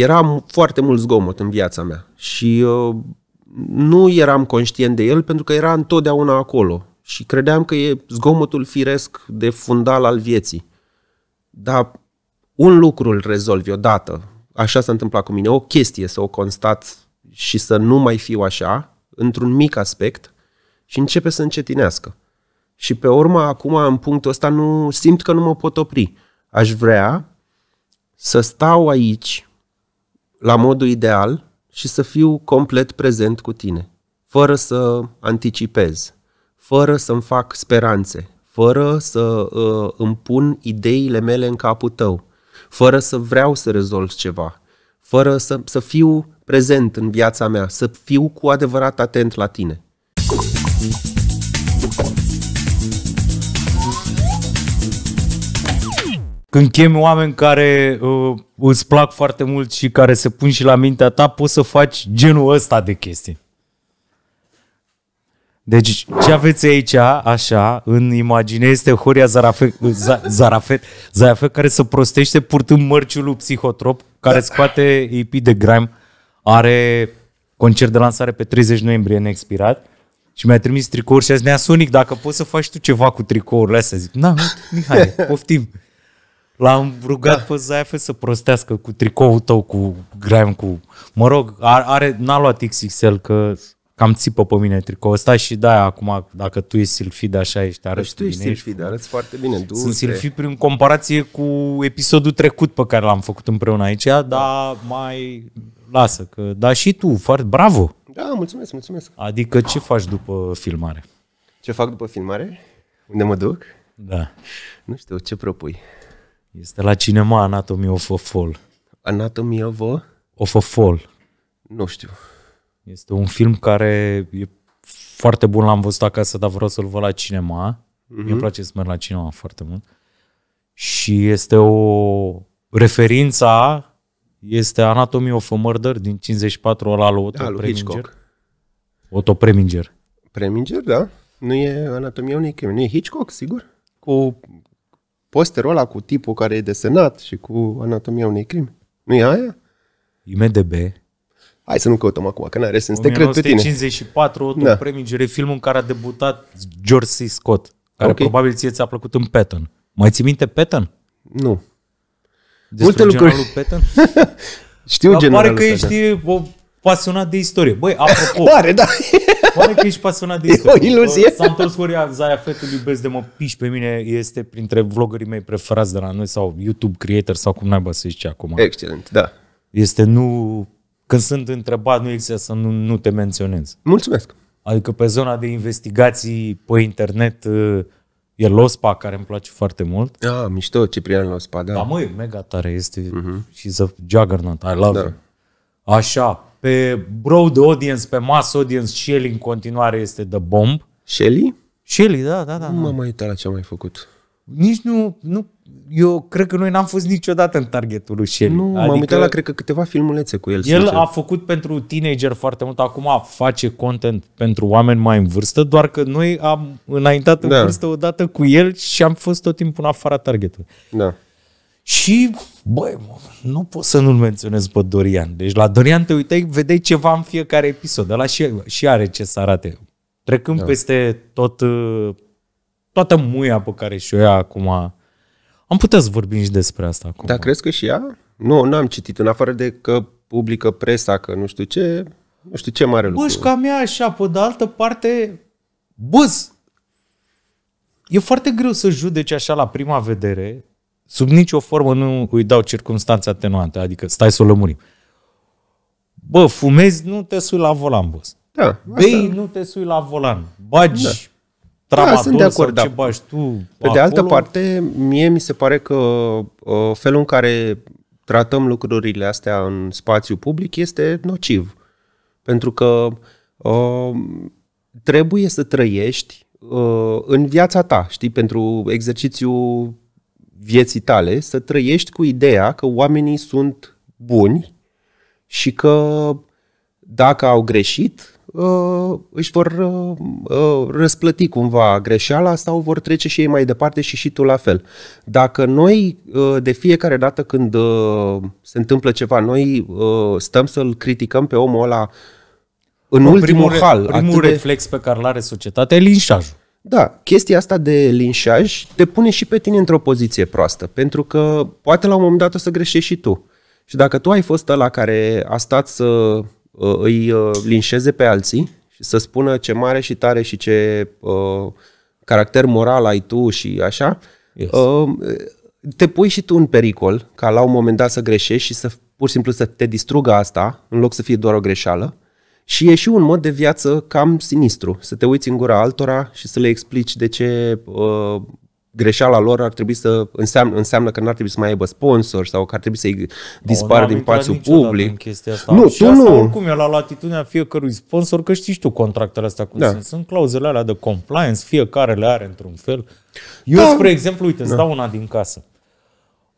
era foarte mult zgomot în viața mea și uh, nu eram conștient de el pentru că era întotdeauna acolo și credeam că e zgomotul firesc de fundal al vieții. Dar un lucru îl rezolvi odată, așa s-a întâmplat cu mine, o chestie să o constat și să nu mai fiu așa, într-un mic aspect, și începe să încetinească. Și pe urmă, acum, în punctul ăsta, nu simt că nu mă pot opri. Aș vrea să stau aici la modul ideal și să fiu complet prezent cu tine, fără să anticipez, fără să-mi fac speranțe, fără să uh, îmi pun ideile mele în capul tău, fără să vreau să rezolv ceva, fără să, să fiu prezent în viața mea, să fiu cu adevărat atent la tine. când chemi oameni care uh, îți plac foarte mult și care se pun și la mintea ta, poți să faci genul ăsta de chestii. Deci ce aveți aici, așa, în imagine este Horia Zarafet, Zarafet, Zarafet care se prostește purtând mărciul Psihotrop, care da. scoate EP de grime, are concert de lansare pe 30 noiembrie neexpirat și mi-a trimis tricouri și a zis, dacă poți să faci tu ceva cu tricourile astea, zic, na, Mihai, poftim. L-am rugat da. pe Zaife să prostească cu tricoul tău, cu Graham, cu... Mă rog, are, n-a luat XXL, că cam țipă pe mine tricoul ăsta și da, acum, dacă tu ești silfid, așa ești, păi arăți deci tu bine. ești silfid, arăți foarte bine. Du-te. Sunt silfid prin comparație cu episodul trecut pe care l-am făcut împreună aici, da. dar mai lasă, că da și tu, foarte bravo. Da, mulțumesc, mulțumesc. Adică ce faci după filmare? Ce fac după filmare? Unde mă duc? Da. Nu știu, ce propui? Este la cinema Anatomy of a Fall. Anatomy of a? Of a Fall. Nu știu. Este un film care e foarte bun, l-am văzut acasă, dar vreau să-l văd la cinema. Mm-hmm. Mi-e mhm. place să merg la cinema foarte mult. Și este o... Referința este Anatomy of a Murder din 54 ăla lui Otto da, lui Preminger. Hitchcock. Otto Preminger. Preminger, da. Nu e Anatomia unei crime. Nu e Hitchcock, sigur? Cu posterul ăla cu tipul care e desenat și cu anatomia unei crime. Nu e aia? IMDB. Hai să nu căutăm acum, că n-are sens, te cred pe tine. 1954, da. premii jure filmul în care a debutat George C. Scott, care okay. probabil ție ți-a plăcut în Patton. Mai ții minte Patton? Nu. Despre Multe lucruri. Patton? Știu Dar generalul pare că ești o pasionat de istorie. Băi, apropo. Pare, da. Pare că ești pasionat de istorie. E o iluzie. S-a întors cu Zaia Fetul, iubesc de mă piși pe mine, este printre vloggerii mei preferați de la noi sau YouTube creator sau cum naiba să zice acum. Excelent, da. Este nu... Când sunt întrebat, nu există să nu, nu te menționez. Mulțumesc. Adică pe zona de investigații pe internet uh, e Lospa, care îmi place foarte mult. Ah, mișto, Ciprian Lospa, da. Da, măi, mega tare este. Uh-huh. Și a juggernaut, I love da. Așa, pe broad audience, pe mass audience, Shelly în continuare este de bomb. Shelly? Shelly, da, da, da. Nu m-am mai uitat la ce am mai făcut. Nici nu, nu, eu cred că noi n-am fost niciodată în targetul lui Shelly. Nu, adică m-am uitat la, cred că, câteva filmulețe cu el. El sincer. a făcut pentru teenager foarte mult, acum face content pentru oameni mai în vârstă, doar că noi am înaintat în da. vârstă odată cu el și am fost tot timpul în afara targetului. Da. Și, băi, nu pot să nu-l menționez pe Dorian. Deci la Dorian te uitai, vedeai ceva în fiecare episod. Ăla și, și are ce să arate. Trecând da. peste tot, uh, toată muia pe care și-o ia acum. Am putea să vorbim și despre asta acum. Dar crezi că și ea? Nu, n-am citit. În afară de că publică presa, că nu știu ce, nu știu ce mare lucru. Bă, mea așa, pe de altă parte, Buz. e foarte greu să judeci așa la prima vedere Sub nicio formă nu îi dau circunstanțe atenuante, adică stai să o lămurim. Bă, fumezi, nu te sui la volan, bă. Da, Bei, asta... nu te sui la volan. Bagi da. da, sunt de acord, da. ce bagi tu Pe acolo? de altă parte, mie mi se pare că uh, felul în care tratăm lucrurile astea în spațiu public este nociv. Pentru că uh, trebuie să trăiești uh, în viața ta, știi, pentru exercițiu vieții tale să trăiești cu ideea că oamenii sunt buni și că dacă au greșit, uh, își vor uh, uh, răsplăti cumva greșeala sau vor trece și ei mai departe și și tu la fel. Dacă noi de fiecare dată când se întâmplă ceva, noi stăm să-l criticăm pe omul ăla în în ultimul primul, hal. Primul atât reflex de... pe care l-are societatea e linșajul. Da, chestia asta de linșaj te pune și pe tine într-o poziție proastă, pentru că poate la un moment dat o să greșești și tu. Și dacă tu ai fost ăla care a stat să uh, îi uh, linșeze pe alții și să spună ce mare și tare și ce uh, caracter moral ai tu și așa, yes. uh, te pui și tu în pericol ca la un moment dat să greșești și să pur și simplu să te distrugă asta, în loc să fie doar o greșeală. Și e și un mod de viață cam sinistru, să te uiți în gura altora și să le explici de ce uh, greșeala lor ar trebui să înseamnă, înseamnă că n-ar trebui să mai aibă sponsor sau că ar trebui să-i oh, dispară no, din spațiul public. În asta. Nu, și tu asta nu. oricum e la latitudinea fiecărui sponsor, că știi tu contractele astea cum da. sunt. Sunt clauzele alea de compliance, fiecare le are într-un fel. Eu, da. spre exemplu, uite, da. îți dau una din casă.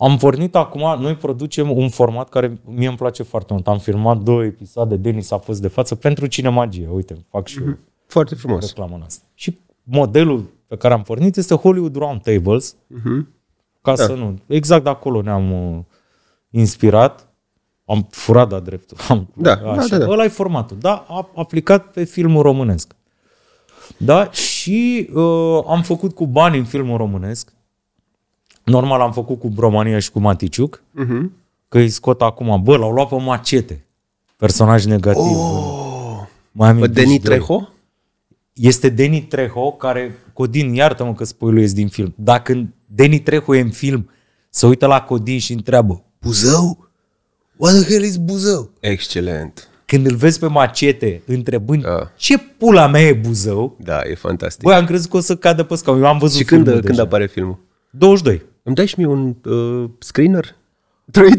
Am pornit acum, noi producem un format care mie îmi place foarte mult. Am filmat două episoade, Denis a fost de față pentru Cinemagie. Uite, fac și eu mhm. foarte frumos. reclamă asta. Și modelul pe care am pornit este Hollywood Round Tables. Mm-hmm. Ca da. să nu... Exact de acolo ne-am uh, inspirat. Am furat de dreptul. Am, da, așa. da, da, da. Ăla e formatul. Da, a aplicat pe filmul românesc. Da, și uh, am făcut cu bani în filmul românesc Normal am făcut cu Bromania și cu Maticiuc, uh-huh. că îi scot acum, bă, l-au luat pe macete. Personaj negativ. Oh! Mai am Deni Treho? Este Deni Treho care, Codin, iartă-mă că spoiluiesc din film, dacă Deni Treho e în film, se uită la Codin și întreabă, Buzău? What the hell is Buzău? Excelent. Când îl vezi pe macete întrebând uh. ce pula mea e Buzău, da, e fantastic. Băi, am crezut că o să cadă pe scaun. Eu am văzut și când, filmul când deja. apare filmul? 22. Îmi dai și mie un uh, screener? 3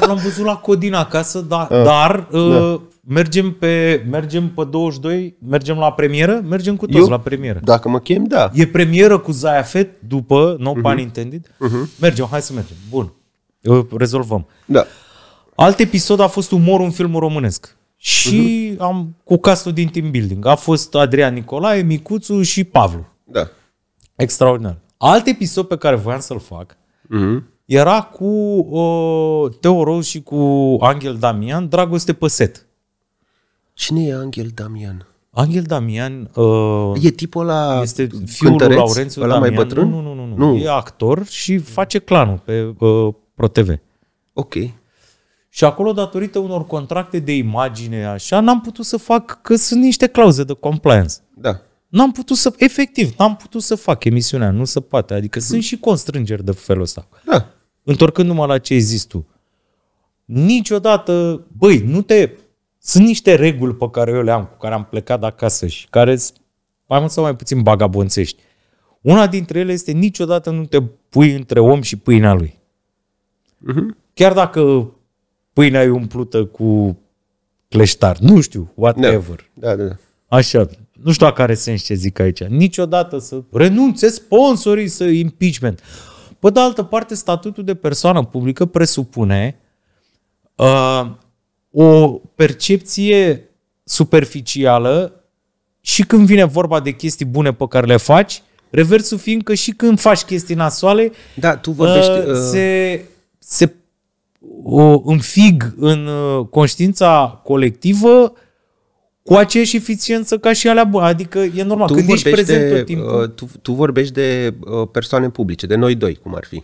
L-am văzut la Codin acasă, da, ah, da. uh, dar uh, da. mergem, pe, mergem pe 22, mergem la premieră, mergem cu toți Eu, la premieră. Dacă mă chem, da. E premieră cu Zaya Fet după, no uh-huh. pun intended. Uh-huh. Mergem, hai să mergem. Bun. Eu uh, rezolvăm. Da. Alt episod a fost umor în filmul românesc. Și uh-huh. am cu castul din team building. A fost Adrian Nicolae, Micuțu și Pavlu. Da. Extraordinar. Alt episod pe care voiam să-l fac mm-hmm. era cu uh, Teo Rose și cu Angel Damian, Dragoste Păset. Cine e Angel Damian? Angel Damian uh, e tipul ăla este fiul lui Laurențiu ăla Damian. mai bătrân? Nu, nu, nu, nu, nu. E actor și face clanul pe uh, ProTV. Ok. Și acolo, datorită unor contracte de imagine, așa, n-am putut să fac, că sunt niște clauze de compliance. Da. N-am putut să, efectiv, n-am putut să fac emisiunea, nu se poate. Adică mm. sunt și constrângeri de felul ăsta. Da. Întorcându-mă la ce ai zis tu, niciodată, băi, nu te, sunt niște reguli pe care eu le am, cu care am plecat de acasă și care mai mult sau mai puțin bagabonțești. Una dintre ele este niciodată nu te pui între om și pâinea lui. Mm-hmm. Chiar dacă pâinea e umplută cu cleștar, nu știu, da. whatever. Da, da, da. Așa, nu știu dacă are sens ce zic aici, niciodată să renunțe sponsorii, să impeachment. Pe de altă parte, statutul de persoană publică presupune uh, o percepție superficială și când vine vorba de chestii bune pe care le faci, reversul fiind că și când faci chestii nasoale, da, tu vorbești, uh, uh se, se o înfig în uh, conștiința colectivă cu aceeași eficiență ca și alea bune. Adică e normal, tu când ești prezent de, tot timpul. Uh, tu, tu vorbești de uh, persoane publice, de noi doi, cum ar fi.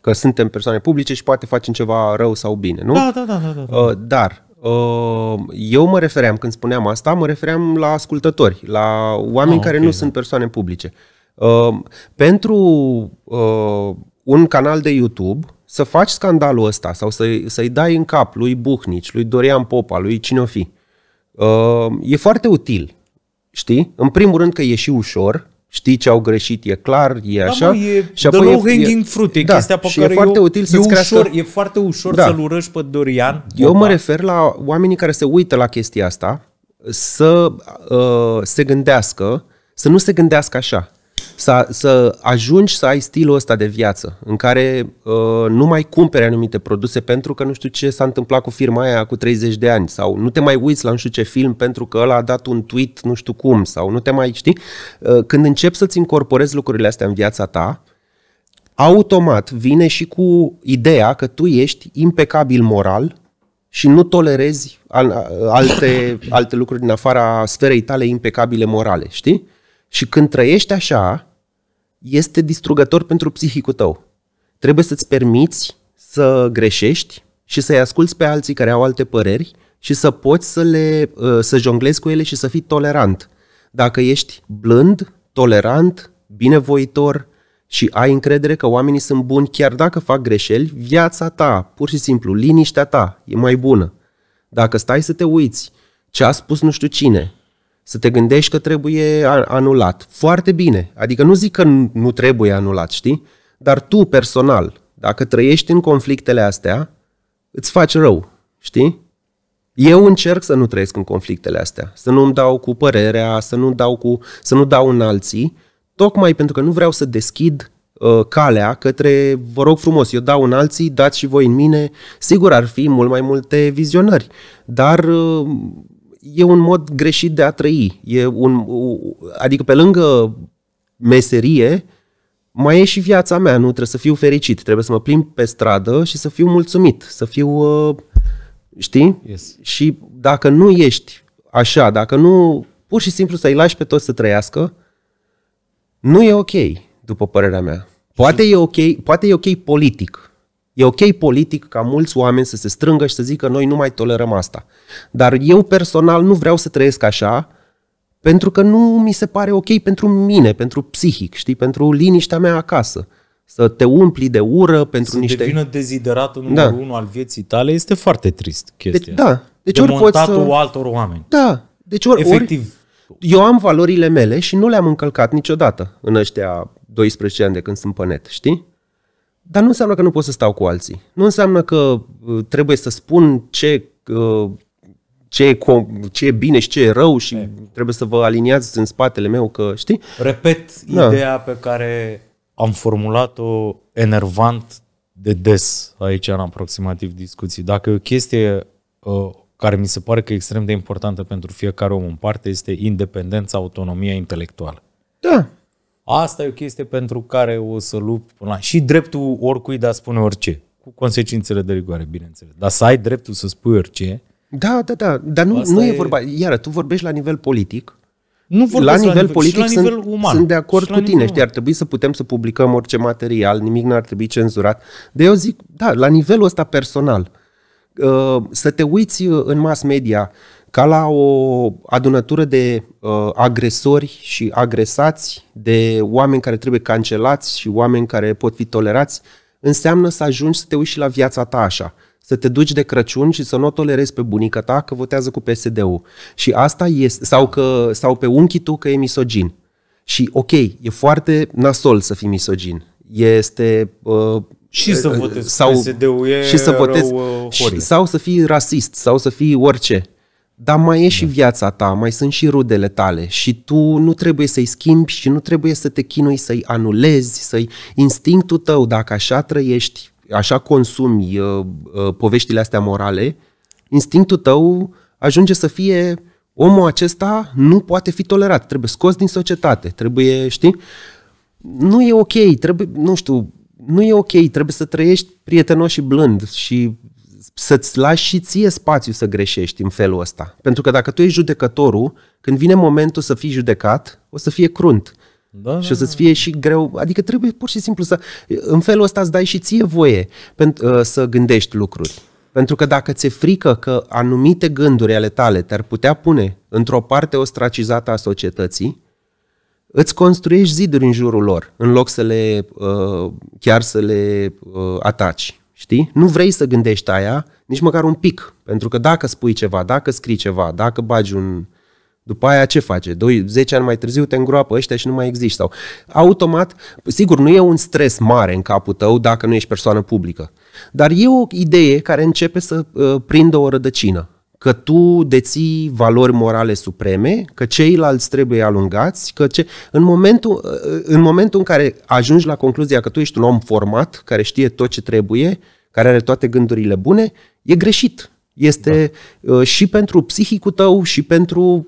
Că suntem persoane publice și poate facem ceva rău sau bine, nu? Da, da, da, da. da, da. Uh, dar uh, eu mă refeream, când spuneam asta, mă refeream la ascultători, la oameni ah, care okay, nu da. sunt persoane publice. Uh, pentru uh, un canal de YouTube, să faci scandalul ăsta sau să, să-i dai în cap lui Buhnici, lui Dorian Popa, lui cine o fi, Uh, e foarte util, știi? În primul rând că e și ușor, știi ce au greșit, e clar, e da, așa. Mă, e și apoi low e, hanging fruit, e da, chestia pe și care e foarte eu, util să e, ușor, crească... e foarte ușor da. să-l urăși pe Dorian. Eu Opa. mă da. refer la oamenii care se uită la chestia asta să uh, se gândească, să nu se gândească așa să, să ajungi să ai stilul ăsta de viață, în care uh, nu mai cumpere anumite produse pentru că nu știu ce s-a întâmplat cu firma aia cu 30 de ani, sau nu te mai uiți la nu știu ce film pentru că ăla a dat un tweet nu știu cum, sau nu te mai știi. Uh, când începi să-ți incorporezi lucrurile astea în viața ta, automat vine și cu ideea că tu ești impecabil moral și nu tolerezi alte, alte lucruri din afara sferei tale impecabile morale, știi? Și când trăiești așa, este distrugător pentru psihicul tău. Trebuie să-ți permiți să greșești și să-i asculți pe alții care au alte păreri și să poți să, le, ă, să jonglezi cu ele și să fii tolerant. Dacă ești blând, tolerant, binevoitor și ai încredere că oamenii sunt buni chiar dacă fac greșeli, viața ta, pur și simplu, liniștea ta e mai bună. Dacă stai să te uiți ce a spus nu știu cine, să te gândești că trebuie anulat. Foarte bine. Adică nu zic că nu trebuie anulat, știi? Dar tu, personal, dacă trăiești în conflictele astea, îți faci rău, știi? Eu încerc să nu trăiesc în conflictele astea, să nu-mi dau cu părerea, să nu dau, cu, să nu dau în alții, tocmai pentru că nu vreau să deschid uh, calea către, vă rog frumos, eu dau în alții, dați și voi în mine, sigur ar fi mult mai multe vizionări, dar uh, e un mod greșit de a trăi. E un, adică pe lângă meserie, mai e și viața mea, nu trebuie să fiu fericit, trebuie să mă plimb pe stradă și să fiu mulțumit, să fiu, uh, știi? Yes. Și dacă nu ești așa, dacă nu, pur și simplu să-i lași pe toți să trăiască, nu e ok, după părerea mea. Poate e ok, poate e ok politic, E ok politic ca mulți oameni să se strângă și să zică noi nu mai tolerăm asta. Dar eu personal nu vreau să trăiesc așa pentru că nu mi se pare ok pentru mine, pentru psihic, știi, pentru liniștea mea acasă. Să te umpli de ură pentru să niște... Să devină dezideratul da. numărul da. unu al vieții tale este foarte trist deci, chestia deci, Da. Deci ori poți să... altor oameni. Da. Deci ori, Efectiv. Ori... Eu am valorile mele și nu le-am încălcat niciodată în ăștia 12 ani de când sunt pe net, știi? Dar nu înseamnă că nu pot să stau cu alții. Nu înseamnă că uh, trebuie să spun ce, uh, ce, e, ce e bine și ce e rău și e. trebuie să vă aliniați în spatele meu că, știi? Repet da. ideea pe care am formulat-o enervant de des aici în aproximativ discuții. Dacă e o chestie uh, care mi se pare că e extrem de importantă pentru fiecare om în parte, este independența, autonomia intelectuală. Da. Asta e o chestie pentru care o să lupt până la... Și dreptul oricui de a spune orice. Cu consecințele de rigoare, bineînțeles. Dar să ai dreptul să spui orice... Da, da, da. Dar nu, nu e, e vorba... Iară, tu vorbești la nivel politic. Nu vorbesc la nivel, la nivel politic la nivel sunt, uman. sunt de acord cu tine. Știi, ar trebui să putem să publicăm orice material, nimic nu ar trebui cenzurat. De eu zic, da, la nivelul ăsta personal. Uh, să te uiți uh, în mass media, ca la o adunătură de uh, agresori și agresați, de oameni care trebuie cancelați și oameni care pot fi tolerați, înseamnă să ajungi să te uiți și la viața ta așa. Să te duci de Crăciun și să nu o tolerezi pe bunica ta că votează cu PSD-ul. Și asta este, sau, că, sau pe unchi tu că e misogin. Și ok, e foarte nasol să fii misogin. Este uh, și să uh, votezi sau, PSD-ul e și să votezi, rău, uh, și, sau să fii rasist, sau să fii orice. Dar mai e și da. viața ta, mai sunt și rudele tale și tu nu trebuie să-i schimbi și nu trebuie să te chinui să-i anulezi, să-i instinctul tău, dacă așa trăiești, așa consumi uh, uh, poveștile astea morale, instinctul tău ajunge să fie omul acesta nu poate fi tolerat, trebuie scos din societate, trebuie, știi? Nu e ok, trebuie, nu știu, nu e ok, trebuie să trăiești prietenos și blând și să-ți lași și ție spațiu să greșești în felul ăsta. Pentru că dacă tu ești judecătorul, când vine momentul să fii judecat, o să fie crunt. Da, și da, o să-ți da. fie și greu, adică trebuie pur și simplu să, în felul ăsta îți dai și ție voie pentru, uh, să gândești lucruri. Pentru că dacă ți-e frică că anumite gânduri ale tale te-ar putea pune într-o parte ostracizată a societății, îți construiești ziduri în jurul lor, în loc să le, uh, chiar să le uh, ataci. Știi? Nu vrei să gândești aia nici măcar un pic. Pentru că dacă spui ceva, dacă scrii ceva, dacă bagi un... După aia ce face? 2, 10 ani mai târziu te îngroapă ăștia și nu mai există. Sau automat, sigur, nu e un stres mare în capul tău dacă nu ești persoană publică. Dar e o idee care începe să uh, prindă o rădăcină. Că tu deții valori morale supreme, că ceilalți trebuie alungați, că ce... în, momentul, uh, în momentul în care ajungi la concluzia că tu ești un om format, care știe tot ce trebuie, uh, care are toate gândurile bune, e greșit. Este da. Uh, și pentru psihicul tău, și pentru,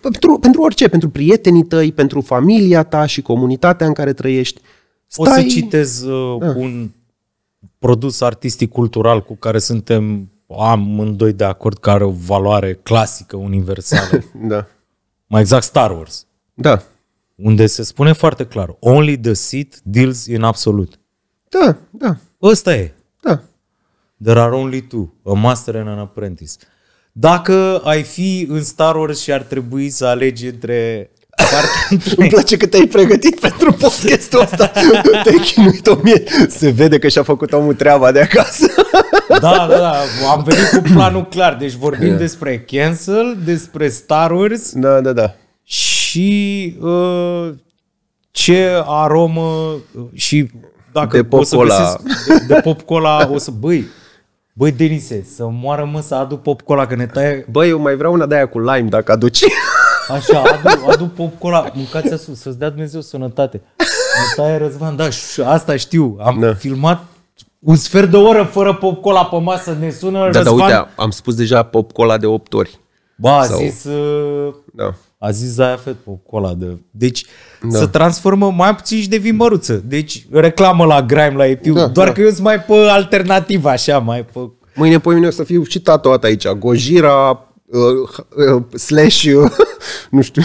pentru, pentru orice, pentru prietenii tăi, pentru familia ta și comunitatea în care trăiești. Stai... O să citez uh, da. un produs artistic cultural cu care suntem amândoi de acord că are o valoare clasică, universală. da. Mai exact Star Wars. Da. Unde se spune foarte clar, only the seat deals in absolut. Da, da. Ăsta e. Da. There are only two, a master and an apprentice. Dacă ai fi în Star Wars și ar trebui să alegi între Îmi place că te-ai pregătit pentru podcastul ăsta. te-ai chinuit o mie. Se vede că și-a făcut omul treaba de acasă. da, da, da. Am venit cu planul clar. Deci vorbim da. despre Cancel, despre Star Wars. Da, da, da. Și uh, ce aromă uh, și dacă de pop o să de, de pop cola o să, băi, Băi, Denise, să moară mă să adu pop cola, că ne taie... Băi, eu mai vreau una de aia cu lime, dacă aduci. Așa, adu, adu pop cola, mâncați sus, să-ți dea Dumnezeu sănătate. Ne taie Răzvan, da, asta știu, am da. filmat un sfert de oră fără pop cola pe masă, ne sună Da, Răzvan. da, uite, am spus deja pop cola de 8 ori. Ba, a Sau... zis... Uh... Da. A zis Zaya Fet pop cola de... Deci, uh, da. se transformă mai puțin și devin măruță. Deci reclamă la Grime, la EPU, da, doar da. că eu sunt mai pe alternativă așa, mai pe... Mâine, poimine o să fiu și tatuat aici, Gojira, uh, uh, slash, uh, nu știu...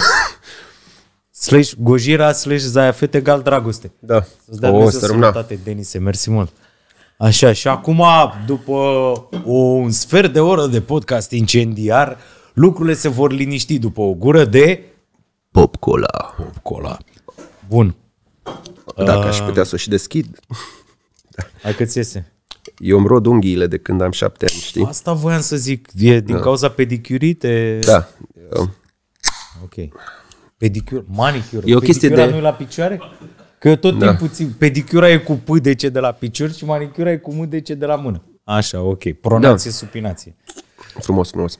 slash Gojira, slash Zaya Fete, gal dragoste. Da. Să-ți dea o, să sănătate, Denise, mersi mult. Așa, și acum, după o, un sfert de oră de podcast incendiar, lucrurile se vor liniști după o gură de Popcola. Popcola. Bun. Dacă uh... aș putea să o și deschid. Hai cât iese? Eu îmi rod unghiile de când am șapte ani, știi? Asta voiam să zic. E din da. cauza pedicurii te... Da. Ok. Pedicure, manicure. E o chestie de... nu la picioare? Că tot da. timpul țin, pedicura e cu p de ce de la picior și manicura e cu m de ce de la mână. Așa, ok. Da. Pronație, da. supinație. Frumos, frumos.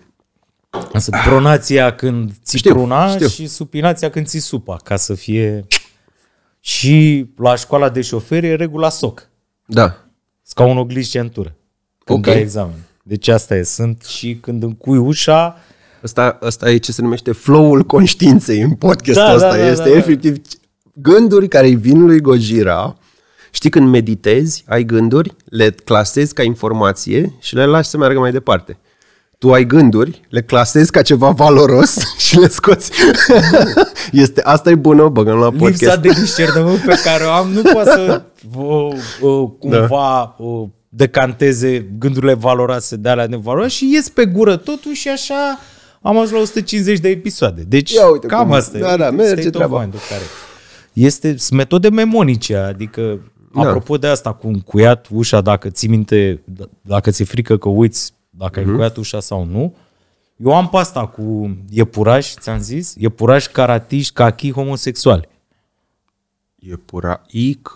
Însă pronația când ți știu, pruna știu. și supinația când ți supa, ca să fie... Și la școala de șoferi e regula SOC. Da. Ca un oglis centură. Când okay. examen. Deci asta e. Sunt și când încui ușa, Asta, asta e ce se numește flow-ul conștiinței în podcastul da, ăsta. Da, da, este da, da. efectiv gânduri care îi vin lui Gojira. Știi când meditezi, ai gânduri, le clasezi ca informație și le lași să meargă mai departe tu ai gânduri, le clasezi ca ceva valoros și le scoți. este, asta e bună, băgăm la podcast. Lipsa de discernământ pe care o am nu poate să o, o, cumva o, decanteze gândurile valoroase de alea nevaloroase și ies pe gură totuși așa am ajuns la 150 de episoade. Deci Ia uite cam asta da, e. Da, da merge treaba. care este metode memonice, adică da. apropo de asta cu cuiat ușa, dacă ți minte, dacă ți-e frică că uiți dacă uh-huh. ai încuiat mhm. ușa sau nu. Eu am pasta cu iepurași, ți-am zis, iepurași, caratiș, cachi, homosexuali. Iepura, I, C...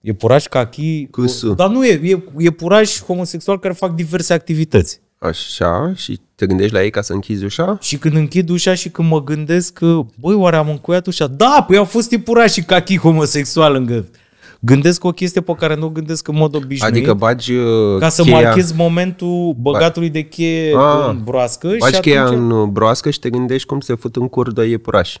E cachi... C, S. Dar nu e, e, iepuraș homosexual care fac diverse activități. Așa, și te gândești la ei ca să închizi ușa? Și când închid ușa și când mă gândesc că, băi, oare am încuiat ușa? Da, păi au fost iepurași și cachi homosexual lângă gândesc o chestie pe care nu gândesc în mod obișnuit. Adică bagi uh, Ca să cheia... marchez momentul băgatului de cheie A, în ah. broască. Bagi și atunci... cheia în uh, broască și te gândești cum se fut în cur de iepuraș.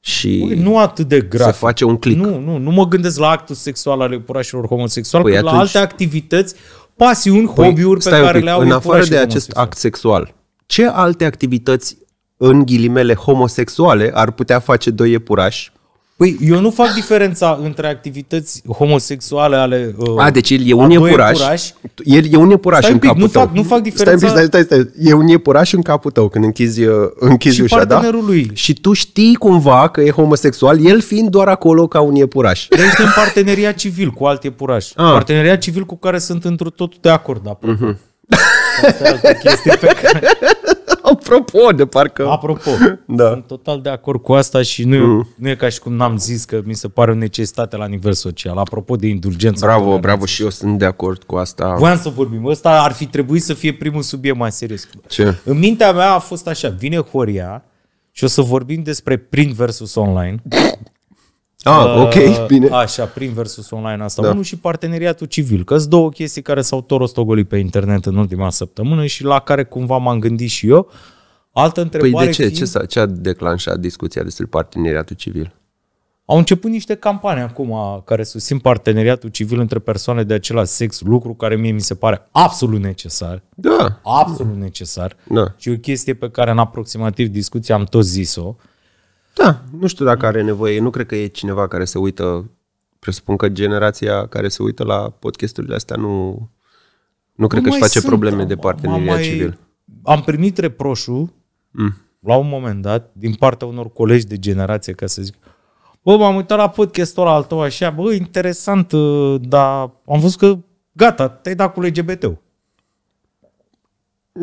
Și Ui, nu atât de grav. Se face un click. Nu, nu, nu mă gândesc la actul sexual al iepurașilor homosexuali, păi atunci... la alte activități, pasiuni, păi, hobby-uri pe care pic. le au În afară de acest act sexual, ce alte activități în ghilimele homosexuale ar putea face doi iepurași Păi eu nu fac diferența între activități homosexuale ale uh, A, deci el e un iepuraș. El e un iepuraș în pic, capul nu tău. Fac, nu fac diferența. Stai, stai, stai, stai. E un iepuraș în capul tău când închizi, uh, închizi și ușa, da? Lui. Și tu știi cumva că e homosexual, el fiind doar acolo ca un iepuraș. Dar în parteneria civil cu alt iepuraș. Ah. Parteneria civil cu care sunt într tot de acord, da. Uh-huh. Asta e altă chestie pe care... Apropo, de parcă... Apropo, da. sunt total de acord cu asta și nu, mm. nu e ca și cum n-am zis că mi se pare o necesitate la nivel social. Apropo de indulgență. Bravo, bravo și eu sunt de acord cu asta. Voiam să vorbim. Ăsta ar fi trebuit să fie primul subiect mai serios. Ce? În mintea mea a fost așa, vine Horia și o să vorbim despre print versus online. Ah, uh, ok, bine. Așa, prin versus online asta. Da. Unul și parteneriatul civil, că sunt două chestii care s-au torostogolit pe internet în ultima săptămână și la care cumva m-am gândit și eu. Altă întrebare Păi de ce? Fiind... Ce, s-a, ce a declanșat discuția despre parteneriatul civil? Au început niște campanii acum care susțin parteneriatul civil între persoane de același sex, lucru care mie mi se pare absolut necesar. Da. Absolut necesar. Da. Și o chestie pe care în aproximativ discuția am tot zis-o. Da, nu știu dacă are nevoie. Nu cred că e cineva care se uită, presupun că generația care se uită la podcasturile astea nu, nu cred că își face sunt, probleme de parteneria mai... civil. Am primit reproșul mm. la un moment dat din partea unor colegi de generație, ca să zic, bă, m-am uitat la podcastul ăla al tău așa, bă, interesant, ă, dar am văzut că gata, te-ai dat cu LGBT-ul.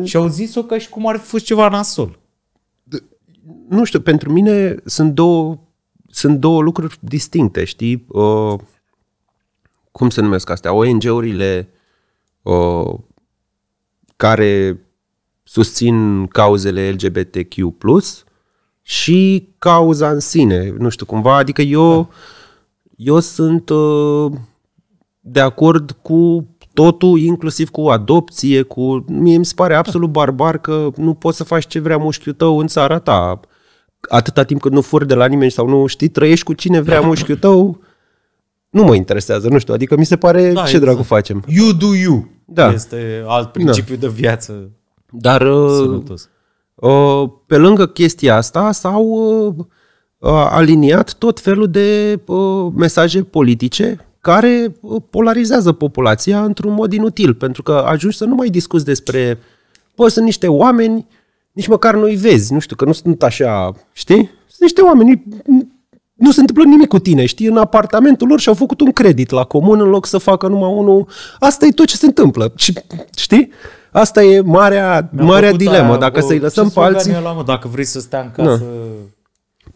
Și au zis-o ca și cum ar fi fost ceva nasol nu știu, pentru mine sunt două, sunt două lucruri distincte, știi? Uh, cum se numesc astea? ONG-urile uh, care susțin cauzele LGBTQ+, și cauza în sine, nu știu, cumva, adică eu, eu sunt uh, de acord cu totul, inclusiv cu adopție, cu... Mie mi se pare absolut barbar că nu poți să faci ce vrea mușchiul tău în țara ta. Atâta timp cât nu furi de la nimeni sau nu știi, trăiești cu cine vrea da. mușchiul tău, nu mă interesează, nu știu, adică mi se pare da, ce dracu exact. facem. You do you. Da. Este alt principiu da. de viață. Dar uh, sănătos. Uh, pe lângă chestia asta s-au uh, uh aliniat tot felul de uh, mesaje politice care uh, polarizează populația într-un mod inutil, pentru că ajungi să nu mai discuți despre, poți sunt niște oameni, nici măcar nu-i vezi, nu știu, că nu sunt așa, știi? Sunt niște oameni, nu se întâmplă nimic cu tine, știi? În apartamentul lor și-au făcut un credit la comun în loc să facă numai unul. Asta e tot ce se întâmplă, știi? Asta e marea, Mi-a marea dilemă, aia, dacă o, să-i lăsăm pe alții... Luam, dacă vrei să stea în da. casă... Na.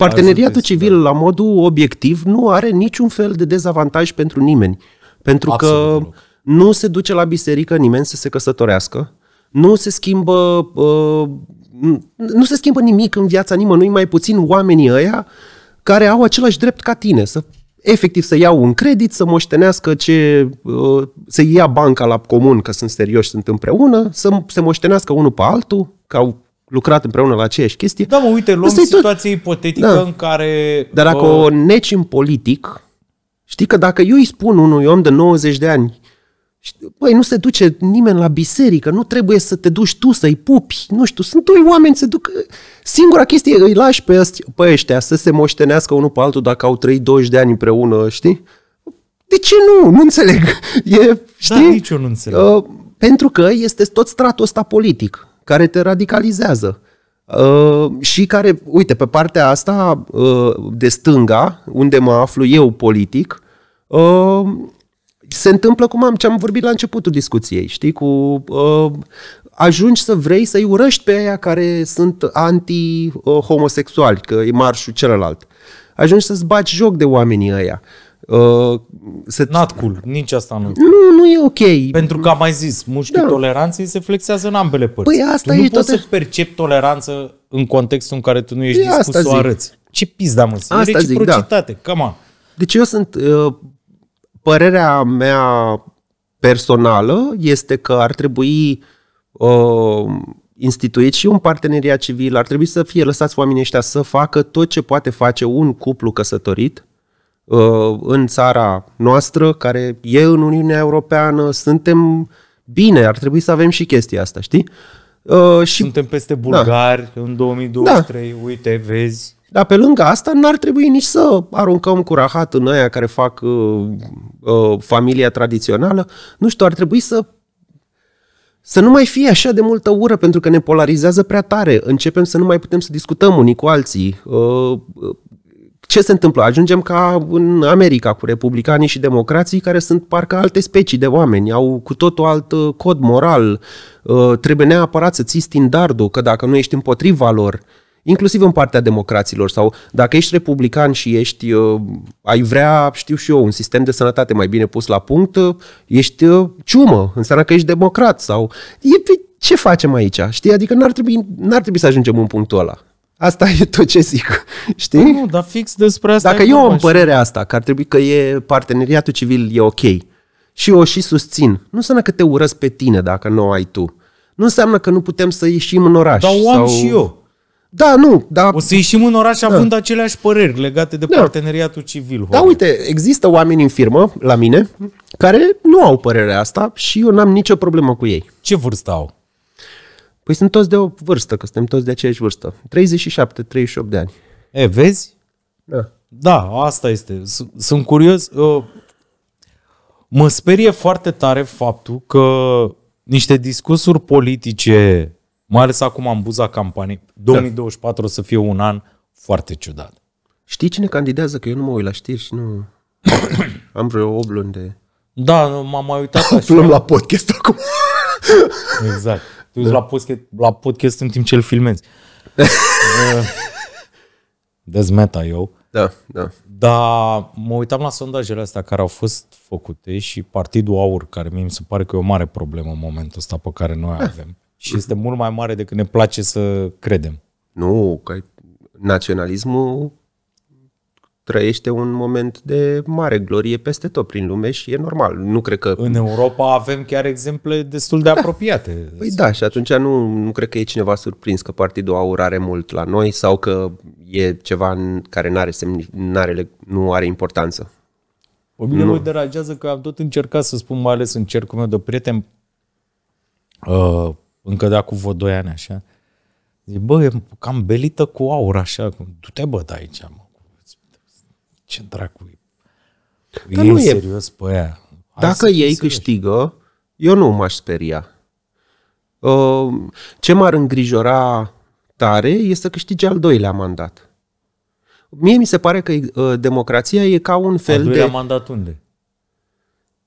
Parteneriatul civil, da. la modul obiectiv, nu are niciun fel de dezavantaj pentru nimeni. Pentru Absolut că deloc. nu se duce la biserică nimeni să se căsătorească, nu se schimbă uh, nu se schimbă nimic în viața nimănui, mai puțin oamenii ăia care au același drept ca tine, să efectiv să iau un credit, să moștenească ce, uh, să ia banca la comun, că sunt serioși, sunt împreună, să se moștenească unul pe altul, că au lucrat împreună la aceeași chestie. Da, mă, uite, luăm asta situație tot... ipotetică da. în care... Dar dacă uh... o neci în politic, știi că dacă eu îi spun unui om de 90 de ani, Băi, nu se duce nimeni la biserică, nu trebuie să te duci tu să-i pupi, nu știu, sunt doi oameni, se duc... Singura chestie, îi lași pe, ăstia, pe ăștia să se moștenească unul pe altul dacă au trăit 20 de ani împreună, știi? De ce nu? Nu înțeleg. E, da, știi? Da, nici eu nu înțeleg. Uh, pentru că este tot stratul ăsta politic care te radicalizează. Uh, și care, uite, pe partea asta uh, de stânga, unde mă aflu eu politic, uh, se întâmplă cum am, ce am vorbit la începutul discuției, știi, cu uh, ajungi să vrei să-i urăști pe aia care sunt anti-homosexuali, că e marșul celălalt. Ajungi să-ți bagi joc de oamenii ăia. Uh, Uh, Not cool, nici asta nu. Nu, nu e ok. Pentru că am mai zis, mușchi da. toleranței se flexează în ambele părți. Păi asta tu nu e poți toate... să percepi toleranță în contextul în care tu nu ești e, păi dispus să o arăți. Ce pizda mă, asta e reciprocitate, zic, da. come on. Deci eu sunt, uh, părerea mea personală este că ar trebui uh, instituit și un parteneriat civil, ar trebui să fie lăsați oamenii ăștia să facă tot ce poate face un cuplu căsătorit, Uh, în țara noastră, care e în Uniunea Europeană, suntem bine, ar trebui să avem și chestia asta, știi? Uh, și, Suntem peste bulgari da. în 2023, da. uite, vezi. Dar pe lângă asta n-ar trebui nici să aruncăm cu rahat în aia care fac uh, uh, familia tradițională. Nu știu, ar trebui să să nu mai fie așa de multă ură, pentru că ne polarizează prea tare. Începem să nu mai putem să discutăm unii cu alții. Uh, ce se întâmplă? Ajungem ca în America cu republicanii și democrații care sunt parcă alte specii de oameni, au cu totul alt uh, cod moral, uh, trebuie neapărat să ții standardul, că dacă nu ești împotriva lor, inclusiv în partea democraților sau dacă ești republican și ești, uh, ai vrea, știu și eu, un sistem de sănătate mai bine pus la punct, ești ciumă, înseamnă că ești democrat sau e, ce facem aici? Știi? Adică n-ar trebui, n-ar trebui să ajungem în punctul ăla. Asta e tot ce zic, știi? Nu, dar fix despre asta. Dacă eu am părerea asta, că ar trebui că e parteneriatul civil e ok și o și susțin, nu înseamnă că te urăsc pe tine dacă nu o ai tu. Nu înseamnă că nu putem să ieșim în oraș. Dar o am sau... și eu. Da, nu, da. O să ieșim în oraș da. având da. aceleași păreri legate de da. parteneriatul civil. Da, uite, există oameni în firmă, la mine, care nu au părerea asta și eu n-am nicio problemă cu ei. Ce vârstă au? Păi sunt toți de o vârstă, că suntem toți de aceeași vârstă. 37-38 de ani. E, vezi? Da. Da, asta este. Sunt curios. Uh, mă sperie foarte tare faptul că niște discursuri politice, mai ales acum am buza campaniei, 2024 da. o să fie un an foarte ciudat. Știi cine candidează? Că eu nu mă uit la știri și nu... am vreo 8 luni de... Da, m-am mai uitat așa. la podcast acum. exact. Te uiți da. la, podcast, la podcast în timp ce îl filmezi. Dez meta eu. Da, da. Dar mă uitam la sondajele astea care au fost făcute și Partidul Aur, care mie mi se pare că e o mare problemă în momentul ăsta pe care noi avem. și este mult mai mare decât ne place să credem. Nu, că naționalismul trăiește un moment de mare glorie peste tot prin lume și e normal. Nu cred că... În Europa avem chiar exemple destul de da. apropiate. Păi da, și atunci nu, nu cred că e cineva surprins că Partidul Aur are mult la noi sau că e ceva care n-are semn- nu are importanță. O mine nu. mă deranjează că am tot încercat să spun, mai ales în cercul meu de prieten, uh, încă de acum vreo doi ani așa, zic, bă, e cam belită cu aur așa, du-te bă de aici, mă ce dracu Dar e nu serios e. pe aia. Hai Dacă ei serios. câștigă, eu nu m-aș speria. Uh, ce m-ar îngrijora tare este să câștige al doilea mandat. Mie mi se pare că uh, democrația e ca un fel al doilea de... mandat unde?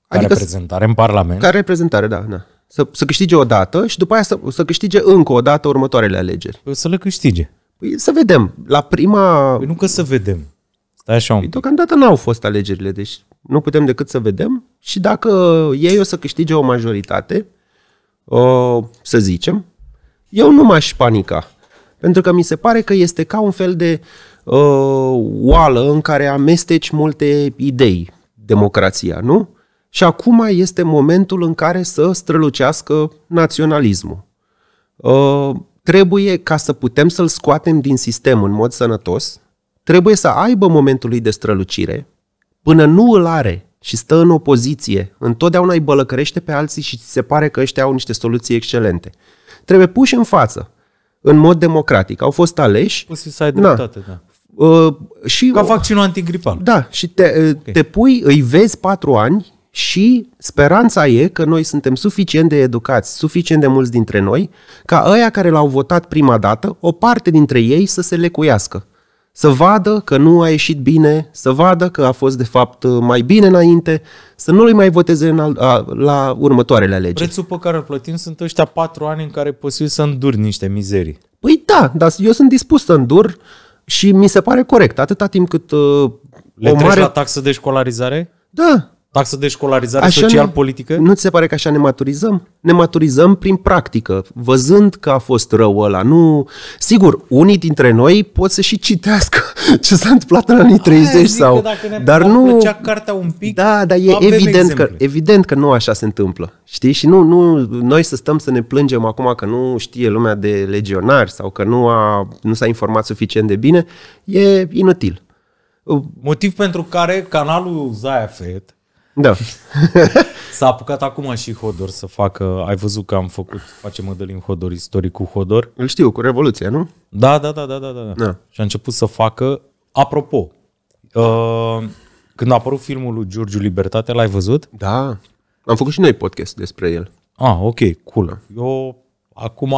Ca adică reprezentare în Parlament? Ca reprezentare, da. da. Să, să câștige o dată și după aia să, să câștige încă o dată următoarele alegeri. Să le câștige. Păi să vedem. La prima... Păi nu că să vedem. Stai așa un păi, Deocamdată n-au fost alegerile, deci nu putem decât să vedem și dacă ei o să câștige o majoritate, să zicem, eu nu m-aș panica. Pentru că mi se pare că este ca un fel de uh, oală în care amesteci multe idei, democrația, nu? Și acum este momentul în care să strălucească naționalismul. Uh, trebuie ca să putem să-l scoatem din sistem în mod sănătos, trebuie să aibă momentul lui de strălucire, până nu îl are și stă în opoziție, întotdeauna îi bălăcărește pe alții și ți se pare că ăștia au niște soluții excelente. Trebuie puși în față, în mod democratic. Au fost aleși. Poți să ai dreptate, da. Uh, și, Ca vaccinul antigripal. Da, și te, ă, okay. te pui, îi vezi patru ani și speranța e că noi suntem suficient de educați, suficient de mulți dintre noi, ca ăia care l-au votat prima dată, o parte dintre ei să se lecuiască să vadă că nu a ieșit bine, să vadă că a fost de fapt mai bine înainte, să nu îi mai voteze în al, a, la următoarele alegeri. Prețul pe care îl plătim sunt ăștia patru ani în care e posibil să înduri niște mizerii. Păi da, dar eu sunt dispus să îndur și mi se pare corect, atâta timp cât uh, Le o mare... la taxă de școlarizare? Da, Taxă de școlarizare social-politică? Nu ți se pare că așa ne maturizăm? Ne maturizăm prin practică, văzând că a fost rău ăla. Nu... Sigur, unii dintre noi pot să și citească ce s-a întâmplat în anii 30 sau... Dar nu... cartea un pic, da, dar e evident că, evident că nu așa se întâmplă. Știi? Și nu, nu, noi să stăm să ne plângem acum că nu știe lumea de legionari sau că nu, a, nu s-a informat suficient de bine, e inutil. Motiv pentru care canalul Zaia Fet da. S-a apucat acum și Hodor să facă, ai văzut că am făcut, facem Mădălin Hodor, istoric cu Hodor. Îl știu, cu Revoluția, nu? Da, da, da, da, da. da. da. Și a început să facă, apropo, uh, când a apărut filmul lui Giurgiu Libertate, l-ai văzut? Da. Am făcut și noi podcast despre el. Ah, ok, cool. Da. Eu acum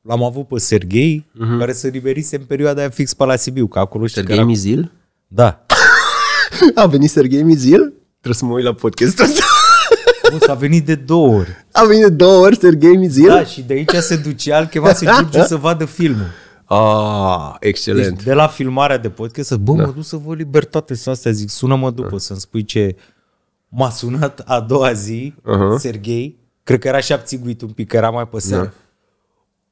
l-am avut pe Serghei, uh-huh. care se liberise în perioada aia fix pe la Sibiu, că acolo știi Serghei că era... Mizil? Da. a venit Serghei Mizil? Trebuie să mă uit la podcastul ăsta. s-a venit de două ori. A venit de două ori Sergei Mizil? Da, și de aici se ducea, îl să Giurgiu să vadă filmul. Ah, excelent. Deci de la filmarea de podcast, bă, da. mă duc să vă libertate să astea, zic, sună-mă după da. să-mi spui ce... M-a sunat a doua zi, uh-huh. Serghei, cred că era și abțiguit un pic, că era mai pe Da.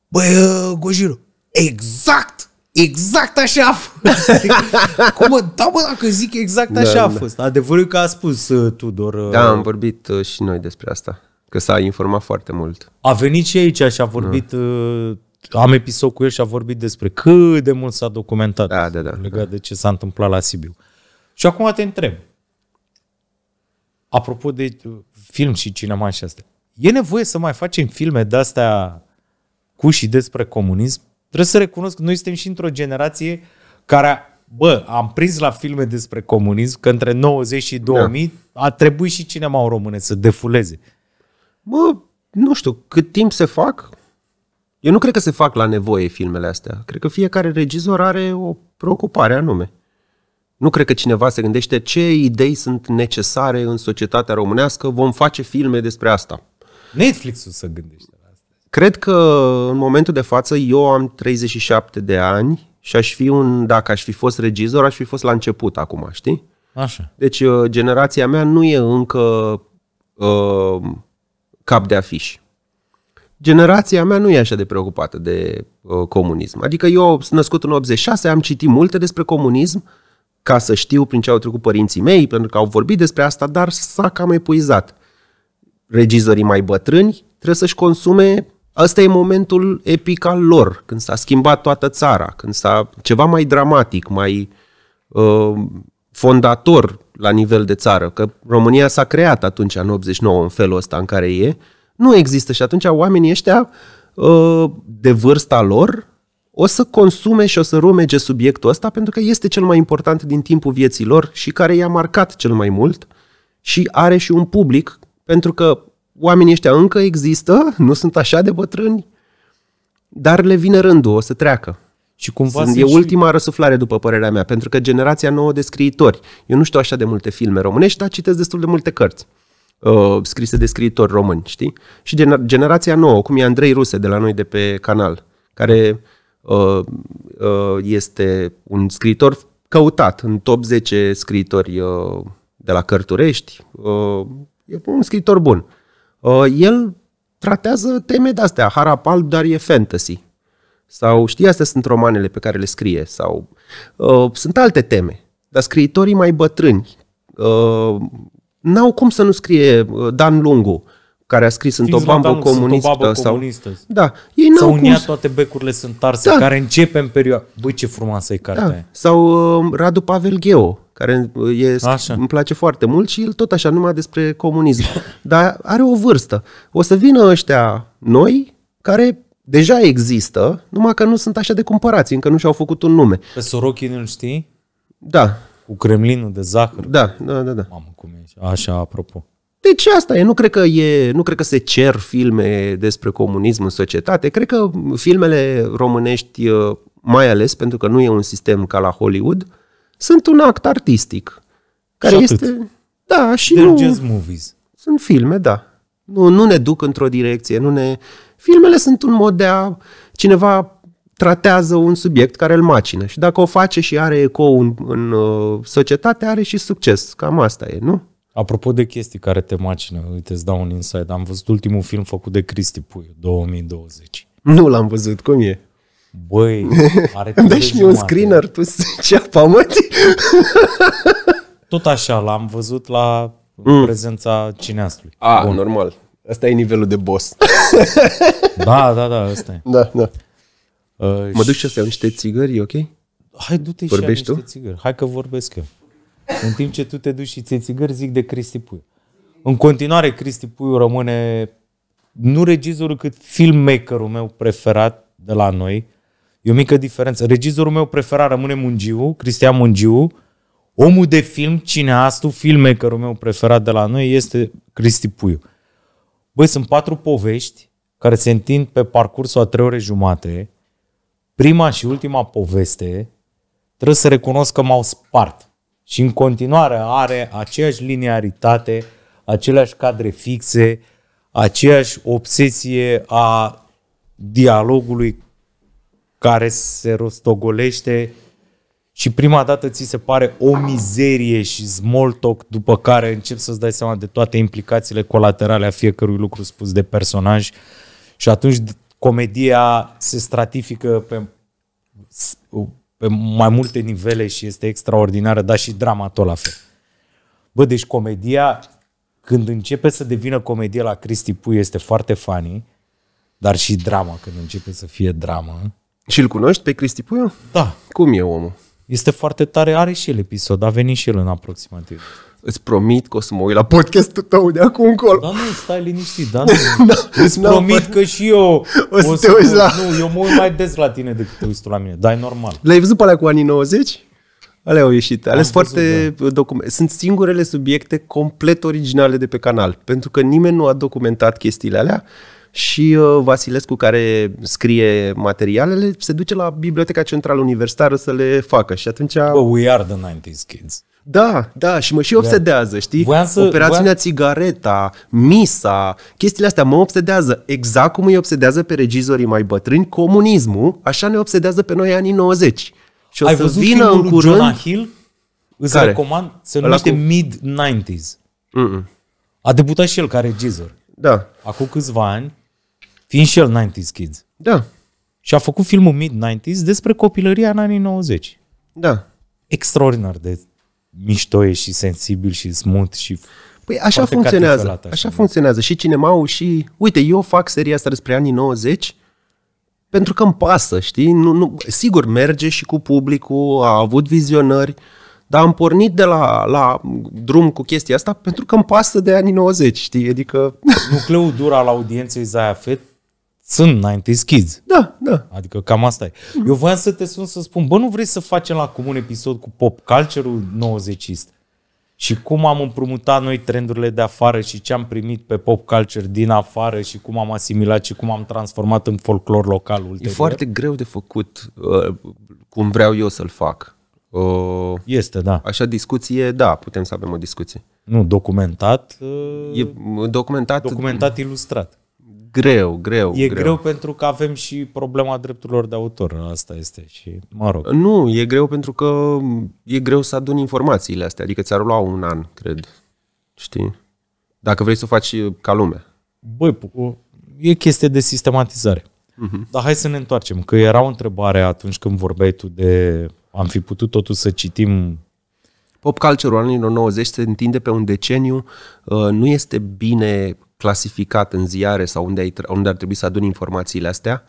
Băi, uh, Gojiru, exact exact așa a fost. Cum, mă, da, mă, dacă zic exact da, așa da. a da. fost. Adevărul că a spus uh, Tudor. Uh, da, am vorbit uh, și noi despre asta. Că s-a informat foarte mult. A venit și aici și a vorbit... Da. Uh, am episod cu el și a vorbit despre cât de mult s-a documentat da, da, da, legat da. de ce s-a întâmplat la Sibiu. Și acum te întreb, apropo de uh, film și cinema și astea, e nevoie să mai facem filme de-astea cu și despre comunism? Trebuie să recunosc că noi suntem și într-o generație care, bă, am prins la filme despre comunism că între 90 și 2000 da. a trebuit și o românesc să defuleze. Bă, nu știu, cât timp se fac? Eu nu cred că se fac la nevoie filmele astea. Cred că fiecare regizor are o preocupare anume. Nu cred că cineva se gândește ce idei sunt necesare în societatea românească, vom face filme despre asta. Netflix-ul să gândește. Cred că în momentul de față eu am 37 de ani și aș fi un, dacă aș fi fost regizor, aș fi fost la început acum, știi? Așa. Deci uh, generația mea nu e încă uh, cap de afiș. Generația mea nu e așa de preocupată de uh, comunism. Adică eu, născut în 86, am citit multe despre comunism ca să știu prin ce au trecut părinții mei, pentru că au vorbit despre asta, dar s-a cam epuizat. Regizorii mai bătrâni trebuie să-și consume Ăsta e momentul epic al lor, când s-a schimbat toată țara, când s-a ceva mai dramatic, mai uh, fondator la nivel de țară, că România s-a creat atunci în 89 în felul ăsta în care e, nu există și atunci oamenii ăștia uh, de vârsta lor o să consume și o să rumege subiectul ăsta pentru că este cel mai important din timpul vieții lor și care i-a marcat cel mai mult și are și un public pentru că oamenii ăștia încă există, nu sunt așa de bătrâni, dar le vine rândul, o să treacă. Și cumva Sunt, e și... ultima răsuflare, după părerea mea, pentru că generația nouă de scriitori. Eu nu știu așa de multe filme românești, dar citesc destul de multe cărți uh, scrise de scriitori români, știi? Și gener- generația nouă, cum e Andrei Ruse de la noi de pe canal, care uh, uh, este un scriitor căutat în top 10 scriitori uh, de la Cărturești, uh, e un scriitor bun. Uh, el tratează teme de astea, harapal, dar e fantasy. Sau știi, astea sunt romanele pe care le scrie. Sau uh, sunt alte teme. Dar scriitorii mai bătrâni uh, n-au cum să nu scrie uh, Dan Lungu, care a scris în Tobambo comunistă, babă Sau, comunistă. Da, ei n-au cum să... toate becurile sunt arse, da. care începe în perioada... Băi, ce frumoasă e da. cartea da. Sau uh, Radu Pavel Gheo, care uh, e, așa. îmi place foarte mult și el tot așa, numai despre comunism. Dar are o vârstă. O să vină ăștia noi, care deja există, numai că nu sunt așa de cumpărați, încă nu și-au făcut un nume. Pe Sorokin îl știi? Da. Cu Kremlinul de zahăr? Da, da, da. da. Mamă, cum e Așa, apropo. Deci asta e, nu cred că e, nu cred că se cer filme despre comunism în societate. Cred că filmele românești, uh, mai ales pentru că nu e un sistem ca la Hollywood, uh, sunt un act artistic. Care și este... Da, și They're nu... just movies. Sunt filme, da. Nu, nu ne duc într-o direcție, nu ne... Filmele sunt un mod de a... Cineva tratează un subiect care îl macină și dacă o face și are ecou în, în uh, societate, are și succes. Cam asta e, nu? Apropo de chestii care te macină, uite, îți dau un insight. Am văzut ultimul film făcut de Cristi Puiu, 2020. Nu l-am văzut, cum e? Băi, are Îmi dai și mie un screener, tu ce apamăti? Tot așa, l-am văzut la mm. prezența cineastului. A, Bun. normal. Asta e nivelul de boss. da, da, da, asta e. Da, da. Uh, mă duc și să iau niște țigări, e ok? Hai, du-te Vorbești și tu? niște țigări. Hai că vorbesc eu. În timp ce tu te duci și ți țigări, zic de Cristi Puiu. În continuare, Cristi Puiu rămâne nu regizorul, cât filmmakerul meu preferat de la noi. E o mică diferență. Regizorul meu preferat rămâne Mungiu, Cristian Mungiu. Omul de film, cineastul, filmmakerul meu preferat de la noi este Cristi Puiu. Băi, sunt patru povești care se întind pe parcursul a trei ore jumate. Prima și ultima poveste trebuie să recunosc că m-au spart. Și în continuare are aceeași linearitate, aceleași cadre fixe, aceeași obsesie a dialogului care se rostogolește și prima dată ți se pare o mizerie și small talk, după care începi să-ți dai seama de toate implicațiile colaterale a fiecărui lucru spus de personaj și atunci comedia se stratifică pe, pe mai multe nivele și este extraordinară, dar și drama tot la fel. Bă, deci comedia, când începe să devină comedie la Cristi Pui, este foarte funny, dar și drama, când începe să fie dramă, și îl cunoști pe Cristi Puiu? Da. Cum e omul? Este foarte tare, are și el episod, a venit și el în aproximativ. Îți promit că o să mă uit la podcastul tău de acum încolo. Da, nu, stai liniștit, da? da Îți da, promit că și eu o să, o să te uiți la... Nu, eu mă uit mai des la tine decât te uiți tu la mine, dar e normal. L-ai văzut pe alea cu anii 90? Alea au ieșit. Alea sunt foarte da. documente. Sunt singurele subiecte complet originale de pe canal, pentru că nimeni nu a documentat chestiile alea și uh, Vasilescu, care scrie materialele, se duce la Biblioteca Centrală Universitară să le facă și atunci... Bă, we are the 90s kids. Da, da, și mă și obsedează, știi? să, Operațiunea voia... Țigareta, Misa, chestiile astea mă obsedează. Exact cum îi obsedează pe regizorii mai bătrâni comunismul, așa ne obsedează pe noi anii 90. Și o Ai să văzut vină în curând... Jonah Hill? Îți care? recomand, se numește cu... Mid-90s. Mm-mm. A debutat și el ca regizor. Da. Acum câțiva ani Fiind și el 90s Kids. Da. Și a făcut filmul Mid-90s despre copilăria în anii 90. Da. Extraordinar de miștoie și sensibil și smut și... Păi așa funcționează, așa, așa funcționează și cinemaul și... Uite, eu fac seria asta despre anii 90 pentru că îmi pasă, știi? Nu, nu, sigur, merge și cu publicul, a avut vizionări, dar am pornit de la, la drum cu chestia asta pentru că îmi pasă de anii 90, știi? Adică... Nucleul dur al audienței Zaia Fet sunt 90's Kids. Da, da. Adică cam asta e. Eu voiam să te sun să spun, bă, nu vrei să facem la cum un episod cu pop culture-ul 90ist? Și cum am împrumutat noi trendurile de afară și ce am primit pe pop culture din afară și cum am asimilat și cum am transformat în folclor local ulterior. E foarte greu de făcut uh, cum vreau eu să-l fac. Uh, este, da. Așa discuție, da, putem să avem o discuție. Nu, documentat. Uh, e documentat. Documentat ilustrat greu, greu. E greu. greu pentru că avem și problema drepturilor de autor, asta este și, mă rog. Nu, e greu pentru că e greu să aduni informațiile astea, adică ți-ar lua un an, cred, știi? Dacă vrei să o faci ca lume. Băi, e chestie de sistematizare. Uh-huh. Dar hai să ne întoarcem, că era o întrebare atunci când vorbeai tu de am fi putut totuși să citim pop culture-ul anilor 90 se întinde pe un deceniu, uh, nu este bine clasificat în ziare sau unde, ai, unde ar trebui să aduni informațiile astea,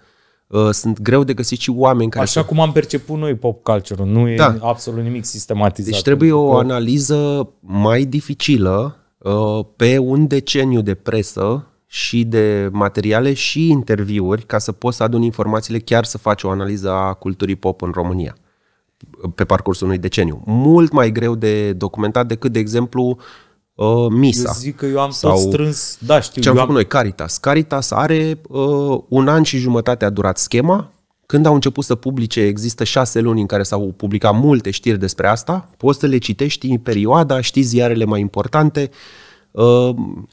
uh, sunt greu de găsit și oameni care... Așa se... cum am perceput noi pop culture nu e da. absolut nimic sistematizat. Deci trebuie o analiză mai dificilă uh, pe un deceniu de presă și de materiale și interviuri ca să poți să aduni informațiile, chiar să faci o analiză a culturii pop în România pe parcursul unui deceniu. Mult mai greu de documentat decât, de exemplu, uh, MISA. Eu zic că eu am sau tot strâns, da știu. Ce am făcut am... noi, Caritas. Caritas are uh, un an și jumătate a durat schema, când au început să publice, există șase luni în care s-au publicat multe știri despre asta, poți să le citești în perioada, știi ziarele mai importante. Uh,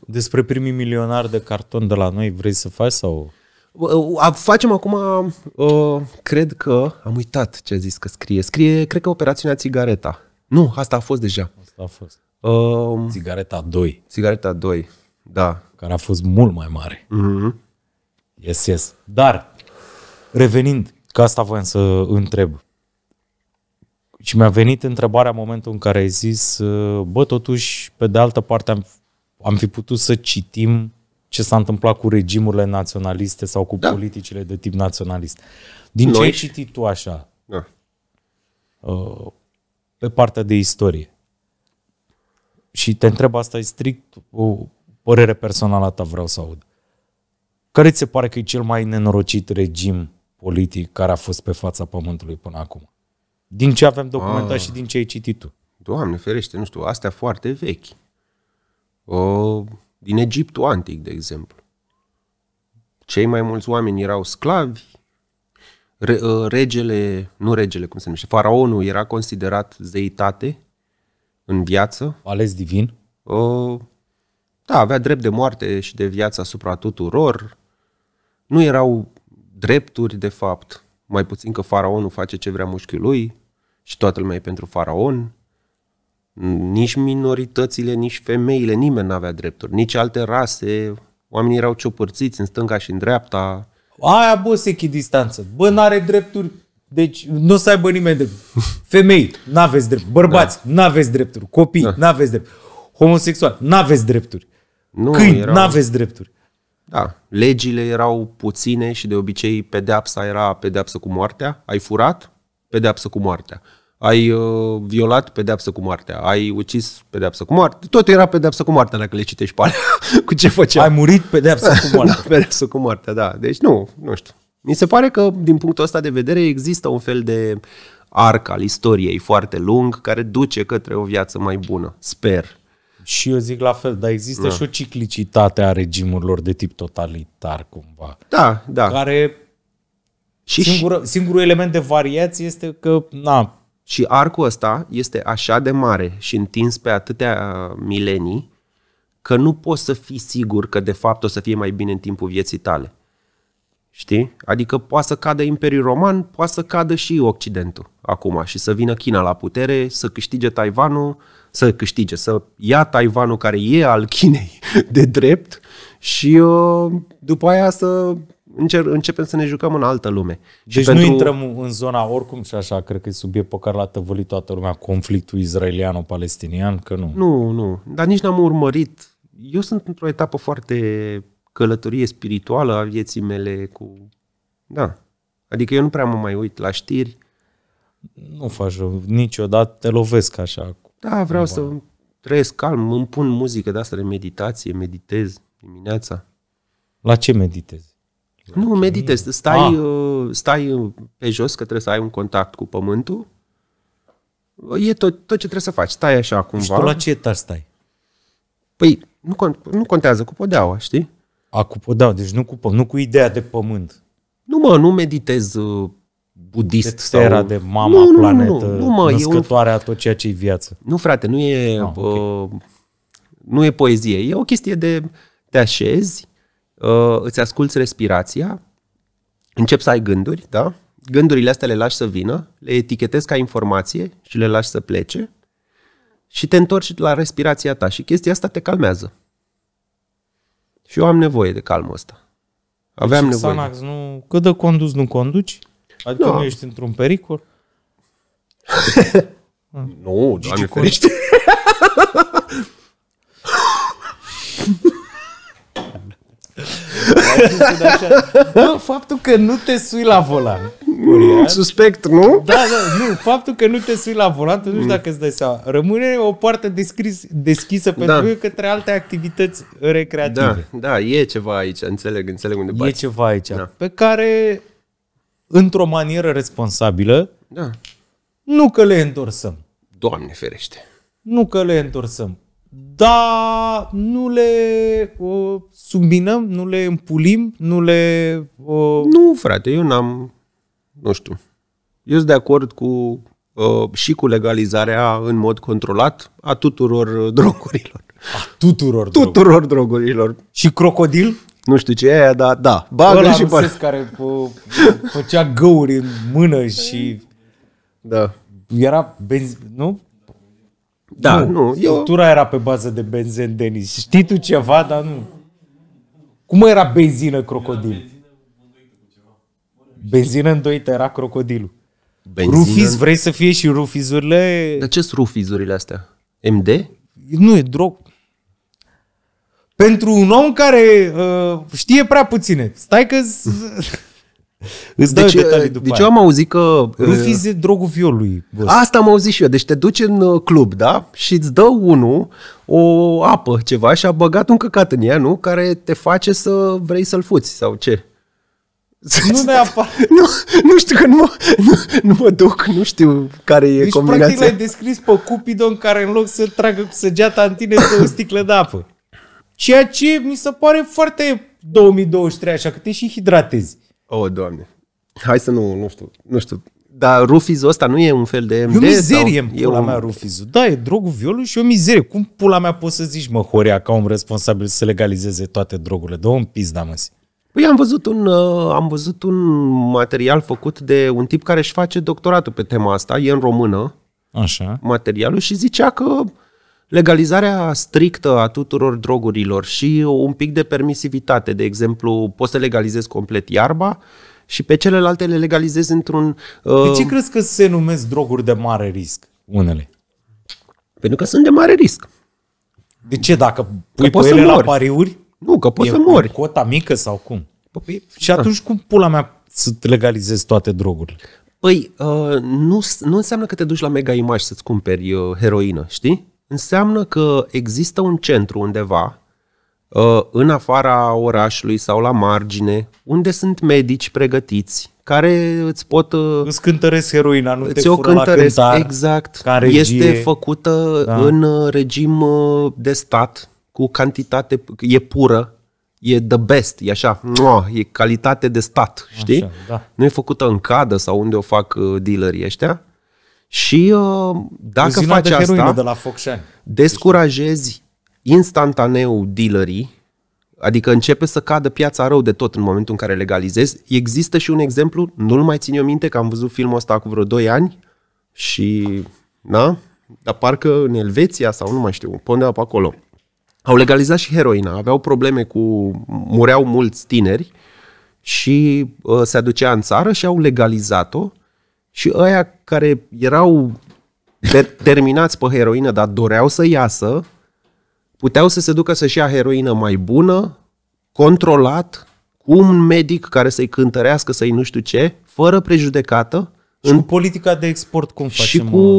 despre primii milionari de carton de la noi vrei să faci sau... Uh, uh, facem acum, cred că, am uitat ce a zis că scrie, scrie, cred că Operațiunea Țigareta. Nu, asta a fost deja. Asta a fost. Uh, Țigareta 2. Țigareta 2, da. Care a fost mult mai mare. Mm-hmm. Yes, yes. Dar, revenind, că asta voiam să întreb. Și mi-a venit întrebarea în momentul în care ai zis, uh, bă, totuși, pe de altă parte, am, am fi putut să citim ce s-a întâmplat cu regimurile naționaliste sau cu da. politicile de tip naționalist. Din Noi. ce ai citit tu așa? Da. Uh, pe partea de istorie și te întreb, asta e strict o părere personală a ta, vreau să aud. Care ți se pare că e cel mai nenorocit regim politic care a fost pe fața Pământului până acum? Din ce avem documentat ah. și din ce ai citit tu? Doamne ferește, nu știu, astea foarte vechi. O, din Egiptul antic, de exemplu. Cei mai mulți oameni erau sclavi, uh, regele, nu regele, cum se numește, faraonul era considerat zeitate în viață. Ales divin? Uh, da, avea drept de moarte și de viață asupra tuturor. Nu erau drepturi, de fapt. Mai puțin că faraonul face ce vrea mușchiul lui și toată lumea e pentru faraon. Nici minoritățile, nici femeile, nimeni nu avea drepturi. Nici alte rase. Oamenii erau ciopărțiți în stânga și în dreapta. Aia, bă, se distanță. Bă, n-are drepturi deci nu o să aibă nimeni drept. Femei, n-aveți drept. Bărbați, da. n-aveți drepturi. Copii, da. n-aveți drept. Homosexual, n-aveți drepturi. Nu, Câini, erau... n-aveți drepturi. Da, legile erau puține și de obicei pedeapsa era pedeapsă cu moartea. Ai furat, pedeapsă cu moartea. Ai uh, violat, pedeapsă cu moartea. Ai ucis, pedeapsă cu moartea. Tot era pedeapsă cu moartea dacă le citești pe alea. cu ce făceai. Ai murit, pedeapsă cu da, moartea. da, pedeapsă cu moartea, da. Deci nu, nu știu. Mi se pare că, din punctul ăsta de vedere, există un fel de arc al istoriei foarte lung care duce către o viață mai bună. Sper. Și eu zic la fel, dar există da. și o ciclicitate a regimurilor de tip totalitar, cumva. Da, da. Care și singură, și... singurul element de variație este că, na... Și arcul ăsta este așa de mare și întins pe atâtea milenii că nu poți să fii sigur că de fapt o să fie mai bine în timpul vieții tale. Știi? Adică poate să cadă Imperiul Roman, poate să cadă și Occidentul acum și să vină China la putere, să câștige Taiwanul, să câștige, să ia Taiwanul care e al Chinei de drept și uh, după aia să încer- începem să ne jucăm în altă lume. Deci și nu intrăm în zona oricum și așa, cred că e subiect pe care l-a tăvălit toată lumea, conflictul izraeliano-palestinian, că nu. Nu, nu, dar nici n-am urmărit. Eu sunt într-o etapă foarte călătorie spirituală a vieții mele cu... Da. Adică eu nu prea mă mai uit la știri. Nu faci rău. Niciodată te lovesc așa. Da, vreau să trăiesc calm, îmi pun muzică de asta de meditație, meditez dimineața. La ce meditezi? La nu, meditez, Stai, ah. Uh, stai uh, pe jos că trebuie să ai un contact cu pământul. E tot, tot ce trebuie să faci. Stai așa cumva. Și tu la ce etaj stai? Păi nu, cont, nu contează cu podeaua, știi? Acupă, da, deci nu cu, nu cu ideea de pământ. Nu mă, nu meditez uh, budist. De deci sau... de mama, nu, planetă, nu, nu, nu, mă, născătoarea eu... tot ceea ce e viață. Nu, frate, nu e, ah, okay. uh, nu e poezie. E o chestie de te așezi, uh, îți asculți respirația, începi să ai gânduri, da? Gândurile astea le lași să vină, le etichetezi ca informație și le lași să plece și te întorci la respirația ta și chestia asta te calmează. Și eu am nevoie de calmul ăsta. Aveam deci, nevoie. Sanax, nu... Cât de condus nu conduci? Adică da. nu ești într-un pericol? nu, ah. doamne ferește. Bă, faptul că nu te sui la volan Uriaș. Mm, suspect, nu? Da, da, nu. Faptul că nu te sui la volant, nu știu dacă îți dai seama. Rămâne o poartă deschis, deschisă da. pentru da. către alte activități recreative. Da, da, e ceva aici, înțeleg, înțeleg unde E ceva aici, da. pe care, într-o manieră responsabilă, da. nu că le întorsăm. Doamne ferește. Nu că le întorsăm. Da, nu le uh, subminăm, nu le împulim, nu le... Uh... Nu, frate, eu n-am nu știu. Eu sunt de acord cu uh, și cu legalizarea în mod controlat a tuturor drogurilor. A tuturor Tuturor drogurilor. Și crocodil? Nu știu ce e aia, dar da. Bagă Ăla și par... care fă, făcea găuri în mână și... Da. Era benz... nu? Da, nu. nu eu... era pe bază de benzen, Denis. Știi tu ceva, dar nu. Cum era benzină crocodil? Benzină în 2 era crocodilul. Benzină... Rufiz, vrei să fie și rufizurile? Dar ce sunt rufizurile astea? MD? Nu, e drog. Pentru un om care uh, știe prea puține. Stai că Îți deci, uh, după deci aia. eu am auzit că... Uh, Rufiz e drogul violului. Bă. Asta am auzit și eu. Deci te duci în uh, club, da? Și îți dă unul o apă, ceva, și a băgat un căcat în ea, nu? Care te face să vrei să-l fuți sau ce? Nu neapărat. nu, nu știu că nu nu, nu mă duc, nu știu care e deci, combinația. Deci practic l-ai descris pe Cupidon care în loc să tragă cu săgeata în tine o sticlă de apă. Ceea ce mi se pare foarte 2023 așa, că te și hidratezi. O, oh, doamne. Hai să nu, nu știu, nu știu. Dar rufizul ăsta nu e un fel de MD? E o mizerie sau? în pula un... mea rufizul. Da, e drogul violul și o mizerie. Cum pula mea poți să zici, mă, Horea, ca un responsabil să legalizeze toate drogurile? Dă un pizda, mă. Păi am văzut, un, uh, am văzut un material făcut de un tip care își face doctoratul pe tema asta, e în română Așa. materialul și zicea că legalizarea strictă a tuturor drogurilor și un pic de permisivitate, de exemplu, poți să legalizezi complet iarba și pe celelalte le legalizezi într-un... Uh... De ce crezi că se numesc droguri de mare risc, unele? Pentru că sunt de mare risc. De ce? Dacă pui pe ele la pariuri? Nu, că poți e să mori. cota mică sau cum? Păi, și atunci cum pula mea să legalizezi toate drogurile? Păi, uh, nu, nu înseamnă că te duci la Mega Image să-ți cumperi uh, heroină, știi? Înseamnă că există un centru undeva, uh, în afara orașului sau la margine, unde sunt medici pregătiți care îți pot... Uh, îți cântăresc heroina, nu te o fură cântăresc, la cântar, Exact. Care este făcută da. în uh, regim uh, de stat, cu cantitate, e pură, e the best, e așa, e calitate de stat, știi? Așa, da. Nu e făcută în cadă sau unde o fac uh, dealerii ăștia. Și uh, dacă Zina faci de asta, de la Focșani. descurajezi instantaneu dealerii, adică începe să cadă piața rău de tot în momentul în care legalizezi. Există și un exemplu, nu-l mai țin eu minte, că am văzut filmul ăsta cu vreo 2 ani și, da, dar parcă în Elveția sau nu mai știu, pe undeva pe acolo, au legalizat și heroina. Aveau probleme cu... mureau mulți tineri și uh, se aducea în țară și au legalizat-o și ăia care erau ter- terminați pe heroină, dar doreau să iasă, puteau să se ducă să-și ia heroină mai bună, controlat, cu un medic care să-i cântărească, să-i nu știu ce, fără prejudecată, și în... cu politica de export cum facem? Și cu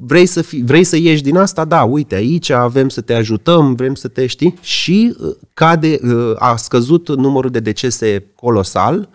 vrei să, fi, vrei să ieși din asta? Da, uite, aici avem să te ajutăm, vrem să te știi. Și uh, cade, uh, a scăzut numărul de decese colosal,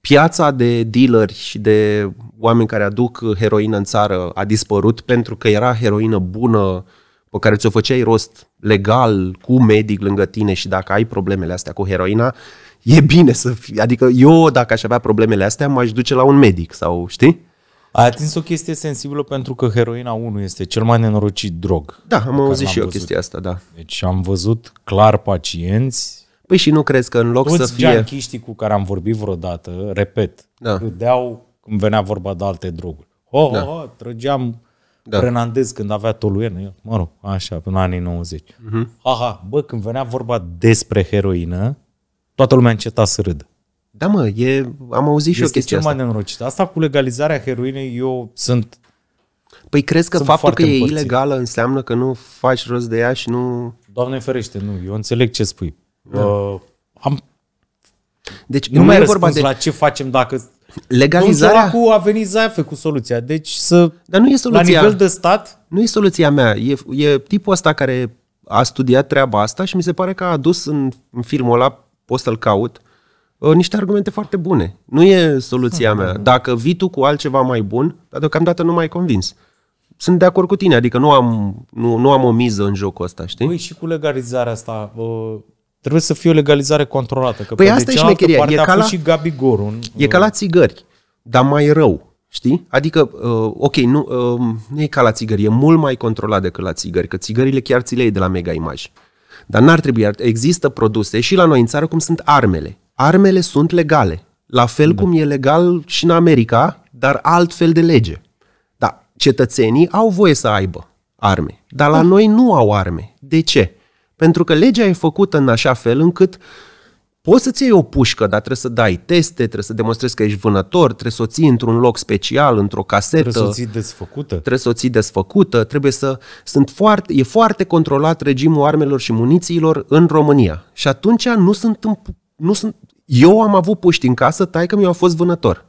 piața de dealeri și de oameni care aduc heroină în țară a dispărut pentru că era heroină bună pe care ți-o făceai rost legal cu medic lângă tine și dacă ai problemele astea cu heroina, e bine să fii. Adică eu, dacă aș avea problemele astea, m-aș duce la un medic sau știi? Ai atins o chestie sensibilă pentru că heroina 1 este cel mai nenorocit drog. Da, am auzit și eu văzut. chestia asta, da. Deci am văzut clar pacienți. Păi și nu crezi că în loc Toți să fie... Toți cu care am vorbit vreodată, repet, da. râdeau când venea vorba de alte droguri. Oh, da. oh, trăgeam da. Renandez când avea toluenă, mă rog, așa, până anii 90. Uh-huh. Mhm. Aha, bă, când venea vorba despre heroină, toată lumea înceta să râdă. Da, mă, e, am auzit și este eu chestia asta. Este mai Asta cu legalizarea heroinei, eu sunt Păi crezi că sunt faptul că împărțit. e ilegală înseamnă că nu faci rost de ea și nu... Doamne ferește, nu, eu înțeleg ce spui. Da. Uh, am... Deci nu, nu mai e vorba de... la ce facem dacă... Legalizarea... cu a venit Zafe cu soluția, deci să... Dar nu e soluția. La nivel de stat... Nu e soluția mea, e, e tipul ăsta care a studiat treaba asta și mi se pare că a adus în, în filmul ăla, poți să-l caut, uh, Uh, niște argumente foarte bune. Nu e soluția mea. Dacă vii tu cu altceva mai bun, dar deocamdată nu mai convins. Sunt de acord cu tine, adică nu am, nu, nu am o miză în jocul ăsta, știi? Păi și cu legalizarea asta, bă, uh, trebuie să fie o legalizare controlată. Că păi pe asta e șmecheria. E ca, la, și Gabi Gorun, e ca la țigări, dar mai rău. Știi? Adică, uh, ok, nu, uh, nu e ca la țigări, e mult mai controlat decât la țigări, că țigările chiar ți le iei de la Mega imagi. Dar n-ar trebui, există produse și la noi în țară cum sunt armele armele sunt legale. La fel da. cum e legal și în America, dar altfel de lege. Da, cetățenii au voie să aibă arme, dar la da. noi nu au arme. De ce? Pentru că legea e făcută în așa fel încât poți să-ți iei o pușcă, dar trebuie să dai teste, trebuie să demonstrezi că ești vânător, trebuie să o ții într-un loc special, într-o casetă. Trebuie să o ții desfăcută. Trebuie să o ții desfăcută, trebuie să... Sunt foarte, e foarte controlat regimul armelor și munițiilor în România. Și atunci nu sunt, în, nu sunt eu am avut puști în casă, taică mi-au fost vânător.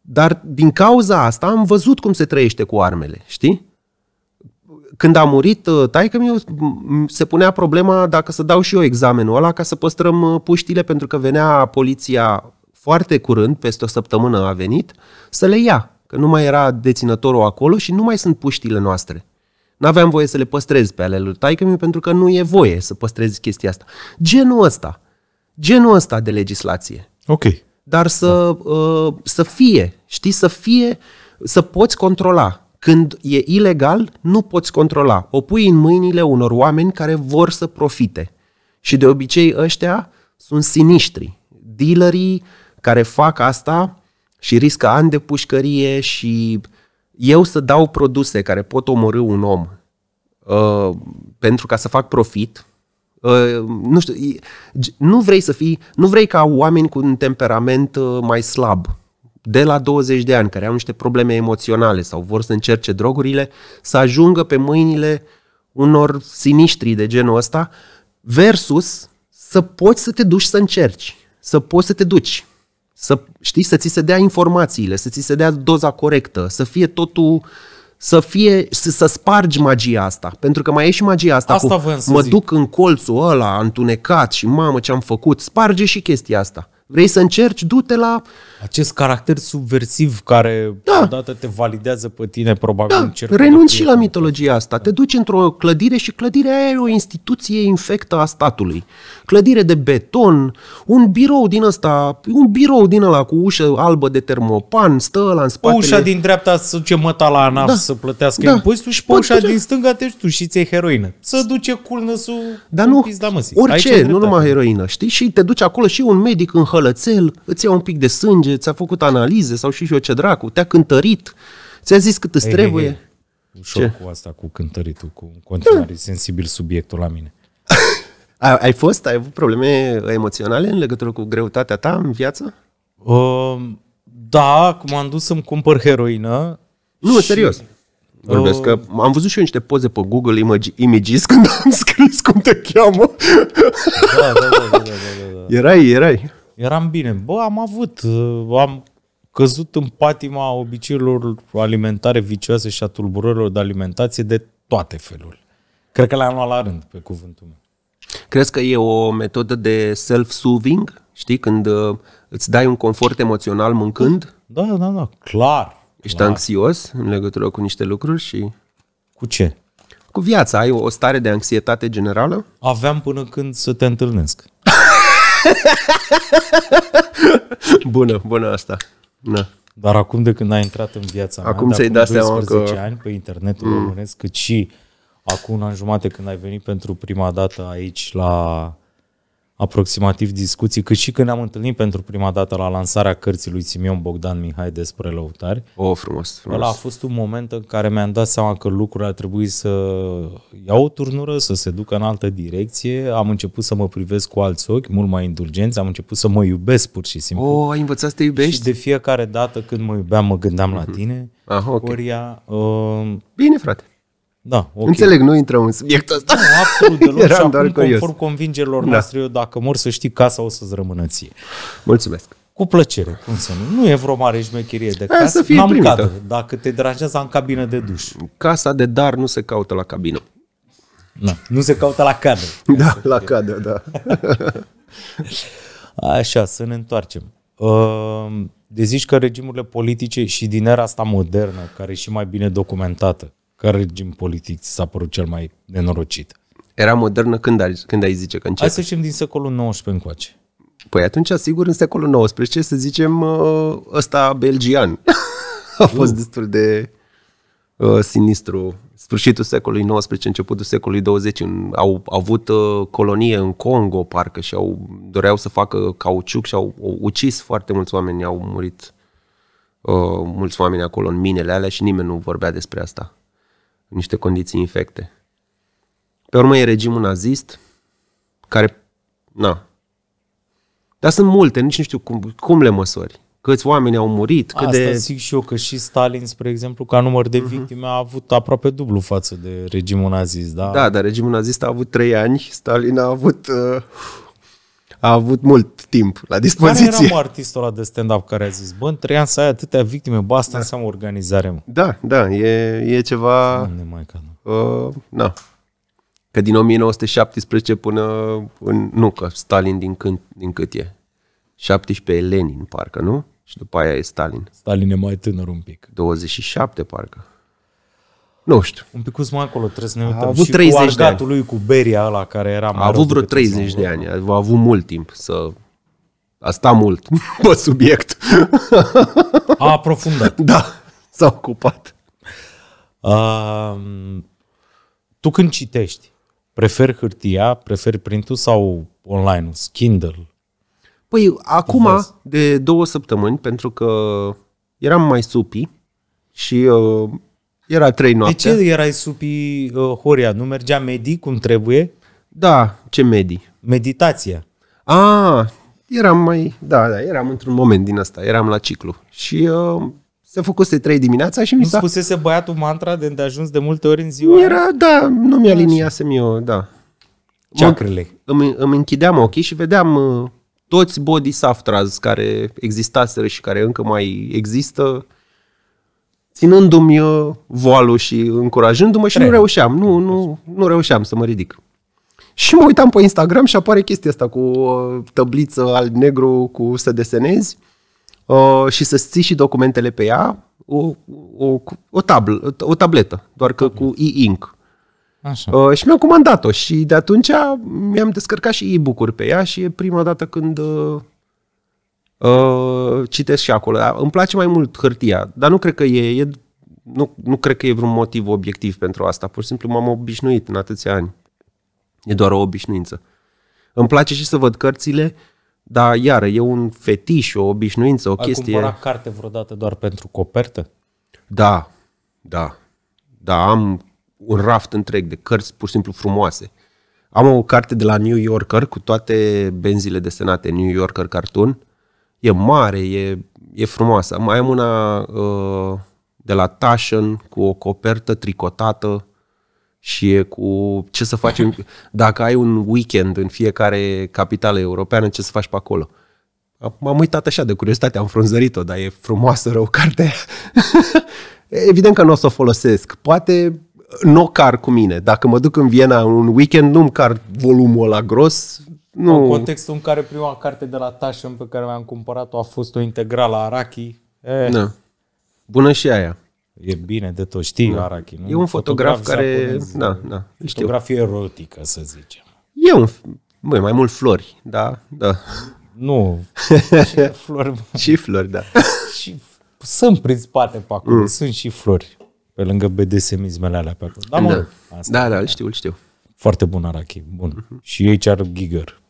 Dar din cauza asta am văzut cum se trăiește cu armele, știi? Când a murit uh, taică mi se punea problema dacă să dau și eu examenul ăla ca să păstrăm uh, puștile, pentru că venea poliția foarte curând, peste o săptămână a venit, să le ia, că nu mai era deținătorul acolo și nu mai sunt puștile noastre. N-aveam voie să le păstrez pe ale lui taică pentru că nu e voie să păstrezi chestia asta. Genul ăsta – Genul ăsta de legislație. Ok. Dar să, da. uh, să fie, știi, să fie, să poți controla. Când e ilegal, nu poți controla. O pui în mâinile unor oameni care vor să profite. Și de obicei ăștia sunt siniștri. Dealerii care fac asta și riscă ani de pușcărie și eu să dau produse care pot omorâ un om uh, pentru ca să fac profit, Uh, nu știu, nu vrei să fii, nu vrei ca oameni cu un temperament uh, mai slab, de la 20 de ani, care au niște probleme emoționale sau vor să încerce drogurile, să ajungă pe mâinile unor sinistri de genul ăsta, versus să poți să te duci să încerci, să poți să te duci, să știi, să ți se dea informațiile, să ți se dea doza corectă, să fie totul uh, să fie, să, să spargi magia asta. Pentru că mai e și magia asta, asta cu mă zic. duc în colțul ăla întunecat și mamă ce am făcut, sparge și chestia asta. Vrei să încerci? Du-te la acest caracter subversiv care da. odată te validează pe tine, probabil. Da. Renunți și la mitologia asta. Da. Te duci într-o clădire și clădirea aia e o instituție infectă a statului. Clădire de beton, un birou din ăsta, un birou din ăla cu ușă albă de termopan, stă la în spate. ușa din dreapta să duce măta la ANAF da. să plătească da. impozitul și pe păi ușa da. din stânga te tu și ți heroină. Să duce culnăsul Dar nu, orice, nu numai heroină, știi? Și te duci acolo și un medic în hălățel, îți ia un pic de sânge, plânge, ți-a făcut analize sau și eu ce dracu, te-a cântărit, ți-a zis cât îți hey, trebuie. Hey, hey. Ușor ce? cu asta, cu cântăritul, cu continuare da. sensibil subiectul la mine. ai, ai fost? Ai avut probleme emoționale în legătură cu greutatea ta în viață? Uh, da, cum am dus să-mi cumpăr heroină. Nu, și... serios. Vorbesc că uh. am văzut și eu niște poze pe Google Images când am scris cum te cheamă. Da, da, da, da, da, da. da, da. Erai, erai. Eram bine. Bă, am avut, uh, am căzut în patima obiceiurilor alimentare vicioase și a tulburărilor de alimentație de toate felurile. Cred că le-am luat la rând, pe cuvântul meu. Crezi că e o metodă de self-soothing? Știi, când uh, îți dai un confort emoțional mâncând? Da, da, da, clar. Ești clar. anxios în legătură cu niște lucruri și... Cu ce? Cu viața. Ai o stare de anxietate generală? Aveam până când să te întâlnesc. bună, bună asta. Na. Dar acum de când ai intrat în viața acum mea, ți-ai acum 12 că... ani pe internetul mm. românesc, cât și acum un an jumate când ai venit pentru prima dată aici la aproximativ discuții, cât și când ne-am întâlnit pentru prima dată la lansarea cărții lui Simion Bogdan Mihai despre lăutari. O, oh, frumos, frumos. Ăla a fost un moment în care mi-am dat seama că lucrurile ar trebui să iau o turnură, să se ducă în altă direcție. Am început să mă privesc cu alți ochi, mult mai indulgenți, am început să mă iubesc pur și simplu. O, oh, ai învățat să te iubești? Și de fiecare dată când mă iubeam, mă gândeam uh-huh. la mhm. tine. Aha, okay. Oria, uh, Bine, frate. Da, okay. Înțeleg, nu intrăm în subiectul ăsta. Nu, absolut deloc. Eram și acum, doar curios. conform convingerilor da. noastre, eu dacă mor să știi casa o să-ți rămână ție. Mulțumesc. Cu plăcere, cum să nu. Nu e vreo mare șmecherie de casă. să fie N-am primită. cadă. Dacă te deranjează, în cabină de duș. Casa de dar nu se caută la cabină. Da. Nu se caută la cadă. Da, la cadă, da. Așa, să ne întoarcem. Ehm, de zici că regimurile politice și din era asta modernă, care e și mai bine documentată, care regim politic ți s-a părut cel mai nenorocit? Era modernă când ai, când ai zice că începe? Hai să zicem din secolul XIX încoace. Păi atunci, sigur, în secolul XIX, să zicem, uh, ăsta belgian. A uh. fost uh. destul de uh, sinistru. Sfârșitul secolului XIX, începutul secolului 20, au, au avut uh, colonie în Congo, parcă, și au doreau să facă cauciuc și au, au ucis foarte mulți oameni, au murit uh, mulți oameni acolo în minele alea și nimeni nu vorbea despre asta niște condiții infecte. Pe urmă e regimul nazist, care, na. Dar sunt multe, nici nu știu cum, cum le măsori. Câți oameni au murit, cât Asta de... zic și eu că și Stalin, spre exemplu, ca număr de mhm. victime, uh-huh. a avut aproape dublu față de regimul nazist, da? Da, dar regimul nazist a avut trei ani, Stalin a avut... Uh a avut mult timp la dispoziție. Care era un artistul ăla de stand-up care a zis, bă, în trei ani să ai atâtea victime, bă, asta da. înseamnă organizare, mă. Da, da, e, e ceva... mai maica, nu. Uh, na. Că din 1917 până în... Nu, că Stalin din, când, din cât e? 17 e Lenin, parcă, nu? Și după aia e Stalin. Stalin e mai tânăr un pic. 27, parcă. Nu știu. Un pic mai acolo, trebuie să ne uităm. A avut și 30 cu de ani. lui cu beria ăla care era mai A avut vreo 30 de ani. A avut mult timp să... A stat mult pe subiect. A aprofundat. Da, s-a ocupat. Uh, tu când citești, preferi hârtia, preferi printul sau online Kindle? Păi acum, de două săptămâni, pentru că eram mai supi și uh, era trei noapte. De ce erai supi uh, Horia? Nu mergea medii cum trebuie? Da, ce medii? Meditația. Ah, eram mai, da, da, eram într-un moment din asta, eram la ciclu. Și uh, se făcuse trei dimineața și nu mi s-a... spusese băiatul mantra de ajuns de multe ori în ziua? Era, da, nu mi-a liniasem eu, da. Ceacrele. Îmi, îmi închideam ochii și vedeam uh, toți body saftras care existaseră și care încă mai există ținându-mi uh, voalul și încurajându-mă și Trebuie. nu reușeam, nu, nu, nu reușeam să mă ridic. Și mă uitam pe Instagram și apare chestia asta cu o uh, tăbliță alb-negru cu să desenezi uh, și să ții și documentele pe ea, o, o, o, tabl, o tabletă, doar că cu e-ink. Așa. Uh, și mi-am comandat-o și de atunci mi-am descărcat și e-book-uri pe ea și e prima dată când uh, Uh, citesc și acolo. Îmi place mai mult hârtia, dar nu cred că e, e nu, nu cred că e vreun motiv obiectiv pentru asta. Pur și simplu m-am obișnuit în atâția ani. E doar o obișnuință. Îmi place și să văd cărțile, dar iară, e un fetiș, o obișnuință, o Ai chestie. Ai cumpărat carte vreodată doar pentru copertă? Da, da. Da, am un raft întreg de cărți pur și simplu frumoase. Am o carte de la New Yorker cu toate benzile desenate New Yorker cartoon e mare, e, e frumoasă. Mai am una uh, de la Tashen cu o copertă tricotată și e cu ce să faci dacă ai un weekend în fiecare capitală europeană, ce să faci pe acolo. M-am uitat așa de curiozitate, am frunzărit-o, dar e frumoasă rău cartea. Evident că nu o să o folosesc. Poate uh, nu o car cu mine. Dacă mă duc în Viena un weekend, nu-mi car volumul ăla gros, nu. În contextul în care prima carte de la Tașan pe care mi-am cumpărat-o a fost o integrală a Araki. E. Eh. Da. Bună și aia. E bine de tot, știi da. Araki. nu? E un fotograf, fotograf care... Japonez, da, da, știu. Fotografie erotică, să zicem. E un... Băi, mai mult flori, da, da. Nu, și flori. și flori, da. și sunt prin spate pe acolo, mm. sunt și flori. Pe lângă bdsm izmele alea pe acolo. Da, mă, da. Asta da, da, îl știu, îl știu. Foarte bun Arachi, bun. Mm-hmm. Și HR Giger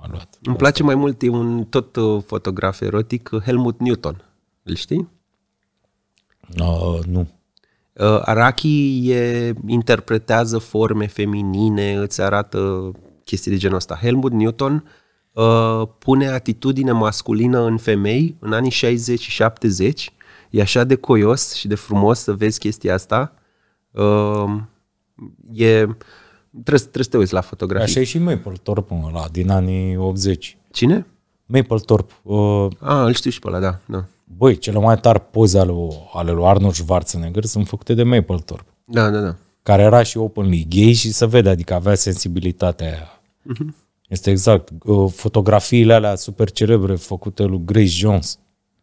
am luat. Îmi place mai mult, e un tot uh, fotograf erotic, Helmut Newton. Îl știi? Uh, nu. Uh, Araki e, interpretează forme feminine, îți arată chestii de genul ăsta. Helmut Newton uh, pune atitudine masculină în femei în anii 60 și 70. E așa de coios și de frumos să vezi chestia asta. Uh, e Trebuie, trebuie să te uiți la fotografii. Așa e și Maple Torp ăla, din anii 80. Cine? Maple Torp. Uh, ah, îl știu și pe ăla, da. da. Băi, cele mai tari poze ale, ale lui Arnold Schwarzenegger sunt făcute de Maple Torp. Da, da, da. Care era și openly gay și se vede, adică avea sensibilitatea aia. Uh-huh. Este exact. Uh, fotografiile alea super celebre făcute lui Grace Jones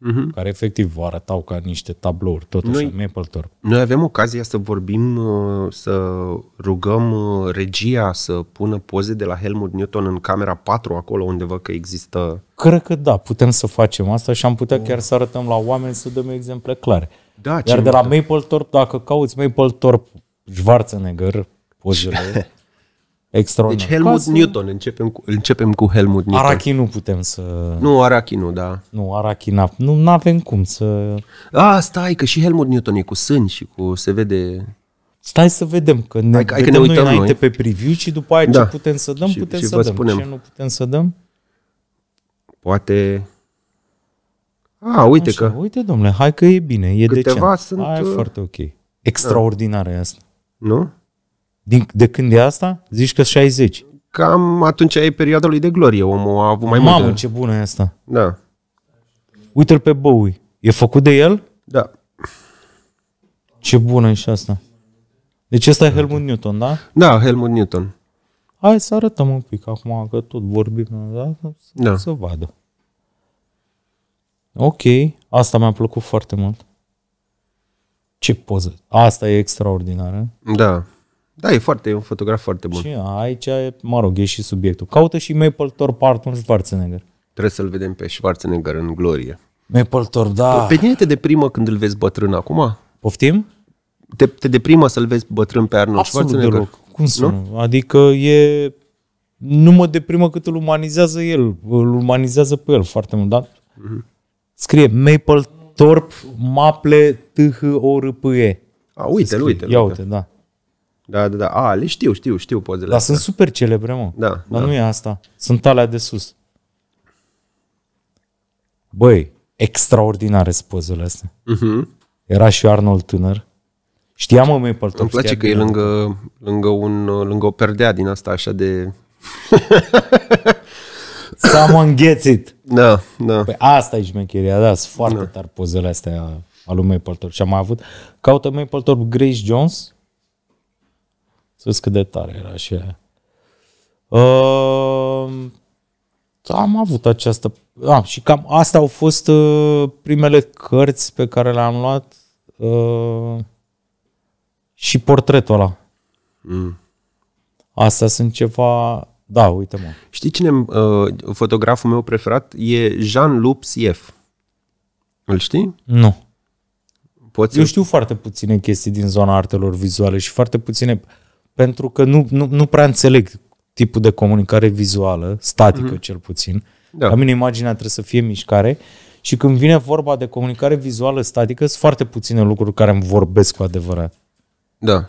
uh-huh. care efectiv vă arătau ca niște tablouri, tot noi, așa, Mapletor. Noi avem ocazia să vorbim, uh, să rugăm uh, regia să pună poze de la Helmut Newton în camera 4, acolo unde văd că există... Cred că da, putem să facem asta și am putea oh. chiar să arătăm la oameni să dăm exemple clare. Da, Iar de la Torp, dacă cauți Torp, Schwarzenegger, pozele, Extraordinar. Deci Helmut Cazul... Newton, începem cu, începem cu Helmut Newton. Arachi nu putem să... Nu, Arachi nu, da. Nu, Arachi n nu avem cum să... A, stai, că și Helmut Newton e cu sân și cu... se vede... Stai să vedem, că ne, hai, vedem că ne uităm noi înainte noi. pe preview și după aia da. ce putem să dăm, și, putem și să dăm. Spunem. Ce nu putem să dăm? Poate... A, uite Așa, că... Uite, domnule, hai că e bine, e Câteva decent. sunt... Aia e uh, foarte ok. Extraordinare da. asta. Nu? Din, de când e asta? Zici că 60. Cam atunci e perioada lui de glorie. Omul a avut mai Mamă, multe... Mamă, ce bună e asta. Da. Uite-l pe Bowie. E făcut de el? Da. Ce bună e și asta. Deci ăsta e Helmut Newton, da? Da, Helmut Newton. Hai să arătăm un pic acum că tot vorbim, da? Să, da. să vadă. Ok, asta mi-a plăcut foarte mult. Ce poză. Asta e extraordinară. Da. Da, e foarte, e un fotograf foarte bun. Și aici, mă rog, e și subiectul. Caută și Mapletor Part un Schwarzenegger. Trebuie să-l vedem pe Schwarzenegger în glorie. Mapletor, da. Pe tine te deprimă când îl vezi bătrân acum? Poftim? Te, te deprimă să-l vezi bătrân pe Arnold Absolut Schwarzenegger? Deloc. Cum sună? nu? Adică e... Nu mă deprimă cât îl umanizează el. Îl umanizează pe el foarte mult, Da. Mm-hmm. Scrie Maple Torp Maple t h o r p e A, uite-l, uite-l. Ia uite, da. Da, da, da. A, le știu, știu, știu pozele Dar astea. sunt super celebre, mă. Da, Dar da. nu e asta. Sunt alea de sus. Băi, extraordinare sunt pozele astea. Uh-huh. Era și Arnold tânăr. Știam mă mai Îmi place că e lângă, lângă, un, lângă o perdea din asta așa de... Someone gets it. Da, da. Păi asta e șmecheria, da, sunt foarte da. tari pozele astea a lui Maple Și am avut, caută Maple Grace Jones, să vezi cât de tare era și aia. Uh, am avut această... Ah, și cam astea au fost uh, primele cărți pe care le-am luat uh, și portretul ăla. Mm. Astea sunt ceva... Da, uite-mă. Știi cine, uh, fotograful meu preferat e Jean-Luc Sief. Îl știi? Nu. Poți Eu știu foarte puține chestii din zona artelor vizuale și foarte puține... Uh, pentru că nu, nu, nu prea înțeleg tipul de comunicare vizuală, statică mm-hmm. cel puțin. Da. La mine imaginea trebuie să fie mișcare și când vine vorba de comunicare vizuală statică, sunt foarte puține lucruri care îmi vorbesc cu adevărat. Da.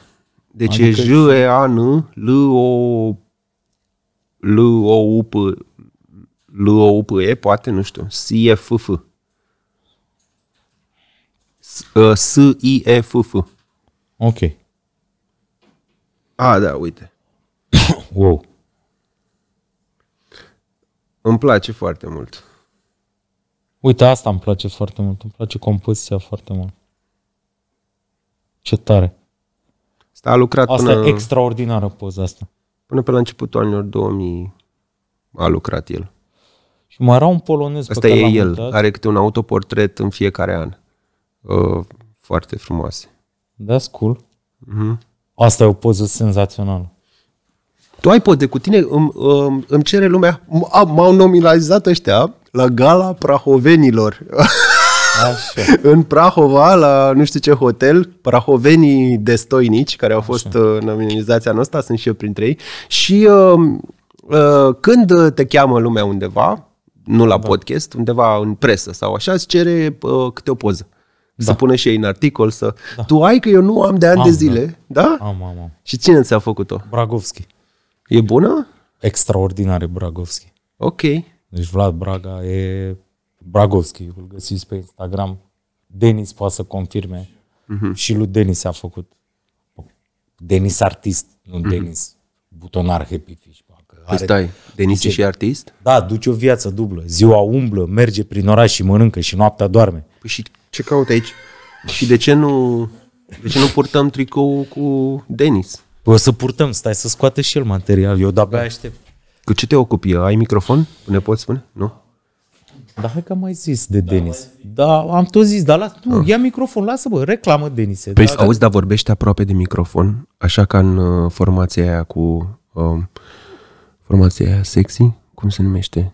Deci adică e J, E, A, N, L, O, L, O, U, P, L, O, U, P, E, poate, nu știu, S, E, F, F. Uh, S, I, E, F, F. Ok. A, da, uite. wow. Îmi place foarte mult. Uite, asta îmi place foarte mult. Îmi place compoziția foarte mult. Ce tare. Asta a lucrat asta până... e extraordinară poza asta. Până pe la începutul anilor 2000 a lucrat el. Și mai era un polonez Asta pe care e el. Uitat. Are câte un autoportret în fiecare an. Uh, foarte frumoase. Da, cool. Uh-huh. Asta e o poză senzațională. Tu ai poze cu tine, îmi, îmi, îmi cere lumea, m-au nominalizat ăștia la gala prahovenilor. Așa. în Prahova, la nu știu ce hotel, prahovenii destoinici, care au fost Așa. Uh, nominalizați noastră, sunt și eu printre ei. Și uh, uh, când te cheamă lumea undeva, nu la da. podcast, undeva în presă sau așa, îți cere uh, câte o poză da. să pună și ei în articol, să... Da. Tu ai că eu nu am de ani am, de zile, da? da? Am, am, am. Și cine ți-a făcut-o? Bragovski. E bună? e Bragovski. Ok. Deci Vlad Braga e Bragovski, îl găsiți pe Instagram. Denis poate să confirme. Uh-huh. Și lui Denis a făcut. Denis artist, nu uh-huh. Denis butonar happy fish. Păi stai, Denis duce, și artist? Da, duce o viață dublă. Ziua umblă, merge prin oraș și mănâncă și noaptea doarme. Păi și ce caut aici? Și de ce nu, de ce nu purtăm tricou cu Denis? O să purtăm, stai să scoate și el material, eu de-abia aștept. Cu ce te ocupi? Ai microfon? Ne poți spune? Nu? Da, hai că am mai zis de da, Denis. Da, am tot zis, dar las, nu, ah. ia microfon, lasă bă, reclamă Denise. Păi, da, da. auzi, dar da, vorbește aproape de microfon, așa ca în uh, formația aia cu... Uh, formația aia sexy, cum se numește?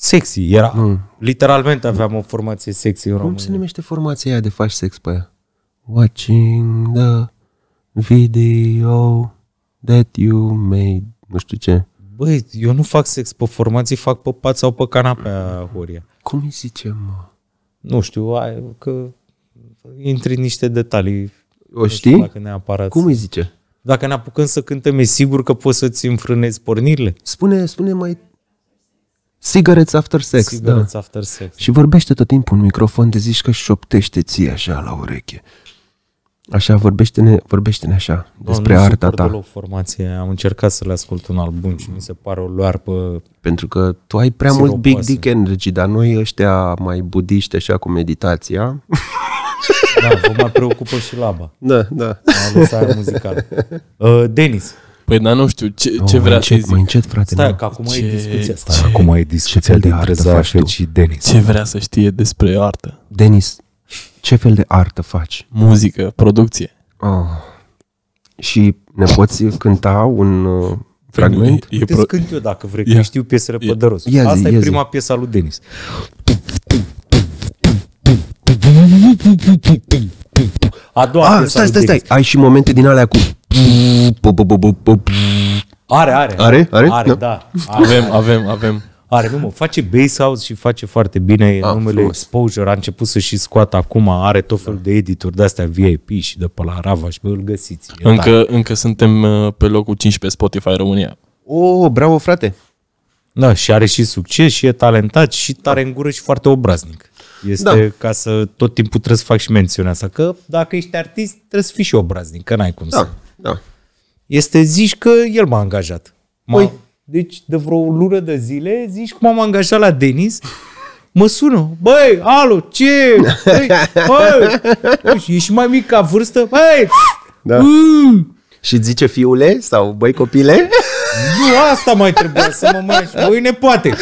sexy. Era, mm. Literalmente aveam o formație sexy în Cum România. se numește formația aia de faci sex pe aia? Watching the video that you made. Nu știu ce. Băi, eu nu fac sex pe formații, fac pe pat sau pe canapea, Horia. Cum îi zicem, mă? Nu știu, ai, că intri în niște detalii. O știi? dacă neapărat. Cum îi zice? Dacă ne apucăm să cântăm, e sigur că poți să-ți înfrânezi pornirile? Spune, spune mai Cigarettes After Sex, da. Cigarettes da. After Sex. Și vorbește tot timpul în microfon de zici că șoptește ție așa la ureche. Așa, vorbește-ne, vorbește-ne așa despre arta ta. Deloc formație. Am încercat să le ascult un album și mi se pare o loarpă Pentru că tu ai prea mult Big Dick Energy, dar noi ăștia mai budiști așa cu meditația... Da, vă mai preocupă și laba. Da, da. Am lăsat muzical. Uh, Denis, Păi dar nu știu, ce, no, ce oh, vrea încet, să zic? Mai încet, frate. Stai, că acum ce, e discuția asta. Ce, acum e discuția de artă faci tu? și Denis. Ce vrea să știe despre artă? Denis, ce fel de artă faci? Muzică, producție. Oh. Și ne poți cânta un uh, fragment? E, e pro... cânt eu dacă vrei, ia. că știu piesele Ia zi, Asta zi, e prima zi. piesă a lui Denis. A doua ah, a, stai, stai, stai, stai, ai și momente din alea cu are, are. Are? Are, are da. da. avem, are. avem, avem. Are, nu mă, face bass house și face foarte bine A, ah, numele frumos. Exposure, a început să și scoată acum, are tot felul da. de edituri de-astea VIP și de pe la Rava și bă, îl găsiți. Încă, încă suntem uh, pe locul 15 Spotify România. Oh, bravo frate! Da, și are și succes și e talentat și tare în gură și foarte obraznic. Este da. ca să tot timpul trebuie să fac și mențiunea asta, că dacă ești artist trebuie să fii și obraznic, că n-ai cum da. să... Da. Este zici că el m-a angajat. m Păi, deci de vreo lună de zile zici că m-am angajat la Denis mă sună, băi, alo, ce? Băi, băi, ești mai mic ca vârstă? Băi! Da. Mm. Și zice fiule sau băi copile? Nu, asta mai trebuie să mă mai așa. Băi, nepoate.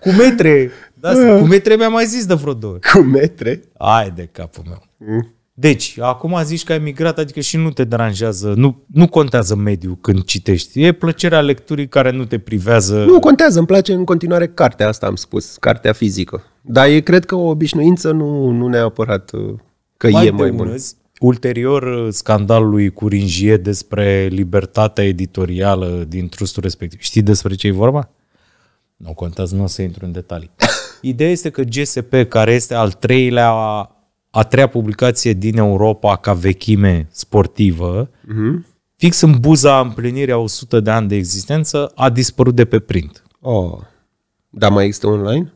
Cu metre. Da, cu metre mi-a mai zis de vreo două. Cu metre? Ai de capul meu. Mm. Deci, acum zici că ai migrat, adică și nu te deranjează, nu, nu contează mediul când citești. E plăcerea lecturii care nu te privează. Nu contează, îmi place în continuare cartea asta, am spus, cartea fizică. Dar e, cred că o obișnuință nu, nu neapărat uh, că mai e mai bună. Ulterior uh, scandalului cu Ringie despre libertatea editorială din trustul respectiv. Știi despre ce e vorba? Nu contează, nu o să intru în detalii. Ideea este că GSP, care este al treilea a treia publicație din Europa ca vechime sportivă, mm-hmm. fix în buza împlinirii a 100 de ani de existență, a dispărut de pe print. Oh. Dar mai există online?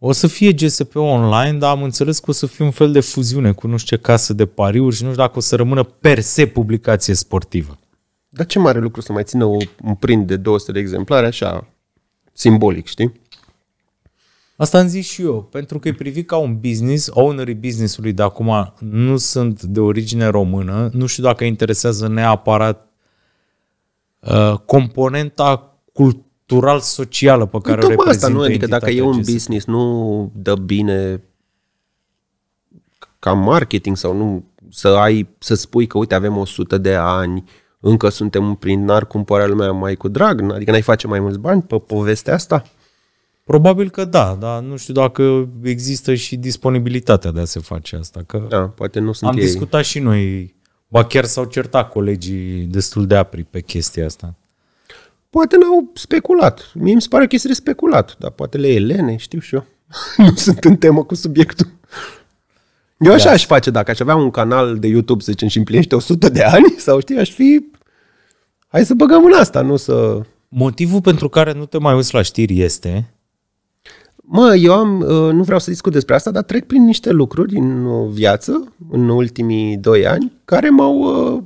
O să fie GSP online, dar am înțeles că o să fie un fel de fuziune cu nu știu ce casă de pariuri și nu știu dacă o să rămână per se publicație sportivă. Dar ce mare lucru să mai țină un print de 200 de exemplare așa, simbolic, știi? Asta am zis și eu, pentru că e privit ca un business, ownerii businessului de acum nu sunt de origine română, nu știu dacă interesează neapărat uh, componenta cultural-socială pe care Uite, o reprezintă asta, nu? Adică dacă e un business, nu dă bine ca marketing sau nu să ai, să spui că uite avem 100 de ani, încă suntem prin n-ar cumpăra lumea mai cu drag, adică n-ai face mai mulți bani pe povestea asta? Probabil că da, dar nu știu dacă există și disponibilitatea de a se face asta. Că da, poate nu sunt Am ei. discutat și noi, ba chiar s-au certat colegii destul de apri pe chestia asta. Poate n-au speculat. Mie mi se pare că este speculat, dar poate le elene, știu și eu. nu sunt în temă cu subiectul. Eu așa da. aș face dacă aș avea un canal de YouTube, să zicem, și împlinește 100 de ani, sau știi, aș fi... Hai să băgăm în asta, nu să... Motivul pentru care nu te mai uiți la știri este mă, eu am, uh, nu vreau să discut despre asta, dar trec prin niște lucruri în uh, viață, în ultimii doi ani, care m-au uh,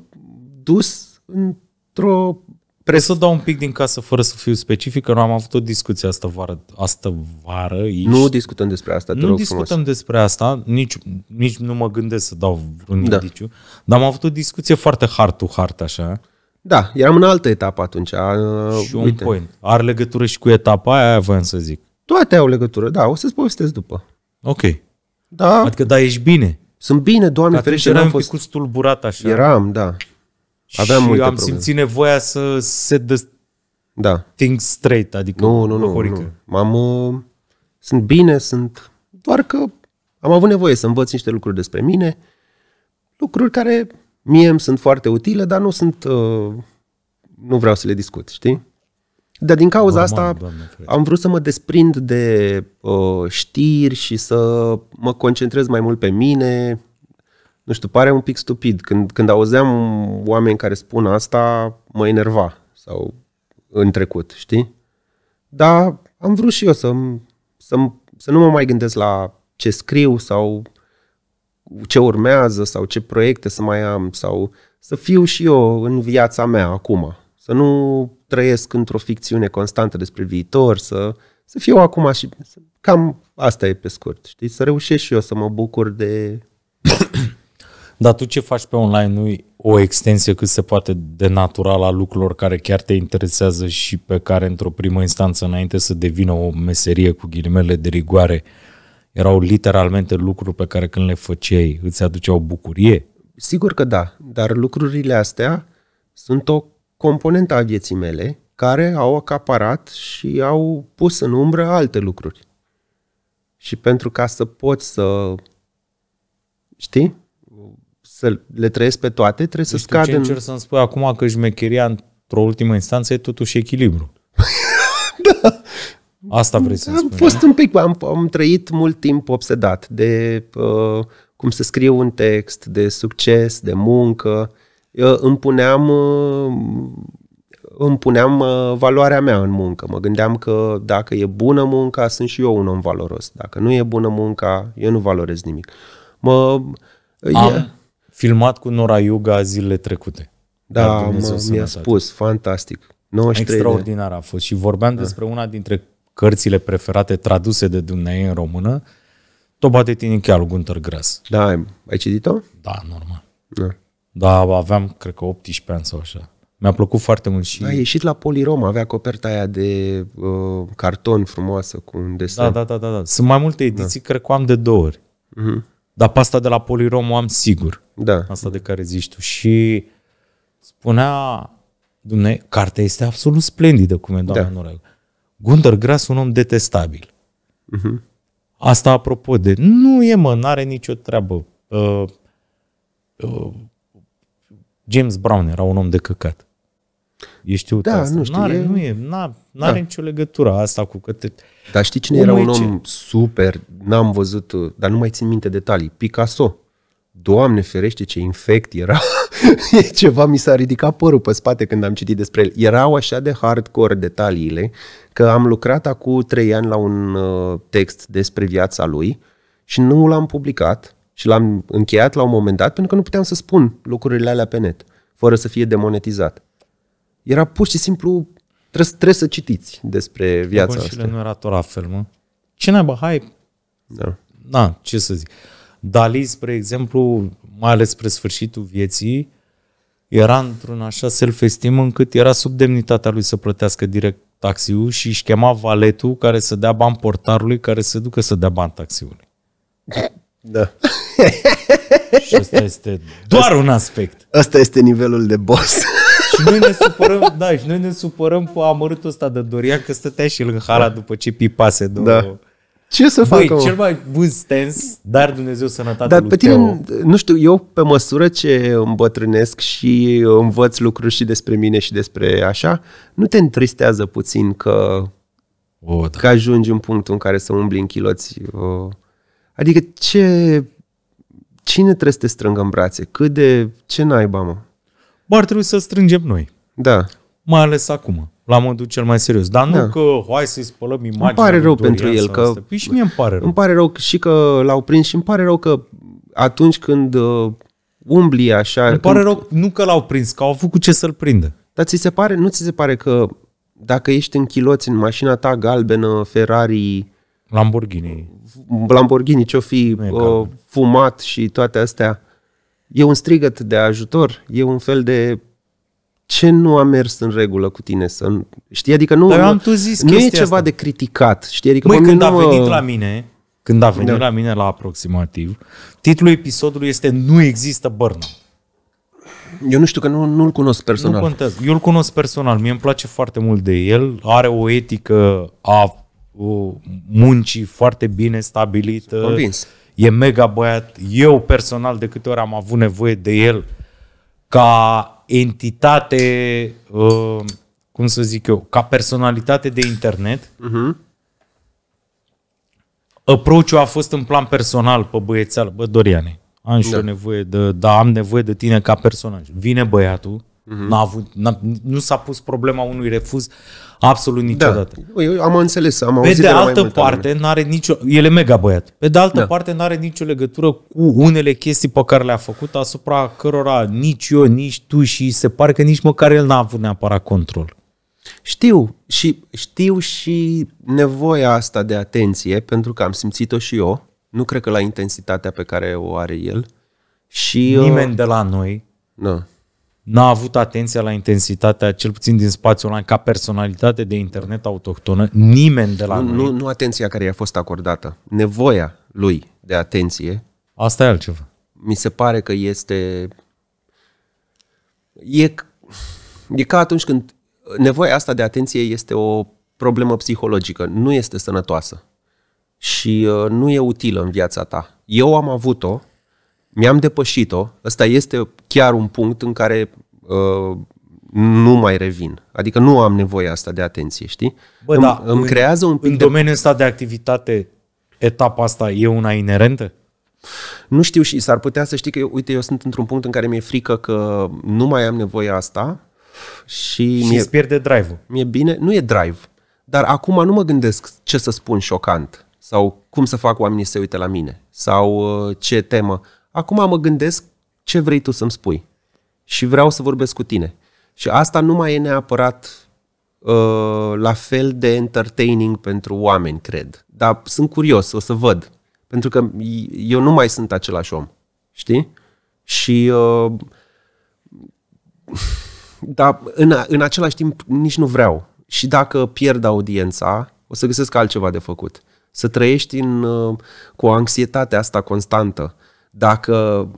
dus într-o Pres... Să dau un pic din casă fără să fiu specific, că nu am avut o discuție asta vară. Asta vară ești... Nu discutăm despre asta, Nu rog discutăm frumos. despre asta, nici, nici nu mă gândesc să dau un da. indiciu, dar am avut o discuție foarte hard to hard, așa. Da, eram în altă etapă atunci. Și Uite. un point. Are legătură și cu etapa aia, voiam să zic. Toate au legătură, da, o să-ți povestesc după. Ok. Da. Adică, da, ești bine. Sunt bine, Doamne Atunci ferește, eram fost... tulburat așa. Eram, da. Aveam și multe am probleme. simțit nevoia să se dă da. things straight, adică nu, nu, nu, nu. M-am, uh, sunt bine, sunt doar că am avut nevoie să învăț niște lucruri despre mine, lucruri care mie îmi sunt foarte utile, dar nu sunt, uh, nu vreau să le discut, știi? Dar din cauza Normal, asta am vrut să mă desprind de uh, știri și să mă concentrez mai mult pe mine. Nu știu, pare un pic stupid. Când, când auzeam oameni care spun asta, mă enerva sau în trecut, știi? Dar am vrut și eu să, să, să nu mă mai gândesc la ce scriu sau ce urmează sau ce proiecte să mai am sau să fiu și eu în viața mea acum. Să nu trăiesc într-o ficțiune constantă despre viitor, să, să fiu acum și să, cam asta e pe scurt, știi? Să reușesc și eu să mă bucur de... Dar tu ce faci pe online nu o extensie cât se poate de natural a lucrurilor care chiar te interesează și pe care într-o primă instanță înainte să devină o meserie cu ghilimele de rigoare erau literalmente lucruri pe care când le făceai îți aduceau bucurie? Sigur că da, dar lucrurile astea sunt o componentă a vieții mele care au acaparat și au pus în umbră alte lucruri. Și pentru ca să poți să, știi, să le trăiesc pe toate, trebuie deci să scad ce în... încerc să-mi spui acum că șmecheria într-o ultimă instanță e totuși echilibru. da. Asta vrei să am fost nu? un pic, am, am trăit mult timp obsedat de uh, cum să scriu un text, de succes, de muncă, îmi puneam, uh, îmi puneam uh, valoarea mea în muncă. Mă gândeam că dacă e bună munca, sunt și eu un om valoros. Dacă nu e bună munca, eu nu valorez nimic. Mă, Am e... filmat cu Nora Iuga zilele trecute. Da, mă, mi-a spus, fantastic. 93 Extraordinar de... a fost și vorbeam da. despre una dintre cărțile preferate traduse de dumneavoastră în română, Toba de tine chiar Gunter Grass. Da, ai citit-o? Da, normal. Da. Da, aveam, cred că, 18 ani sau așa. Mi-a plăcut foarte mult și... A ieșit la Polirom, avea coperta aia de uh, carton frumoasă cu un desen. Da, da, da, da. da. Sunt mai multe ediții, da. cred că am de două ori. Uh-huh. Dar pasta de la Polirom o am sigur. Da. Asta de care zici tu. Și spunea, dumne, cartea este absolut splendidă, cum e doamna da. Norel. Gunter Grass, un om detestabil. Uh-huh. Asta apropo de, nu e mă, n-are nicio treabă. Uh, uh, James Brown era un om de căcat. E știut da, asta. Nu, știu, n-are, e... nu e, n-a, n-are da. nicio legătură asta cu că te... Dar știi cine era un om ce? super, n-am văzut, dar nu mai țin minte detalii, Picasso. Doamne ferește ce infect era. Ceva mi s-a ridicat părul pe spate când am citit despre el. Erau așa de hardcore detaliile că am lucrat acum trei ani la un uh, text despre viața lui și nu l-am publicat și l-am încheiat la un moment dat pentru că nu puteam să spun lucrurile alea pe net, fără să fie demonetizat. Era pur și simplu, trebuie, trebuie să citiți despre viața Bă, asta. nu era tot la fel, mă. Ce naiba, hai... Da. Na, ce să zic. Dali, spre exemplu, mai ales spre sfârșitul vieții, era într-un așa self-esteem încât era sub demnitatea lui să plătească direct taxiul și își chema valetul care să dea bani portarului care să ducă să dea bani taxiului. Da. Da. și asta este doar asta, un aspect. Asta este nivelul de boss. și noi ne supărăm, da, și noi ne supărăm cu amărâtul ăsta de Dorian că stătea și în hala da. după ce pipase două. Da. Ce să Băi, cel mai bun stens, dar Dumnezeu sănătate Dar pe tine, nu știu, eu pe măsură ce îmbătrânesc și învăț lucruri și despre mine și despre așa, nu te întristează puțin că, o, da. că ajungi în punctul în care să umbli în chiloți uh, Adică ce... Cine trebuie să te strângă în brațe? Cât de... Ce naiba, mă? Bă, ar trebui să strângem noi. Da. Mai ales acum, la modul cel mai serios. Dar nu da. că, hai să-i spălăm imaginea. Îmi pare rău pentru el că... Păi și mie îmi pare rău. Îmi pare rău și că l-au prins și îmi pare rău că atunci când uh, umbli așa... Îmi pare când... rău nu că l-au prins, că au făcut ce să-l prindă. Dar ți se pare, nu ți se pare că dacă ești în chiloți în mașina ta galbenă, Ferrari, Lamborghini. Lamborghini, ce-o fi o, uh, fumat și toate astea. E un strigăt de ajutor, e un fel de ce nu a mers în regulă cu tine? Să, știi, adică nu, Dar am tu zis nu e ceva asta. de criticat. Știi, adică Măi, când nu... a venit la mine, când a venit da. la mine la aproximativ, titlul episodului este Nu există bărnă. Eu nu știu că nu, nu-l cunosc personal. Nu contează. Eu îl cunosc personal. Mie îmi place foarte mult de el. Are o etică a muncii foarte bine stabilită. Convins. E mega băiat. Eu personal de câte ori am avut nevoie de el ca entitate, uh, cum să zic eu, ca personalitate de internet, uh-huh. Mhm. approach a fost în plan personal pe băiețeală. Bă, Doriane, am și da. eu nevoie de, da, am nevoie de tine ca personaj. Vine băiatul, Mm-hmm. N-a avut, n-a, nu s-a pus problema unui refuz absolut da. niciodată. Da. Eu am înțeles, am auzit Pe de, de altă parte, nu are nicio, el e mega băiat. Pe de altă da. parte, nu are nicio legătură cu unele chestii pe care le-a făcut, asupra cărora nici eu, nici tu și se pare că nici măcar el n-a avut neapărat control. Știu și știu și nevoia asta de atenție, pentru că am simțit-o și eu. Nu cred că la intensitatea pe care o are el. Și Nimeni eu... Uh, de la noi nu. Da n-a avut atenția la intensitatea, cel puțin din spațiul online, ca personalitate de internet autohtonă, nimeni de la nu, noi. Nu, nu atenția care i-a fost acordată, nevoia lui de atenție. Asta e altceva. Mi se pare că este... E, e ca atunci când nevoia asta de atenție este o problemă psihologică, nu este sănătoasă și uh, nu e utilă în viața ta. Eu am avut-o, mi-am depășit-o, ăsta este chiar un punct în care uh, nu mai revin. Adică nu am nevoie asta de atenție, știi? Bă, îmi, da, îmi creează un pic În de... domeniul ăsta de activitate, etapa asta e una inerentă? Nu știu și s-ar putea să știi că, uite, eu sunt într-un punct în care mi-e frică că nu mai am nevoie asta și... Și mie, pierde drive-ul. Mi-e bine, nu e drive, dar acum nu mă gândesc ce să spun șocant sau cum să fac oamenii să uite la mine sau uh, ce temă. Acum mă gândesc ce vrei tu să-mi spui și vreau să vorbesc cu tine. Și asta nu mai e neapărat uh, la fel de entertaining pentru oameni, cred. Dar sunt curios, o să văd. Pentru că eu nu mai sunt același om, știi? Și... Uh, dar în, în același timp nici nu vreau. Și dacă pierd audiența, o să găsesc altceva de făcut. Să trăiești în, uh, cu anxietatea asta constantă. Dacă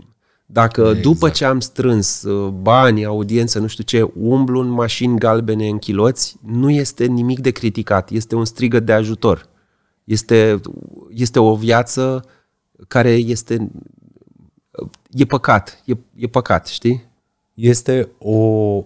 dacă exact. după ce am strâns uh, bani, audiență, nu știu ce, umblu în mașini galbene în chiloți, nu este nimic de criticat, este un strigăt de ajutor. Este, este o viață care este... Uh, e păcat, e, e păcat, știi? Este o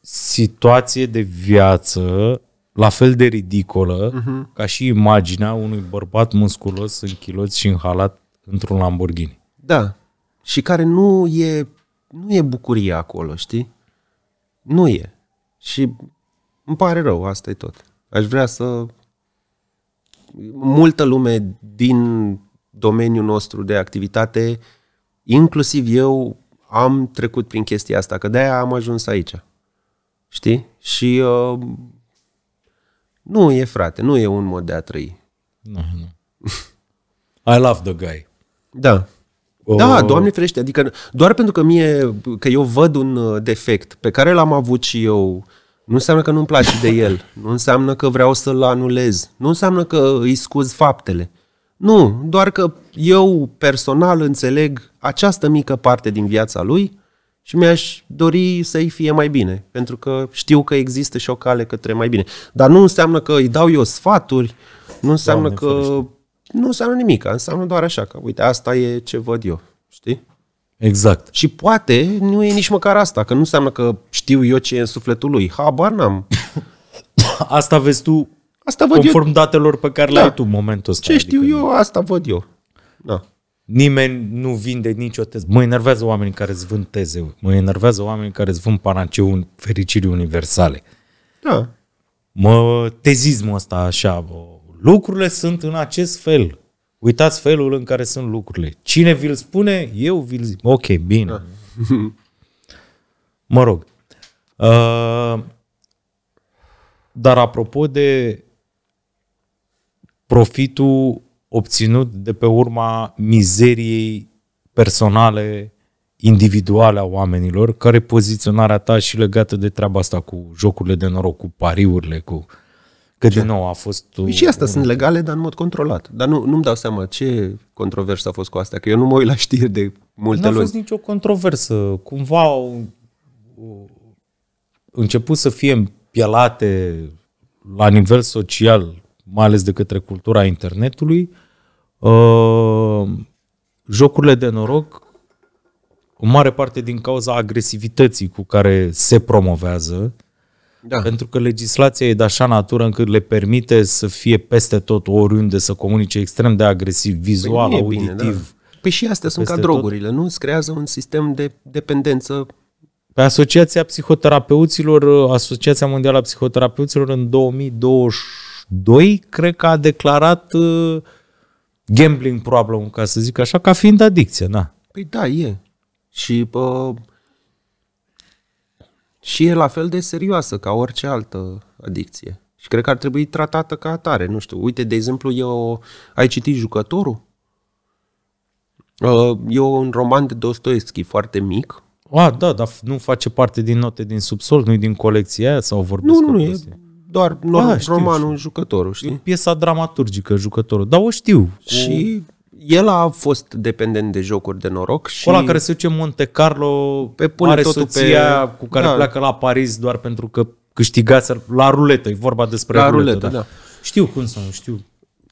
situație de viață la fel de ridicolă uh-huh. ca și imaginea unui bărbat musculos în chiloți și în halat într-un Lamborghini. Da, și care nu e, nu e bucurie acolo, știi? Nu e. Și îmi pare rău, asta e tot. Aș vrea să... Multă lume din domeniul nostru de activitate, inclusiv eu, am trecut prin chestia asta, că de-aia am ajuns aici. Știi? Și uh, nu e, frate, nu e un mod de a trăi. Nu, no, nu. No. I love the guy. Da. Da, Doamne ferește, adică doar pentru că mie, că eu văd un uh, defect pe care l-am avut și eu, nu înseamnă că nu-mi place de el, nu înseamnă că vreau să-l anulez, nu înseamnă că îi scuz faptele. Nu, doar că eu personal înțeleg această mică parte din viața lui și mi-aș dori să-i fie mai bine, pentru că știu că există și o cale către mai bine. Dar nu înseamnă că îi dau eu sfaturi, nu înseamnă Doamne, că ferește nu înseamnă nimic, înseamnă doar așa, că uite, asta e ce văd eu, știi? Exact. Și poate nu e nici măcar asta, că nu înseamnă că știu eu ce e în sufletul lui. Habar n-am. asta vezi tu asta văd conform eu. datelor pe care da. le ai tu în momentul ăsta. Ce adică știu eu, asta văd eu. Da. Nimeni nu vinde nicio teză. Mă enervează oamenii care îți vând teze. Mă enervează oamenii care îți vând panaceul fericirii universale. Da. Mă, tezismul ăsta așa, bă, Lucrurile sunt în acest fel. Uitați felul în care sunt lucrurile. Cine vi-l spune, eu vi-l zic. Ok, bine. Da. mă rog. Uh, dar apropo de profitul obținut de pe urma mizeriei personale, individuale a oamenilor, care poziționarea ta și legată de treaba asta cu jocurile de noroc, cu pariurile, cu... Uh, Că ce da. nou a fost... Păi și astea sunt legale, dar în mod controlat. Dar nu, nu-mi dau seama ce controversă a fost cu astea, că eu nu mă uit la știri de multe luni. Nu a fost nicio controversă. Cumva au început să fie împielate la nivel social, mai ales de către cultura internetului, uh, jocurile de noroc, în mare parte din cauza agresivității cu care se promovează, uh, da. Pentru că legislația e de așa natură încât le permite să fie peste tot, oriunde, să comunice extrem de agresiv, păi vizual, păi auditiv. Bine, da. Păi și astea sunt ca drogurile, tot. nu? Îți creează un sistem de dependență pe Asociația Psihoterapeuților, Asociația Mondială a Psihoterapeuților în 2022, cred că a declarat uh, gambling problem, ca să zic așa, ca fiind adicție, da. Păi da, e. Și uh, și e la fel de serioasă ca orice altă adicție. Și cred că ar trebui tratată ca atare. Nu știu, uite, de exemplu, eu ai citit Jucătorul? Uh, e un roman de Dostoevski foarte mic. A, da, dar nu face parte din note din subsol, nu din colecția aia sau vorbesc Nu, nu, e doar A, știu, romanul știu. Jucătorul, știi? E piesa dramaturgică, Jucătorul, dar o știu. Cu... Și el a fost dependent de jocuri de noroc și... Ăla care se duce în Monte Carlo, pe pune are totul soția pe... cu care da. pleacă la Paris doar pentru că câștigați la ruletă, e vorba despre la ruletă, ruletă da. da. Știu cum sunt, știu.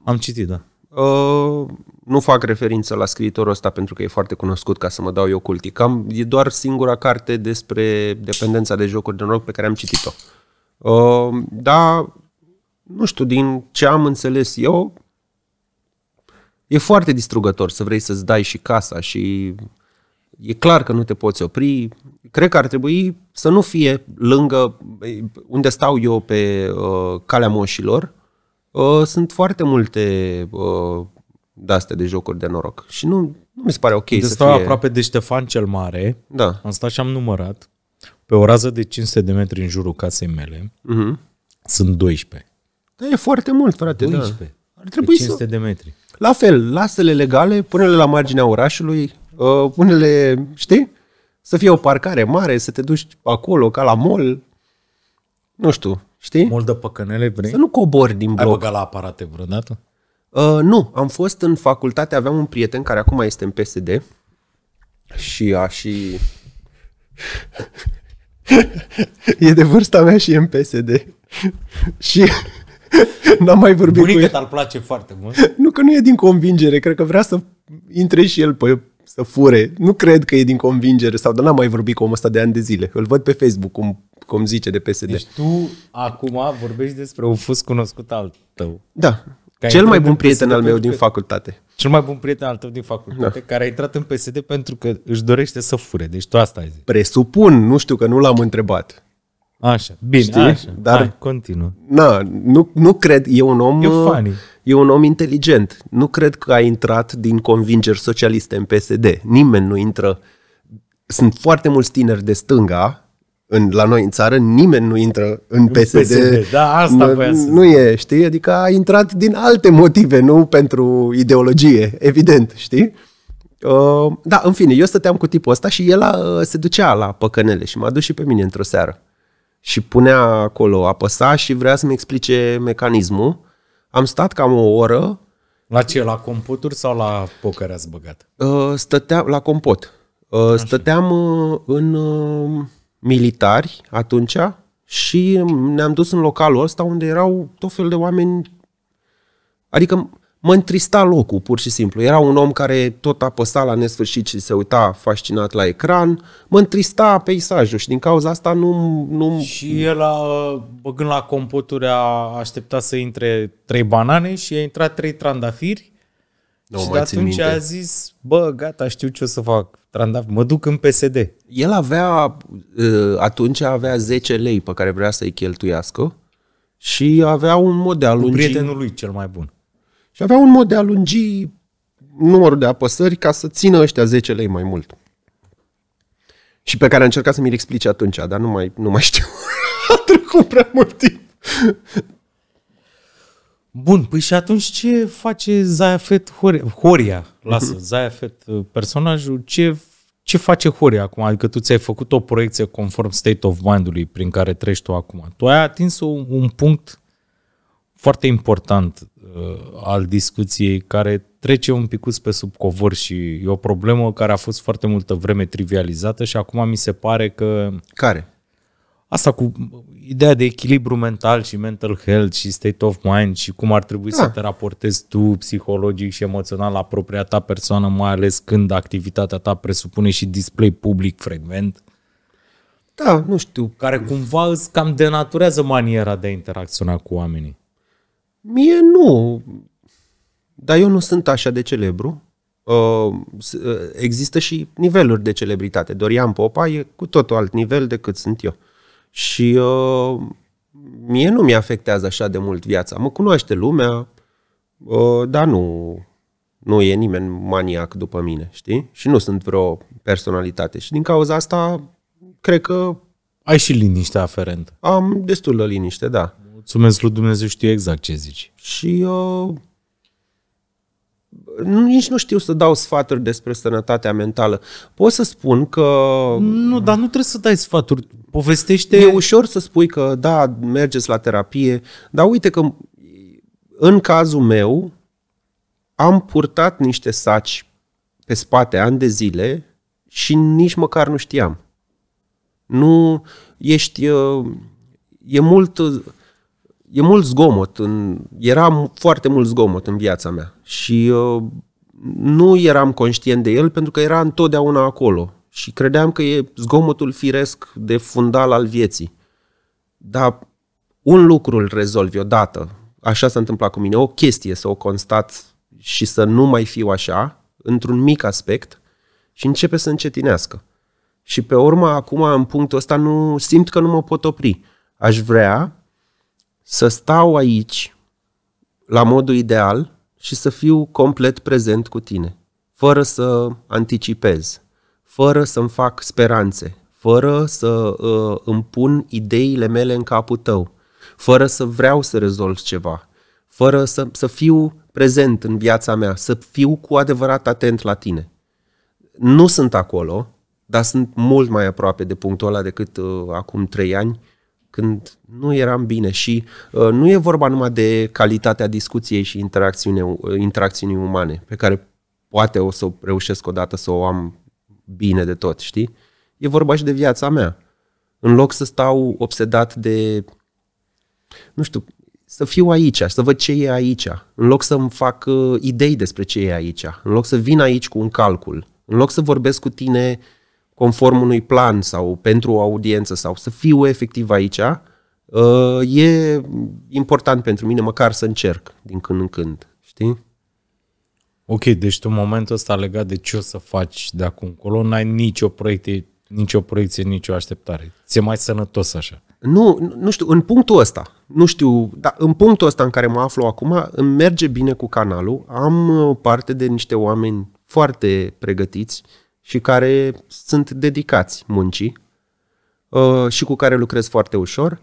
Am citit, da. Uh, nu fac referință la scriitorul ăsta pentru că e foarte cunoscut ca să mă dau eu cultic. Am, e doar singura carte despre dependența de jocuri de noroc pe care am citit-o. Uh, da, nu știu, din ce am înțeles eu, E foarte distrugător să vrei să-ți dai și casa și e clar că nu te poți opri. Cred că ar trebui să nu fie lângă unde stau eu pe uh, calea moșilor. Uh, sunt foarte multe uh, de astea de jocuri de noroc și nu, nu mi se pare ok de să stau fie... aproape de Ștefan cel Mare. Da. Am stat și am numărat. Pe o rază de 500 de metri în jurul casei mele uh-huh. sunt 12. Da, e foarte mult, frate. 12. Da. Ar trebui 500 să... de metri. La fel, lasă-le legale, pune-le la marginea orașului, uh, pune-le, știi? Să fie o parcare mare, să te duci acolo ca la mol. Nu știu, știi? Mol de păcănele vrei? Să nu cobori din bloc. Ai băgat la aparate vreodată? Uh, nu, am fost în facultate, aveam un prieten care acum este în PSD și a și... e de vârsta mea și e în PSD. și N-am mai vorbit Bunică cu el. ar place foarte mult. Nu că nu e din convingere, cred că vrea să intre și el pe să fure. Nu cred că e din convingere sau, dar n-am mai vorbit cu omul ăsta de ani de zile. Îl văd pe Facebook, cum, cum zice de PSD. Deci tu acum vorbești despre un fost cunoscut al tău. Da. Cel mai bun prieten al meu din că... facultate. Cel mai bun prieten al tău din facultate, da. care a intrat în PSD pentru că își dorește să fure. Deci tu asta ai zis. Presupun, nu știu că nu l-am întrebat. Așa, bine, știi? așa, dar hai, continuă. Na, nu, nu cred, e un om... E funny. E un om inteligent. Nu cred că a intrat din convingeri socialiste în PSD. Nimeni nu intră. Sunt foarte mulți tineri de stânga în, la noi în țară, nimeni nu intră în PSD. PSD da, asta nu, nu e, știi? Adică a intrat din alte motive, nu pentru ideologie, evident, știi? Uh, da, în fine, eu stăteam cu tipul ăsta și el a, uh, se ducea la păcănele și m-a dus și pe mine într-o seară și punea acolo, apăsa și vrea să-mi explice mecanismul. Am stat cam o oră. La ce, la computuri sau la poker ați băgat? Uh, stăteam la compot. Uh, Așa. Stăteam uh, în militari atunci și ne-am dus în localul ăsta unde erau tot fel de oameni. Adică mă întrista locul, pur și simplu. Era un om care tot apăsa la nesfârșit și se uita fascinat la ecran, mă întrista peisajul și din cauza asta nu... nu... Și el, a, băgând la compoturi, a așteptat să intre trei banane și a intrat trei trandafiri nu și de atunci minte. a zis, bă, gata, știu ce o să fac, trandaf, mă duc în PSD. El avea, ă, atunci avea 10 lei pe care vrea să-i cheltuiască și avea un mod de a lungi... Prietenul lui cel mai bun. Și avea un mod de a lungi numărul de apăsări ca să țină ăștia 10 lei mai mult. Și pe care a încercat să mi-l explice atunci, dar nu mai, nu mai știu. a trecut prea mult timp. Bun, păi și atunci ce face Zaiafet Horia? Horia, lasă, mhm. Zaiafet uh, personajul, ce, ce face Horia acum? Adică tu ți-ai făcut o proiecție conform state of mind-ului prin care treci tu acum. Tu ai atins un punct foarte important Uh, al discuției care trece un picuț pe sub covor și e o problemă care a fost foarte multă vreme trivializată și acum mi se pare că... Care? Asta cu ideea de echilibru mental și mental health și state of mind și cum ar trebui da. să ah. te raportezi tu psihologic și emoțional la propria ta persoană, mai ales când activitatea ta presupune și display public frecvent. Da, nu știu. Care cumva îți cam denaturează maniera de a interacționa cu oamenii. Mie nu. Dar eu nu sunt așa de celebru. Uh, uh, există și niveluri de celebritate. Dorian Popa e cu totul alt nivel decât sunt eu. Și uh, mie nu mi-afectează așa de mult viața. Mă cunoaște lumea, uh, dar nu, nu e nimeni maniac după mine, știi? Și nu sunt vreo personalitate. Și din cauza asta, cred că... Ai și liniște aferentă. Am destulă liniște, da. Mulțumesc lui Dumnezeu, știu exact ce zici. Și eu nici nu știu să dau sfaturi despre sănătatea mentală. Pot să spun că... Nu, dar nu trebuie să dai sfaturi. Povestește... E ușor să spui că da, mergeți la terapie, dar uite că în cazul meu am purtat niște saci pe spate ani de zile și nici măcar nu știam. Nu ești... E mult e mult zgomot, în, era foarte mult zgomot în viața mea și uh, nu eram conștient de el pentru că era întotdeauna acolo și credeam că e zgomotul firesc de fundal al vieții. Dar un lucru îl rezolvi odată, așa s-a întâmplat cu mine, o chestie să o constat și să nu mai fiu așa, într-un mic aspect, și începe să încetinească. Și pe urmă, acum, în punctul ăsta, nu simt că nu mă pot opri. Aș vrea să stau aici la modul ideal și să fiu complet prezent cu tine, fără să anticipez, fără să-mi fac speranțe, fără să uh, îmi pun ideile mele în capul tău, fără să vreau să rezolv ceva, fără să, să fiu prezent în viața mea, să fiu cu adevărat atent la tine. Nu sunt acolo, dar sunt mult mai aproape de punctul ăla decât uh, acum trei ani când nu eram bine și uh, nu e vorba numai de calitatea discuției și interacțiune, uh, interacțiunii umane, pe care poate o să reușesc odată să o am bine de tot, știi? E vorba și de viața mea. În loc să stau obsedat de, nu știu, să fiu aici, să văd ce e aici, în loc să-mi fac uh, idei despre ce e aici, în loc să vin aici cu un calcul, în loc să vorbesc cu tine uh, conform unui plan sau pentru o audiență sau să fiu efectiv aici, uh, e important pentru mine măcar să încerc din când în când, știi? Ok, deci tu în momentul ăsta legat de ce o să faci de acum încolo, n-ai nicio proiecție, nicio proiecție, nicio așteptare. Ți-e mai sănătos așa. Nu, nu știu, în punctul ăsta, nu știu, dar în punctul ăsta în care mă aflu acum, îmi merge bine cu canalul, am uh, parte de niște oameni foarte pregătiți, uh, și care sunt dedicați muncii uh, și cu care lucrez foarte ușor.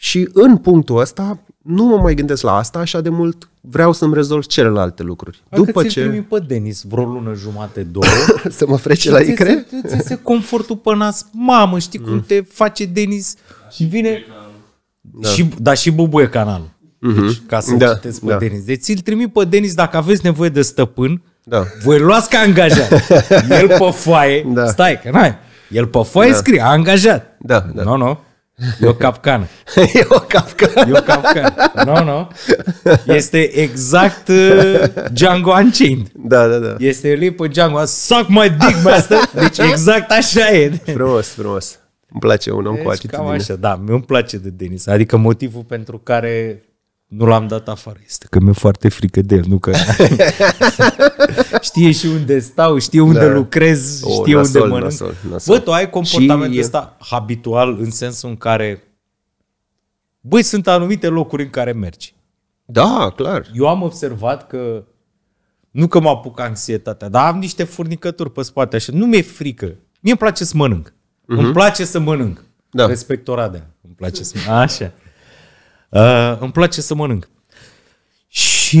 Și în punctul ăsta nu mă mai gândesc la asta așa de mult, vreau să-mi rezolv celelalte lucruri. Dacă După ce... primi pe Denis vreo lună jumate, două... să mă frece la icre? Ți se, confortul pe nas. Mamă, știi cum mm. te face Denis? Da, și vine... Da. Și, dar și bubuie canalul. Mhm. Deci, ca să da, citesc pe da. Denis. Deci îl trimit pe Denis dacă aveți nevoie de stăpân, da. Voi luați ca angajat. El pe foaie, da. stai că n-ai. El pe foaie da. scrie, angajat. Da, da. Nu, no, nu. No. E o capcană. e o capcană. E o capcană. Nu, no, nu. No. Este exact uh, Django Unchained. Da, da, da. Este lui pe Django. Suck my dick, master. Deci exact așa e. Frumos, frumos. Îmi place un om deci, cu atitudine. Cam așa, da, mi-mi place de Denis. Adică motivul pentru care nu l-am dat afară. Este că mi-e foarte frică de el, nu că... știe și unde stau, știe unde da. lucrez, știe oh, unde mănânc. Nasol, nasol. Bă, tu ai comportamentul și... ăsta habitual în sensul în care... Băi, sunt anumite locuri în care mergi. Da, clar. Eu am observat că nu că mă apuc anxietatea, dar am niște furnicături pe spate așa. Nu mi-e frică. Mie îmi place să mănânc. Uh-huh. Îmi mhm. place să mănânc. Da. Respect Oradea. Îmi place să mănânc. Așa. Uh, îmi place să mănânc. Și...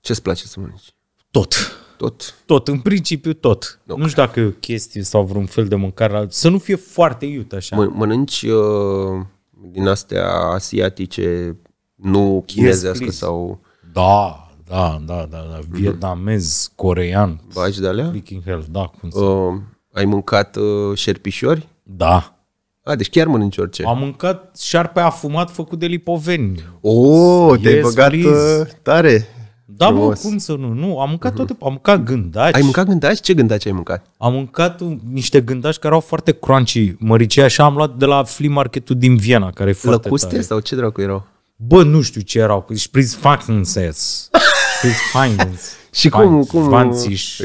Ce-ți place să mănânci? Tot. Tot? Tot, în principiu tot. Okay. Nu știu dacă e o chestie sau vreun fel de mâncare, să nu fie foarte iut așa. M- mănânci uh, din astea asiatice, nu chinezească yes, sau... Da, da, da, da, da. Mhm. vietnamez, mm-hmm. corean. Baci de alea? Freaking hell, da. Cum uh, ai mâncat uh, șerpișori? Da. A, da, deci chiar mănânci orice. Am mâncat șarpe afumat făcut de lipoveni. O, oh, te-ai yes, băgat please. Uh, tare. Da, mă, cum să nu? Nu, am mâncat uh-huh. tot am mâncat gândaci. Ai mâncat gândaci? Ce gândaci ai mâncat? Am mâncat niște gândaci care au foarte crunchy, măricei, așa am luat de la flea marketul din Viena, care e foarte Lăcuste tare. sau ce dracu erau? Bă, nu știu ce erau, fucking faxensets. Spritz faxensets. Și cum, cum?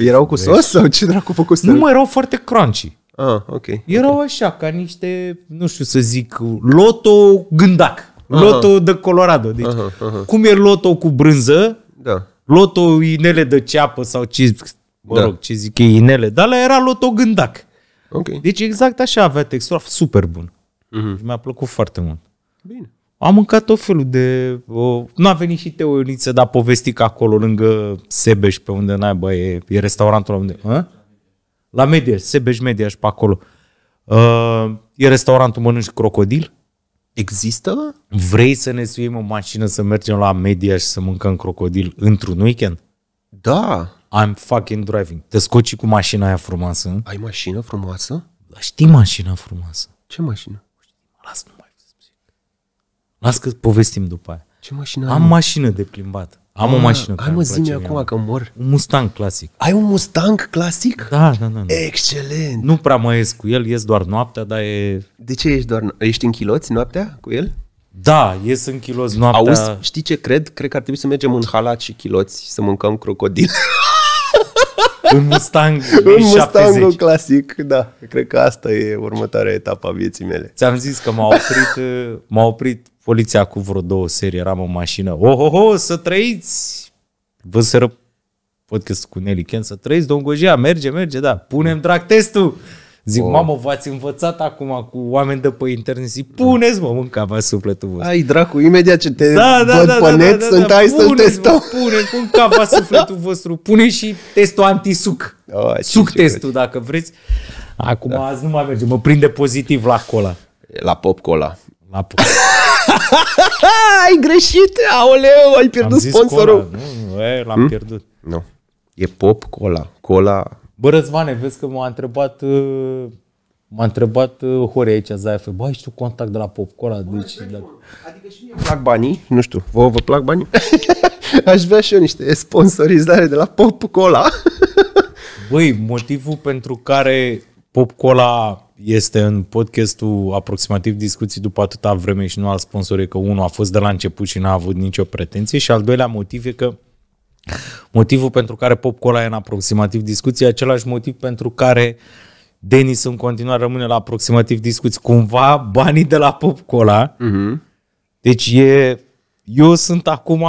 erau cu sos sau ce dracu făcut? Nu, mă, erau foarte crunchy. Ah, ok. Erau okay. așa, ca niște, nu știu să zic, loto gândac. Loto aha. de Colorado. Deci, aha, aha. cum e loto cu brânză, da. loto inele de ceapă sau ce, mă da. rog, ce zic ei, inele, dar la era loto gândac. Okay. Deci exact așa avea textura, super bun. Uh-huh. Mi-a plăcut foarte mult. Bine. Am mâncat tot felul de... O... Nu a venit și Teo Ioniță, dar povestic acolo lângă Sebeș, pe unde naiba e, e restaurantul unde... A? Ă? La media, Sebeș Media și pe acolo. Uh, e restaurantul Mănânci Crocodil? Există? Vrei să ne suim o mașină să mergem la media și să mâncăm crocodil într-un weekend? Da. I'm fucking driving. Te scoci cu mașina aia frumoasă. Ai mașină frumoasă? Da, știi mașina frumoasă. Ce mașină? Las nu mai Las că povestim după aia. Ce mașină am? Am mașină de plimbat. Am a, o ah, mașină. Hai mă, zi acum că mor. Un Mustang clasic. Ai un Mustang clasic? Da, da, da. da. Excelent. Nu prea mai ies cu el, ies doar noaptea, dar e... De ce ești doar... Ești în chiloți noaptea cu el? Da, ies în chiloți noaptea. Auzi, știi ce cred? Cred că ar trebui să mergem în halat și chiloți să mâncăm crocodil. Un Mustang Un Mustang clasic, da. Cred că asta e următoarea etapă a vieții mele. Ți-am zis că m-a oprit, m-a oprit Poliția cu vreo două serii, eram în mașină. oh, oh, oh să trăiți! Vă să podcast cu Nelly Ken, să trăiți, domn Gojia, merge, merge, da, punem drag testul! Zic, oh. mamă, v-ați învățat acum cu oameni de pe internet. Zic, puneți, mă, mânca mea sufletul vostru. Ai, dracu, imediat ce te da, da, văd da, pe da, net, da, da, sunt, da, hai să-l testăm. Puneți, mânca mea sufletul vostru. Pune și testul antisuc. Oh, Suc testul, vrei. dacă vreți. Acum da. azi nu mai merge, mă prinde pozitiv la cola. La pop cola. La pop. ai greșit, aoleu, ai pierdut Am sponsorul. Cola, nu, l-am hmm? pierdut. Nu, e pop cola, cola. Bă, Răzvane, vezi că m-a întrebat uh... M-a întrebat uh, Hore aici, Zaiafe, bă, ai tu contact de la Popcola? Deci, da. Adică și mie plac banii, nu știu, vă, vă plac banii? Aș vrea și eu niște sponsorizare de la Popcola. Băi, motivul pentru care Popcola este în podcastul aproximativ discuții după atâta vreme și nu al sponsorului că unul a fost de la început și n-a avut nicio pretenție și al doilea motiv e că motivul pentru care Popcola e în aproximativ discuții, același motiv pentru care Denis în continuare rămâne la aproximativ discuții. Cumva banii de la Popcola, uh-huh. deci e, eu sunt acum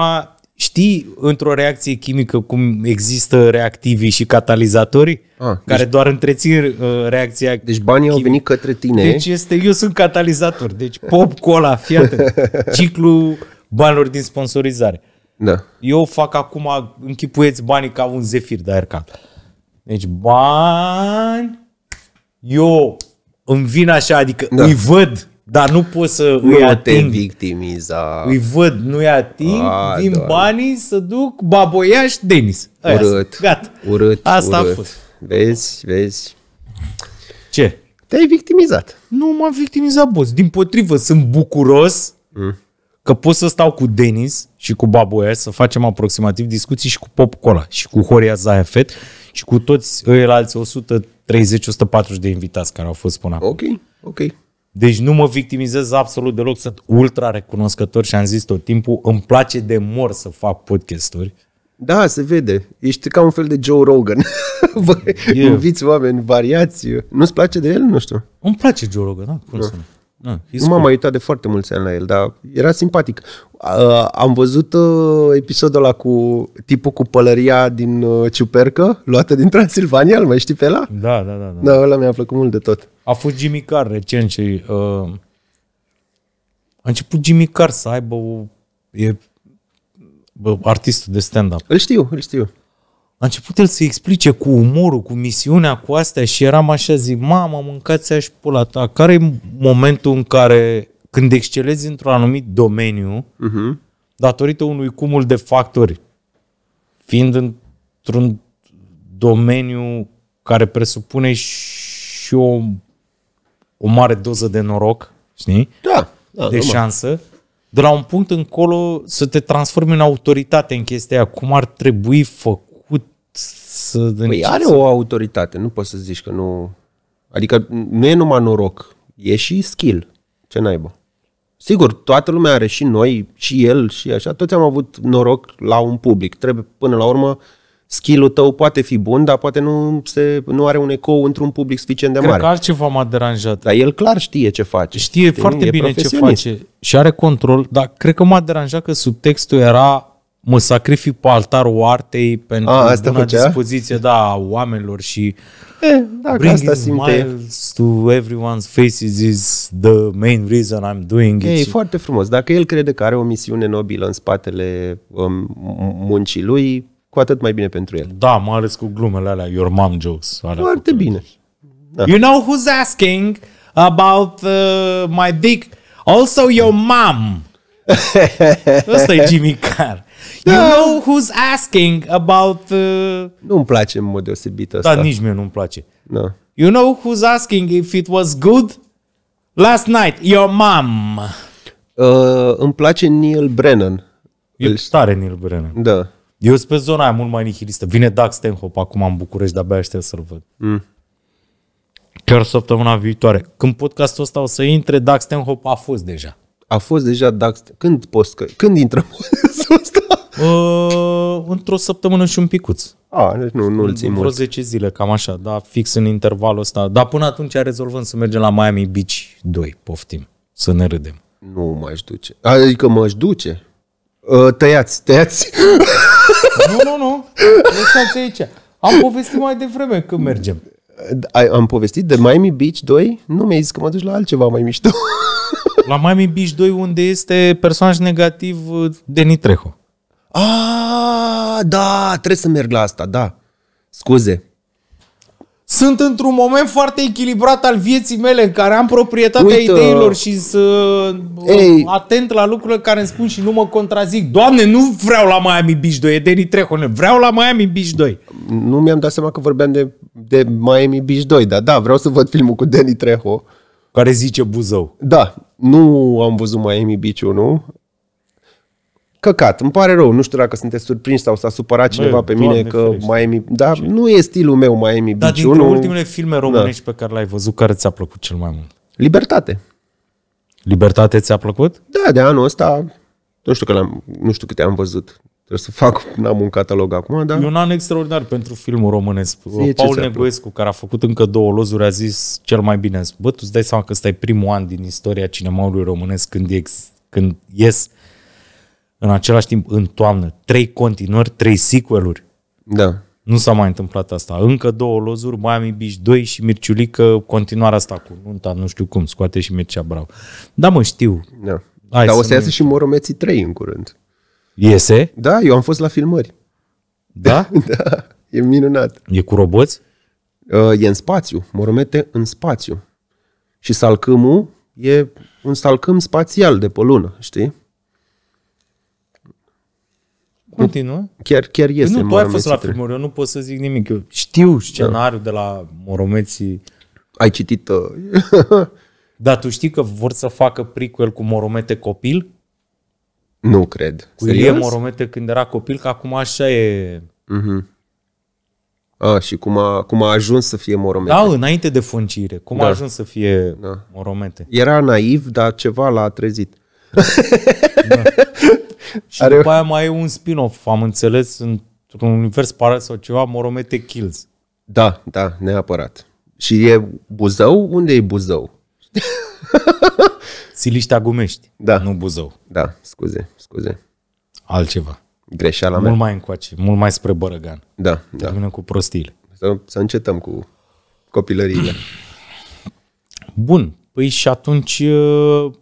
Știi într-o reacție chimică cum există reactivii și catalizatorii ah, care deci, doar întrețin uh, reacția Deci banii chimică. au venit către tine. Deci este, eu sunt catalizator. Deci pop, cola, fiat, ciclu banilor din sponsorizare. Da. Eu fac acum, închipuieți banii ca un zefir de aer cald. Deci bani, eu îmi vin așa, adică da. îi văd dar nu pot să nu îi ating. te victimiza. Îi văd, nu-i ating, A, vin doar. banii să duc Baboiaș, Denis. urât. Gata. Urât, Asta urât. a fost. Vezi, vezi. Ce? Te-ai victimizat. Nu m-am victimizat, boss. Din potrivă, sunt bucuros mm. că pot să stau cu Denis și cu Baboiaș să facem aproximativ discuții și cu Pop Cola și cu Horia Zaefet și cu toți ăilalți 130-140 de invitați care au fost până acum. Ok, ok. Deci nu mă victimizez absolut deloc, sunt ultra recunoscător și am zis tot timpul, îmi place de mor să fac podcasturi. Da, se vede. Ești ca un fel de Joe Rogan. Vă yeah. inviți oameni variați. Nu-ți place de el? Nu știu. Îmi place Joe Rogan, da, cum no. să da. nu. Ah, nu m-am mai uitat de foarte mulți ani la el, dar era simpatic. Uh, am văzut uh, episodul ăla cu tipul cu pălăria din uh, Ciupercă, luată din Transilvania, îl mai știi pe ăla? Da, da, da. Da, da ăla mi-a plăcut mult de tot. A fost Jimmy Carr recent și uh, a început Jimmy Carr să aibă o, e, bă, artistul de stand-up. Îl știu, îl știu a început el să explice cu umorul, cu misiunea, cu astea și eram așa zic, mamă, mâncați aș pula ta. Care e momentul în care, când excelezi într-un anumit domeniu, uh-huh. datorită unui cumul de factori, fiind într-un domeniu care presupune și o, o mare doză de noroc, știi? Da. da de da, șansă. Mă de la un punct încolo să te transformi în autoritate în chestia aia, cum ar trebui făcut să... Păi are o autoritate, nu poți să zici că nu... Adică nu e numai noroc, e și skill. Ce naibă? Sigur, toată lumea are și noi, și el, și așa. Toți am avut noroc la un public. Trebuie, până la urmă, skill-ul tău poate fi bun, dar poate nu, se, nu are un ecou într-un public suficient de Cred mare. Cred că altceva m-a deranjat. Dar el clar știe ce face. Știe știe foarte e bine ce face și are control, dar cred că m-a deranjat că subtextul era mă sacrific pe altarul artei pentru A, asta buna făcea? dispoziție da, a oamenilor și eh, dacă asta simte. smiles to everyone's faces is the main reason I'm doing it. E, e foarte frumos. Dacă el crede că are o misiune nobilă în spatele um, muncii lui, cu atât mai bine pentru el. Da, mai ales cu glumele alea, your mom jokes. Foarte bine. Da. You know who's asking about uh, my dick? Also your mom. Ăsta e Jimmy Carr. Da. You know who's asking about... Uh... Nu-mi place în mod deosebit asta. Da, nici mie nu-mi place. No. Da. You know who's asking if it was good? Last night, your mom. Uh, îmi place Neil Brennan. E El... tare Neil Brennan. Da. Eu sunt pe zona aia mult mai nihilistă. Vine Doug Stanhope acum în București, de-abia aștept să-l văd. Mm. Chiar săptămâna viitoare. Când podcastul ăsta o să intre, Doug Stanhope a fost deja. A fost deja Doug Când, post... Când intrăm? Uh, într-o săptămână și un picuț. A, deci nu, nu-l ții mult. 10 zile, cam așa, da, fix în intervalul ăsta. Dar până atunci rezolvăm să mergem la Miami Beach 2, poftim, să ne râdem. Nu m-aș duce. Adică m-aș duce. Uh, tăiați, tăiați. Nu, nu, nu. Lăsați aici. Am povestit mai devreme când mergem. am povestit de Miami Beach 2? Nu mi-ai zis că mă duci la altceva mai mișto. La Miami Beach 2 unde este personaj negativ uh, Deni Trejo. A, ah, da, trebuie să merg la asta, da. Scuze. Sunt într-un moment foarte echilibrat al vieții mele în care am proprietatea Uite, ideilor și să ei, atent la lucrurile care îmi spun și nu mă contrazic. Doamne, nu vreau la Miami Beach 2, e Trehone, vreau la Miami Beach 2. Nu mi-am dat seama că vorbeam de, de Miami Beach 2, dar da, vreau să văd filmul cu Deni Treho. Care zice Buzău. Da, nu am văzut Miami Beach 1, căcat, îmi pare rău, nu știu dacă sunteți surprinși sau s-a supărat cineva cineva pe mine că ferește. Miami, da, Ce? nu e stilul meu Miami Dar Beach. Dar dintre ultimele filme da. românești da. pe care le-ai văzut, care ți-a plăcut cel mai mult? Libertate. Libertate ți-a plăcut? Da, de anul ăsta, nu știu, că l-am, nu știu câte am văzut. Trebuie să fac, n-am un catalog acum, dar... E un an extraordinar pentru filmul românesc. Ție Paul Negoescu, care a făcut încă două lozuri, a zis cel mai bine. Bă, tu îți dai seama că ăsta e primul an din istoria cinemaului românesc când, ex, când ies în același timp, în toamnă, trei continuări, trei sequeluri. Da. Nu s-a mai întâmplat asta. Încă două lozuri, Miami Beach 2 și Mirciulică, continuarea asta cu nunta, nu știu cum, scoate și Mircea Brau. Da, mă, știu. Da. Hai Dar să o să iasă și Moromeții 3 în curând. Iese? Da, eu am fost la filmări. Da? da, e minunat. E cu roboți? Uh, e în spațiu, moromete în spațiu. Și salcâmul e un salcâm spațial de pe lună, știi? Continuă? Chiar, chiar păi este păi Nu, tu ai fost la filmuri, eu nu pot să zic nimic. Eu știu scenariul da. de la Moromeții. Ai citit... Uh... Dar tu știi că vor să facă prequel cu Moromete copil? Nu cred. Cu Ilie Moromete când era copil, că acum așa e... Uh-huh. A, și cum a, cum a ajuns să fie Moromete. Da, înainte de funcire. Cum da. a ajuns să fie da. Moromete. Era naiv, dar ceva l-a trezit. Da. și Are după aia mai e un spin-off, am înțeles, într-un univers paralel sau ceva, Moromete Kills. Da, da, neapărat. Și e Buzău? Unde e Buzău? Siliștea Gumești, da. nu Buzău. Da, scuze, scuze. Altceva. Greșeala mea. Mult mai încoace, mult mai spre Bărăgan. Da, da. Termină cu prostile. Să, să încetăm cu copilăriile. Bun, păi și atunci uh,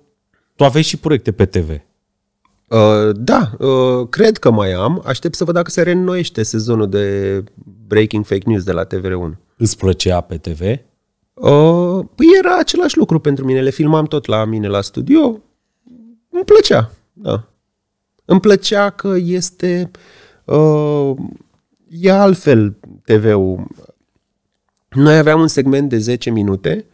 tu aveai și proiecte pe TV. Uh, da, uh, cred că mai am. Aștept să văd dacă se reînnoiește sezonul de Breaking Fake News de la TVR1. Îți plăcea pe TV? Uh, păi era același lucru pentru mine. Le filmam tot la mine la studio. Îmi plăcea, da. Îmi plăcea că este... Uh, e altfel TV-ul. Noi aveam un segment de 10 minute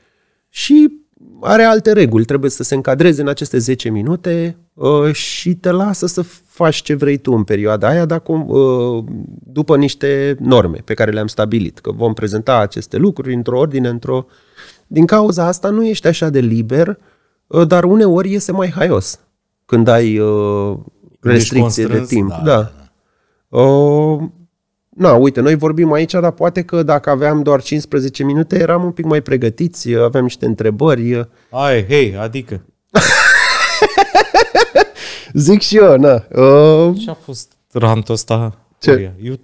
și are alte reguli, trebuie să se încadreze în aceste 10 minute uh, și te lasă să faci ce vrei tu în perioada aia, dacă, uh, după niște norme pe care le-am stabilit, că vom prezenta aceste lucruri într-o ordine, într-o... Din cauza asta nu ești așa de liber, uh, dar uneori iese mai haios când ai uh, restricții de timp. Da. da. da, da. Uh, na, uite, noi vorbim aici, dar poate că dacă aveam doar 15 minute, eram un pic mai pregătiți, aveam niște întrebări. Ai, hei, adică. Zic și eu, na. Um... Uh, Ce a fost rantul ăsta? Ce? Eu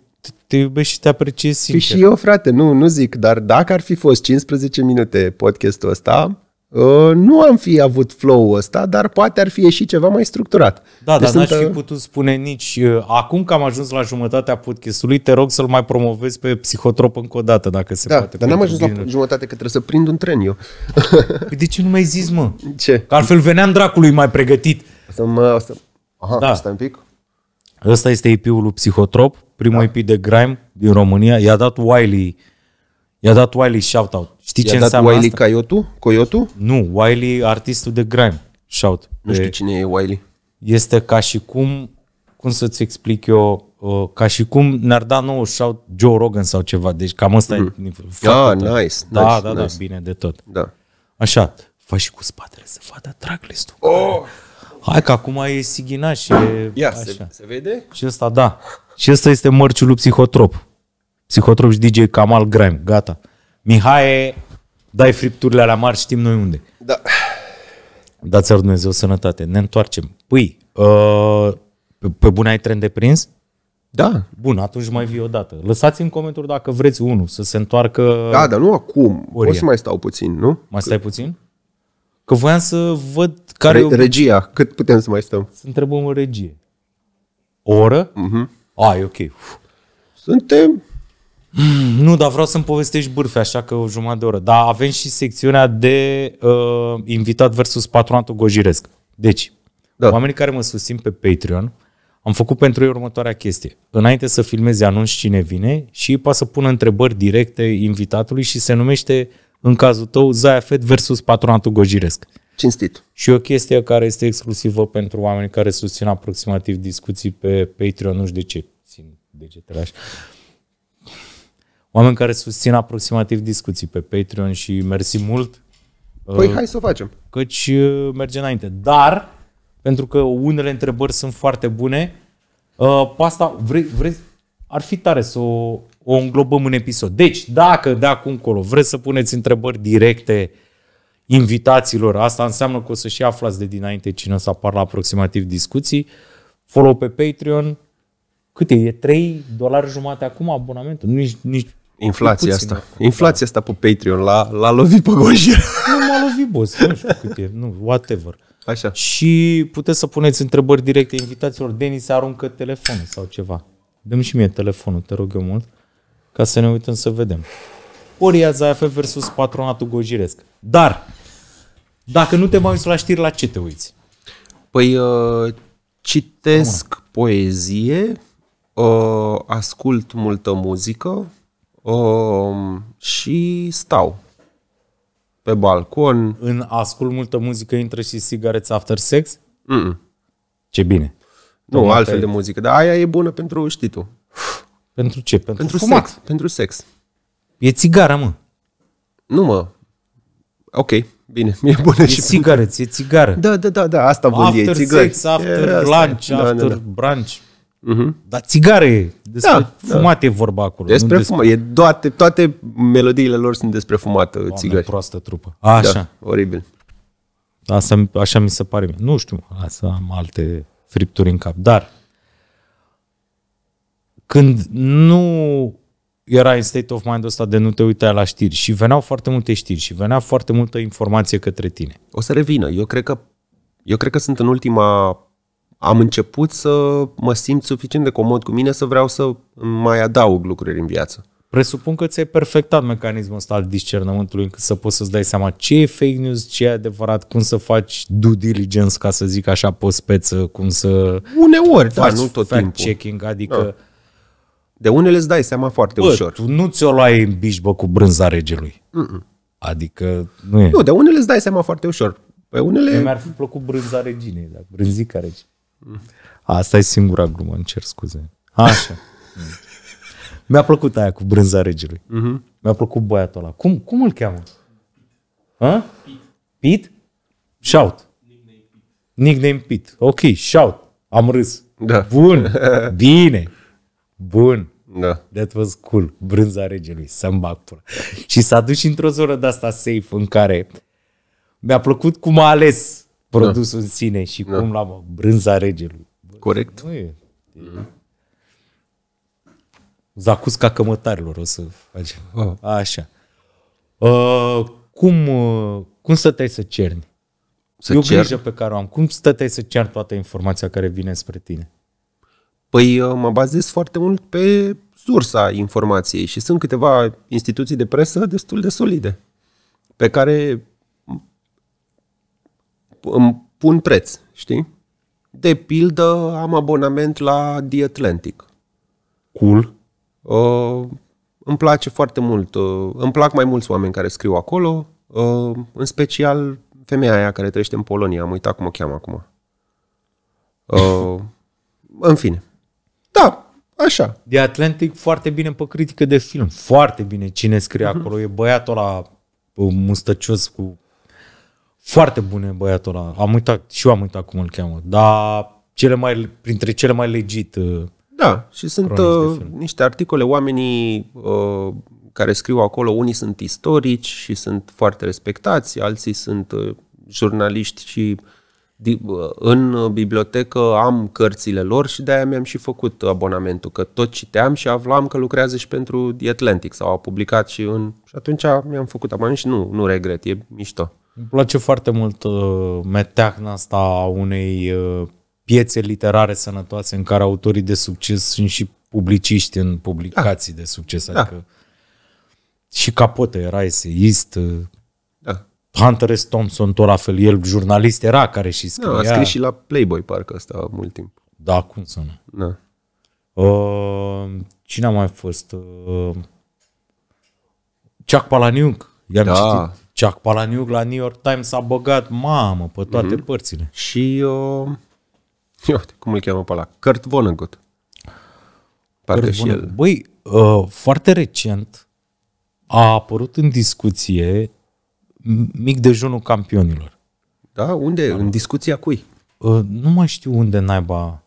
te iubesc și te apreciez păi sincer. și eu, frate, nu, nu zic, dar dacă ar fi fost 15 minute podcastul ăsta, Uh, nu am fi avut flow-ul ăsta, dar poate ar fi ieșit ceva mai structurat. Da, deci dar sunt... n-aș fi uh, putut spune nici uh, acum că am ajuns la jumătatea podcastului, te rog să-l mai promovezi pe psihotrop încă o dată, dacă se da, poate. dar n-am ajuns la jumătate că trebuie să prind un tren eu. Păi de ce nu mai zis, mă? Ce? Că altfel veneam dracului mai pregătit. O să mă... O să... Aha, da. stai un pic. Ăsta este EP-ul lui Psihotrop, primul da. EP de grime din România. I-a dat Wiley I-a dat Wiley shout-out. Știi I-a ce dat înseamnă Wiley asta? Coyotu? Coyotu? Nu, Wiley, artistul de grime. Shout. Nu știu cine e Wiley. Este ca și cum, cum să-ți explic eu, uh, ca și cum ne-ar da nou shout Joe Rogan sau ceva. Deci cam asta mm. e mm-hmm. nivelul. Ah, nice. Da, nice, da, da nice. da, bine de tot. Da. Așa, fă și cu spatele să vadă tracklist-ul. Oh! Hai că acum e sighinat și e Ia, așa. Se, se vede? Și ăsta, da. Și ăsta este mărciulul psihotrop. Psihotrop și DJ Kamal Grime, gata. Mihai, dai fripturile la mari, știm noi unde. Da. Dați ar Dumnezeu sănătate. Ne întoarcem. Păi, uh, pe bune ai tren de prins? Da. Bun, atunci mai vii odată. Lăsați în comentarii dacă vreți unul să se întoarcă... Da, dar nu acum. Oria. O să mai stau puțin, nu? Mai stai puțin? Că voiam să văd care... Re- regia, cât putem să mai stăm? Să întrebăm o regie. O oră? Mhm. Uh-huh. ok. Suntem nu, dar vreau să-mi povestești bârfe, așa că o jumătate de oră. Dar avem și secțiunea de uh, invitat versus patronatul gojiresc. Deci, da. oamenii care mă susțin pe Patreon, am făcut pentru ei următoarea chestie. Înainte să filmeze anunț cine vine și ei poate să pună întrebări directe invitatului și se numește, în cazul tău, Fed versus patronatul gojiresc. Cinstit. Și o chestie care este exclusivă pentru oamenii care susțin aproximativ discuții pe Patreon, nu știu de ce țin degetele așa oameni care susțin aproximativ discuții pe Patreon și mersi mult. Păi uh, hai să o facem. Căci uh, merge înainte. Dar, pentru că unele întrebări sunt foarte bune, uh, pasta, vrei, vrei, ar fi tare să o, o înglobăm în episod. Deci, dacă de acum încolo vreți să puneți întrebări directe invitațiilor, asta înseamnă că o să și aflați de dinainte cine o să apară la aproximativ discuții, follow pe Patreon, cât e? E 3 dolari jumate acum abonamentul? Nici, nici Inflația puțin, asta. Da. Inflația asta pe Patreon l-a, l-a lovit pe Gonjir. Nu m-a lovit, boss. Nu știu cât e. Nu, whatever. Așa. Și puteți să puneți întrebări directe invitaților. Denis aruncă telefonul sau ceva. Dăm și mie telefonul, te rog eu mult, ca să ne uităm să vedem. Oria AZF versus patronatul gojiresc. Dar, dacă nu te mai uiți la știri, la ce te uiți? Păi, uh, citesc Am. poezie, uh, ascult multă muzică, Um, și stau pe balcon. În ascult multă muzică intră și cigarettes after sex? Mm-mm. Ce bine. Nu, Tomate. altfel de muzică, dar aia e bună pentru, știi tu. Pentru ce? Pentru, pentru fumat. Sex. Pentru sex. E țigara, mă. Nu, mă. Ok, bine, mi-e bună e și țigareț, pentru... e țigară. Da, da, da, da, asta vă after sex, after lunch, da, da, after da, da, da. brunch. Uh-huh. Dar țigare, despre da, fumate da. vorba acolo. Despre, despre... Fuma, e toate, toate melodiile lor sunt despre fumată Doamne, țigări. proastă trupă. A, așa. Da, oribil. Asta, așa mi se pare. Nu știu, asta am alte fripturi în cap. Dar când nu era în state of mind ăsta de nu te uita la știri și veneau foarte multe știri și venea foarte multă informație către tine. O să revină. Eu cred că eu cred că sunt în ultima am început să mă simt suficient de comod cu mine să vreau să mai adaug lucruri în viață. Presupun că ți-ai perfectat mecanismul ăsta al discernământului încât să poți să-ți dai seama ce e fake news, ce e adevărat, cum să faci due diligence, ca să zic așa, pe speță, cum să Uneori, da, faci da, nu tot timpul. checking, adică da. De unele îți dai seama foarte bă, ușor. tu nu ți-o luai în bișbă cu brânza regelui. Mm-mm. Adică nu e. Nu, de unele îți dai seama foarte ușor. Pe unele... Mi-ar fi plăcut brânza reginei, dar brânzica reginei. Asta e singura glumă, îmi cer scuze. Așa. Mi-a plăcut aia cu brânza regelui. Uh-huh. Mi-a plăcut băiatul ăla. Cum, cum îl cheamă? Ha? Pit. Pit? Shout. Nickname Pit. Nickname Pit. Ok, shout. Am râs. Da. Bun. Bine. Bun. Da. That was cool. Brânza regelui. Să-mi bag pula. și s-a dus într-o zonă de asta safe în care mi-a plăcut cum a ales produsul da. în sine și da. cum la mă, brânza regelui. Bă, Corect. Nu e. Mm-hmm. Zacusca cămătarilor o să facem. Oh. Așa. Uh, cum, uh, cum stăteai să cerni? Să e o cer... grijă pe care o am. Cum stăteai să cer toată informația care vine spre tine? Păi uh, mă bazez foarte mult pe sursa informației și sunt câteva instituții de presă destul de solide pe care îmi pun preț, știi? De pildă, am abonament la The Atlantic. Cool. Uh, îmi place foarte mult. Uh, îmi plac mai mulți oameni care scriu acolo, uh, în special femeia aia care trăiește în Polonia. Am uitat cum o cheamă acum. Uh, în fine. Da, așa. The Atlantic foarte bine pe critică de film. Foarte bine. Cine scrie uh-huh. acolo e băiatul ăla uh, mustăcios cu foarte bune băiatul ăla. Am uitat, și eu am uitat cum îl cheamă, dar cele mai, printre cele mai legit uh, Da, și sunt uh, niște articole, oamenii uh, care scriu acolo, unii sunt istorici și sunt foarte respectați, alții sunt uh, jurnaliști și în bibliotecă am cărțile lor și de-aia mi-am și făcut abonamentul, că tot citeam și aflam că lucrează și pentru The Atlantic sau a publicat și în... Și atunci mi-am făcut abonament și nu, nu regret, e mișto. Îmi place foarte mult uh, meteahna asta a unei uh, piețe literare sănătoase în care autorii de succes sunt și publiciști în publicații da. de succes. Da. Adică da. și Capote era eseist, uh, da. Hunter S. Thompson, tot la fel, el jurnalist era care și scria. Da, a scris și la Playboy parcă asta mult timp. Da, cum să nu. Da. Uh, cine a mai fost? Uh, Chuck Palahniuk. I-am da. citit Chuck Palahniuk la New York Times s-a băgat, mamă, pe toate mm-hmm. părțile. Și uh, eu cum îl cheamă pe ăla? Kurt Vonnegut. Kurt Vonnegut. și el. Băi, uh, foarte recent a apărut în discuție mic dejunul campionilor. Da? Unde? Da. În discuția cui? Uh, nu mai știu unde naiba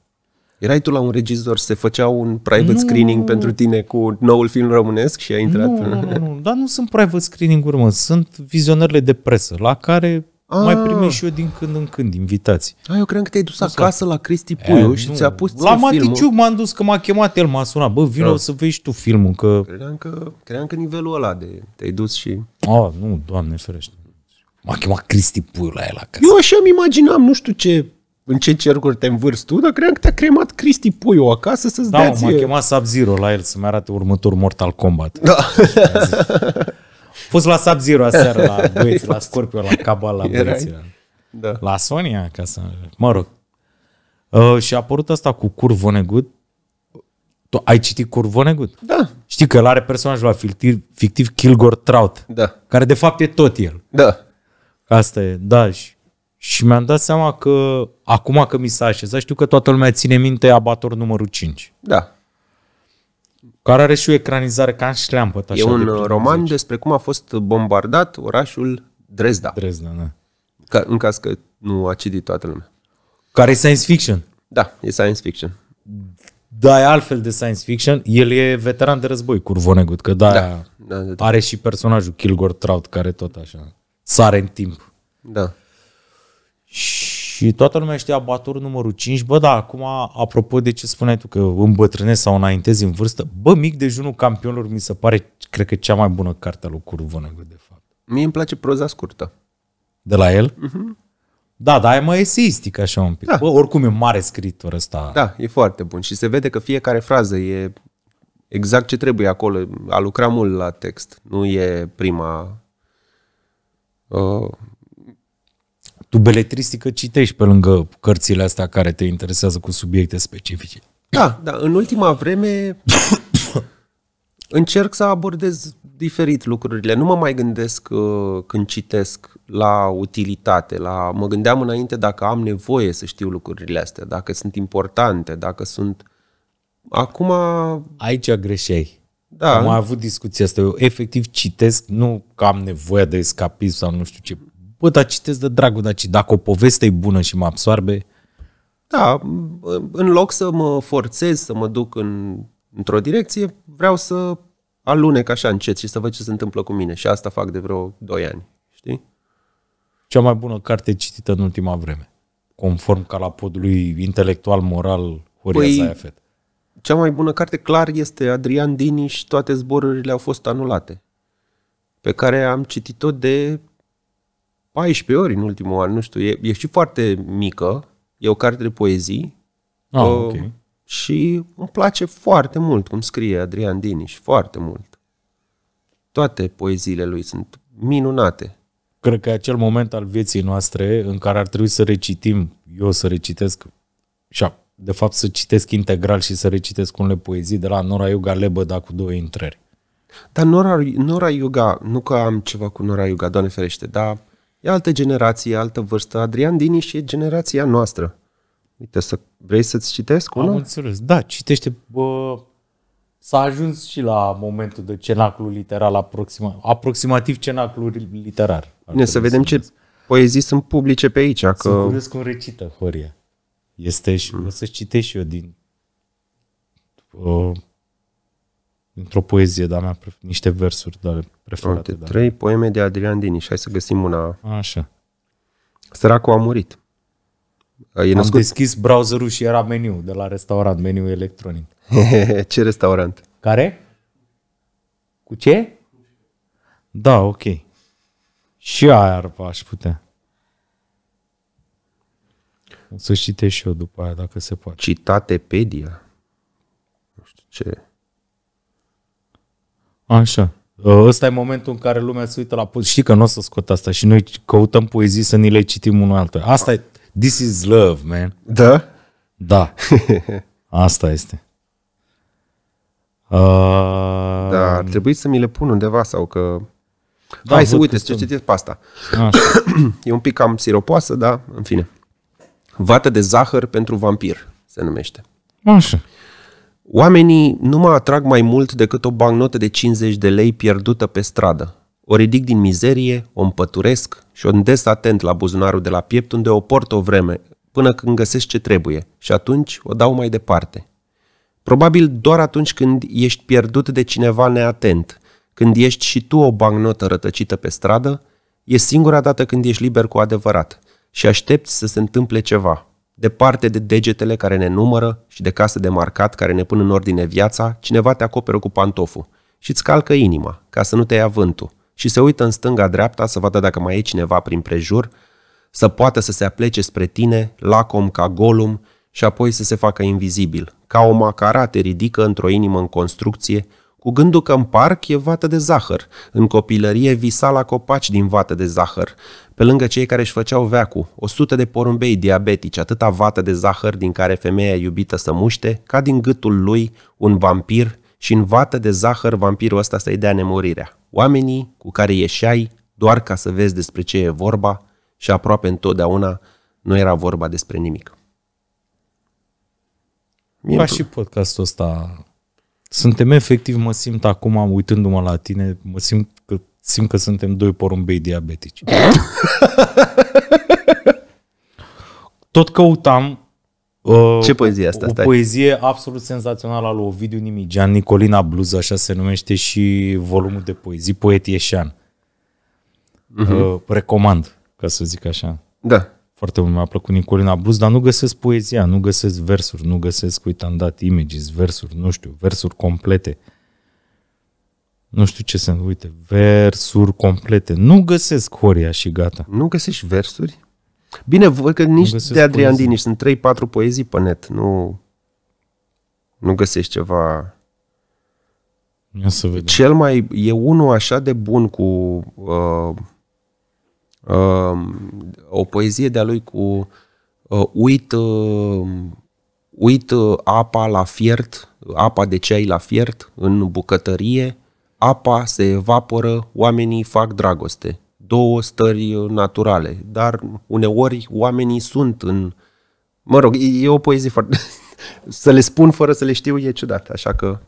Erai tu la un regizor, se făcea un private nu, screening nu, pentru tine cu noul film românesc și ai intrat? Nu, nu, nu, nu. dar nu sunt private screening-uri, mă. Sunt vizionările de presă, la care a. Ah. mai primești și eu din când în când invitații. A, ah, eu cred că te-ai dus acasă la Cristi Puiu e, și nu. ți-a pus La Maticiu m-am dus, că m-a chemat el, m-a sunat, bă, vino da. să vezi tu filmul, că... Credeam că, credeam că nivelul ăla de te-ai dus și... A, nu, doamne ferește. M-a chemat Cristi Puiu la el acasă. Eu așa mi imaginam, nu știu ce în ce cercuri te învârți tu, dar cred că te-a cremat Cristi Puiu acasă să-ți da, dea m-a chemat Sub-Zero la el să-mi arate următor Mortal Kombat. Da. Fost la Sub-Zero aseară, la băieți, la Scorpio, la Cabal, la băieți. Da. La Sonia, ca să... Mă rog. Uh, și a apărut asta cu Curvonegut. Tu ai citit Curvonegut? Da. Știi că el are personajul la fictiv, fictiv Kilgore Trout. Da. Care de fapt e tot el. Da. Asta e, da, și și mi-am dat seama că acum că mi s-a așezat, știu că toată lumea ține minte abator numărul 5. Da. Care are și o ecranizare ca în așa. E un de roman 10. despre cum a fost bombardat orașul Dresda. Dresda, da. Ca, în caz că nu a citit toată lumea. Care e science fiction. Da, e science fiction. Da, e altfel de science fiction. El e veteran de război, Curvonegut, că da, da, da, da, da. are și personajul Kilgore Trout, care tot așa sare în timp. Da. Și toată lumea știa batorul numărul 5. Bă, da, acum, apropo de ce spuneai tu, că îmbătrânesc sau înaintezi în vârstă, bă, Mic dejunul campionilor mi se pare, cred că, cea mai bună carte a lui Curvânăgă, de fapt. Mie îmi place proza scurtă. De la el? Uh-huh. Da, dar e mai esistic așa un pic. Da. Bă, oricum e mare scriitor ăsta. Da, e foarte bun și se vede că fiecare frază e exact ce trebuie acolo. A lucrat mult la text. Nu e prima... Uh, tu beletristică citești pe lângă cărțile astea care te interesează cu subiecte specifice. Da, da. În ultima vreme încerc să abordez diferit lucrurile. Nu mă mai gândesc uh, când citesc la utilitate, la mă gândeam înainte dacă am nevoie să știu lucrurile astea, dacă sunt importante, dacă sunt Acum aici greșeai. Da. Am mai avut discuția asta. Eu efectiv citesc, nu că am nevoie de escapism sau nu știu ce bă, dar citesc de dragul, dar dacă o poveste e bună și mă absorbe. Da, în loc să mă forțez să mă duc în, într-o direcție, vreau să alunec așa încet și să văd ce se întâmplă cu mine. Și asta fac de vreo 2 ani, știi? Cea mai bună carte citită în ultima vreme, conform calapodului intelectual-moral Horia păi, Zaiafet. Cea mai bună carte, clar, este Adrian Dini și toate zborurile au fost anulate, pe care am citit-o de 14 ori în ultimul an, nu știu, e, e și foarte mică, e o carte de poezii ah, uh, okay. și îmi place foarte mult cum scrie Adrian Diniș, foarte mult. Toate poeziile lui sunt minunate. Cred că e acel moment al vieții noastre în care ar trebui să recitim, eu să recitesc și de fapt să citesc integral și să recitesc unele poezii de la Nora Iuga Lebăda cu două intrări. Dar Nora, Nora Iuga, nu că am ceva cu Nora Iuga, doamne ferește, dar E altă generație, altă vârstă. Adrian și e generația noastră. Uite, să, vrei să-ți citesc una? Am înțeles, da, citește. Bă, s-a ajuns și la momentul de cenaclu literal, aproxima, aproximativ cenaclu literar. Bine, să vedem să ce poezii sunt publice pe aici. Că... Sunt curios cum recită Horia. Este și, mm. o să citești și eu din uh, într o poezie dar mea, niște versuri de preferate. Uite, da. trei poeme de Adrian și Hai să găsim una. Așa. Săracul a murit. E Am născut... deschis browserul și era meniu de la restaurant, meniu electronic. ce restaurant? Care? Cu ce? Da, ok. Și aia ar, aș putea. O să citești și eu după aia, dacă se poate. Citatepedia? Nu știu ce... Așa. Uh, ăsta e momentul în care lumea se uită la poezie. Știi că nu o să scot asta și noi căutăm poezii să ni le citim unul altă. Asta e... This is love, man. Da? Da. Asta este. Uh... Da, ar trebui să mi le pun undeva sau că... Da, Hai să uite, ce citesc pe asta. Așa. e un pic cam siropoasă, dar în fine. Vată de zahăr pentru vampir se numește. Așa. Oamenii nu mă atrag mai mult decât o bancnotă de 50 de lei pierdută pe stradă. O ridic din mizerie, o împăturesc și o îndes atent la buzunarul de la piept unde o port o vreme, până când găsesc ce trebuie și atunci o dau mai departe. Probabil doar atunci când ești pierdut de cineva neatent, când ești și tu o bancnotă rătăcită pe stradă, e singura dată când ești liber cu adevărat și aștepți să se întâmple ceva departe de degetele care ne numără și de casă de marcat care ne pun în ordine viața, cineva te acoperă cu pantoful și îți calcă inima, ca să nu te ia vântul, și se uită în stânga-dreapta să vadă dacă mai e cineva prin prejur, să poată să se aplece spre tine, lacom ca golum, și apoi să se facă invizibil, ca o macara te ridică într-o inimă în construcție, cu gândul că în parc e vată de zahăr. În copilărie visa la copaci din vată de zahăr. Pe lângă cei care își făceau veacul, sută de porumbei diabetici, atâta vată de zahăr din care femeia iubită să muște, ca din gâtul lui un vampir și în vată de zahăr vampirul ăsta să-i dea nemurirea. Oamenii cu care ieșai doar ca să vezi despre ce e vorba și aproape întotdeauna nu era vorba despre nimic. Mie Ca și podcastul ăsta suntem efectiv, mă simt acum, uitându-mă la tine, mă simt că, simt că suntem doi porumbei diabetici. Tot căutam uh, ce poezie asta? O stai? poezie absolut senzațională a lui Ovidiu Nimigian, Nicolina bluză așa se numește și volumul de poezii, Poetieșan. Uh-huh. Mhm. Uh, recomand, ca să zic așa. Da foarte mult. Mi-a plăcut Nicolina bruz, dar nu găsesc poezia, nu găsesc versuri, nu găsesc, uite, am dat images, versuri, nu știu, versuri complete. Nu știu ce sunt, uite, versuri complete. Nu găsesc Horia și gata. Nu găsești versuri? Bine, văd că nici de Adrian Dini, sunt 3-4 poezii pe net, nu, nu găsești ceva... Ia să vedem. Cel mai, e unul așa de bun cu uh, Um, o poezie de-a lui cu uh, uit, uh, uit apa la fiert, apa de ceai la fiert în bucătărie, apa se evaporă, oamenii fac dragoste. Două stări naturale, dar uneori oamenii sunt în... Mă rog, e o poezie foarte... să le spun fără să le știu e ciudat, așa că...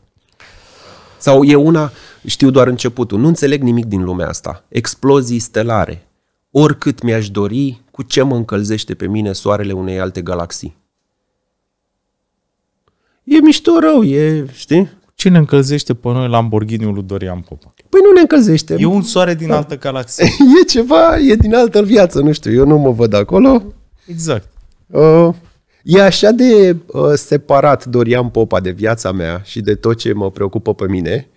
Sau e una, știu doar începutul, nu înțeleg nimic din lumea asta. Explozii stelare, oricât mi-aș dori, cu ce mă încălzește pe mine soarele unei alte galaxii. E mișto rău, e, știi? Ce ne încălzește pe noi Lamborghini-ul lui Dorian Popa? Păi nu ne încălzește. E un soare din da. altă galaxie. e ceva, e din altă viață, nu știu, eu nu mă văd acolo. Exact. Uh, e așa de uh, separat Dorian Popa de viața mea și de tot ce mă preocupă pe mine,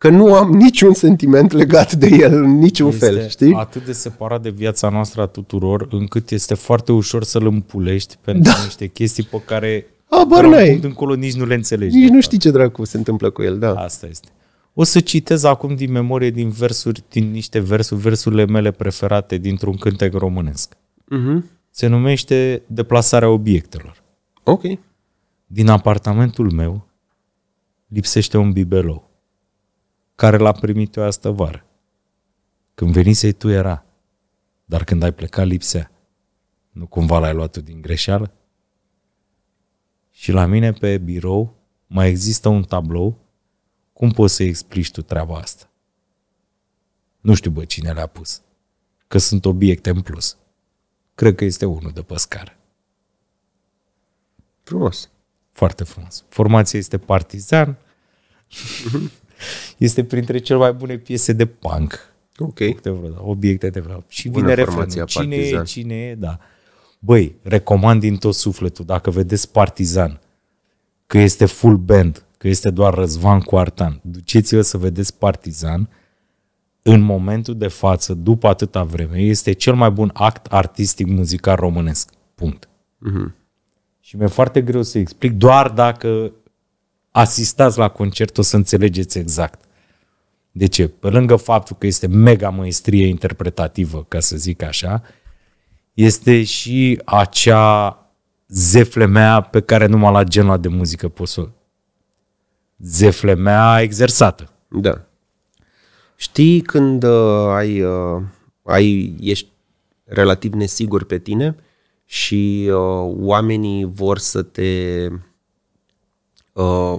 că nu am niciun sentiment legat de el în niciun este fel, știi? atât de separat de viața noastră a tuturor, încât este foarte ușor să-l împulești pentru da. niște chestii pe care Abar n-ai. încolo nici nu le înțelegi. Nici nu știi ce dracu se întâmplă cu el, da. Asta este. O să citez acum din memorie din versuri, din niște versuri, versurile mele preferate dintr-un cântec românesc. Uh-huh. Se numește Deplasarea obiectelor. Ok. Din apartamentul meu lipsește un bibelou care l-a primit eu astă vară. Când venisei tu era, dar când ai plecat lipsea. Nu cumva l-ai luat tu din greșeală? Și la mine pe birou mai există un tablou. Cum poți să explici tu treaba asta? Nu știu, bă, cine le-a pus. Că sunt obiecte în plus. Cred că este unul de păscară. Frumos. Foarte frumos. Formația este partizan. Mhm. Este printre cele mai bune piese de punk. Ok. De vreo, da, obiecte de vreo. Și Bună vine refrenul. Cine partizan. e, cine e, da. Băi, recomand din tot sufletul, dacă vedeți Partizan, că este full band, că este doar Răzvan cu Artan, duceți-vă să vedeți Partizan, în momentul de față, după atâta vreme, este cel mai bun act artistic muzical românesc. Punct. Uh-huh. Și mi-e foarte greu să explic, doar dacă asistați la concert, o să înțelegeți exact. De ce? Pe lângă faptul că este mega măestrie interpretativă, ca să zic așa, este și acea zeflemea pe care numai la genul de muzică poți să zeflemea exersată. Da. Știi când uh, ai, uh, ai, ești relativ nesigur pe tine și uh, oamenii vor să te uh,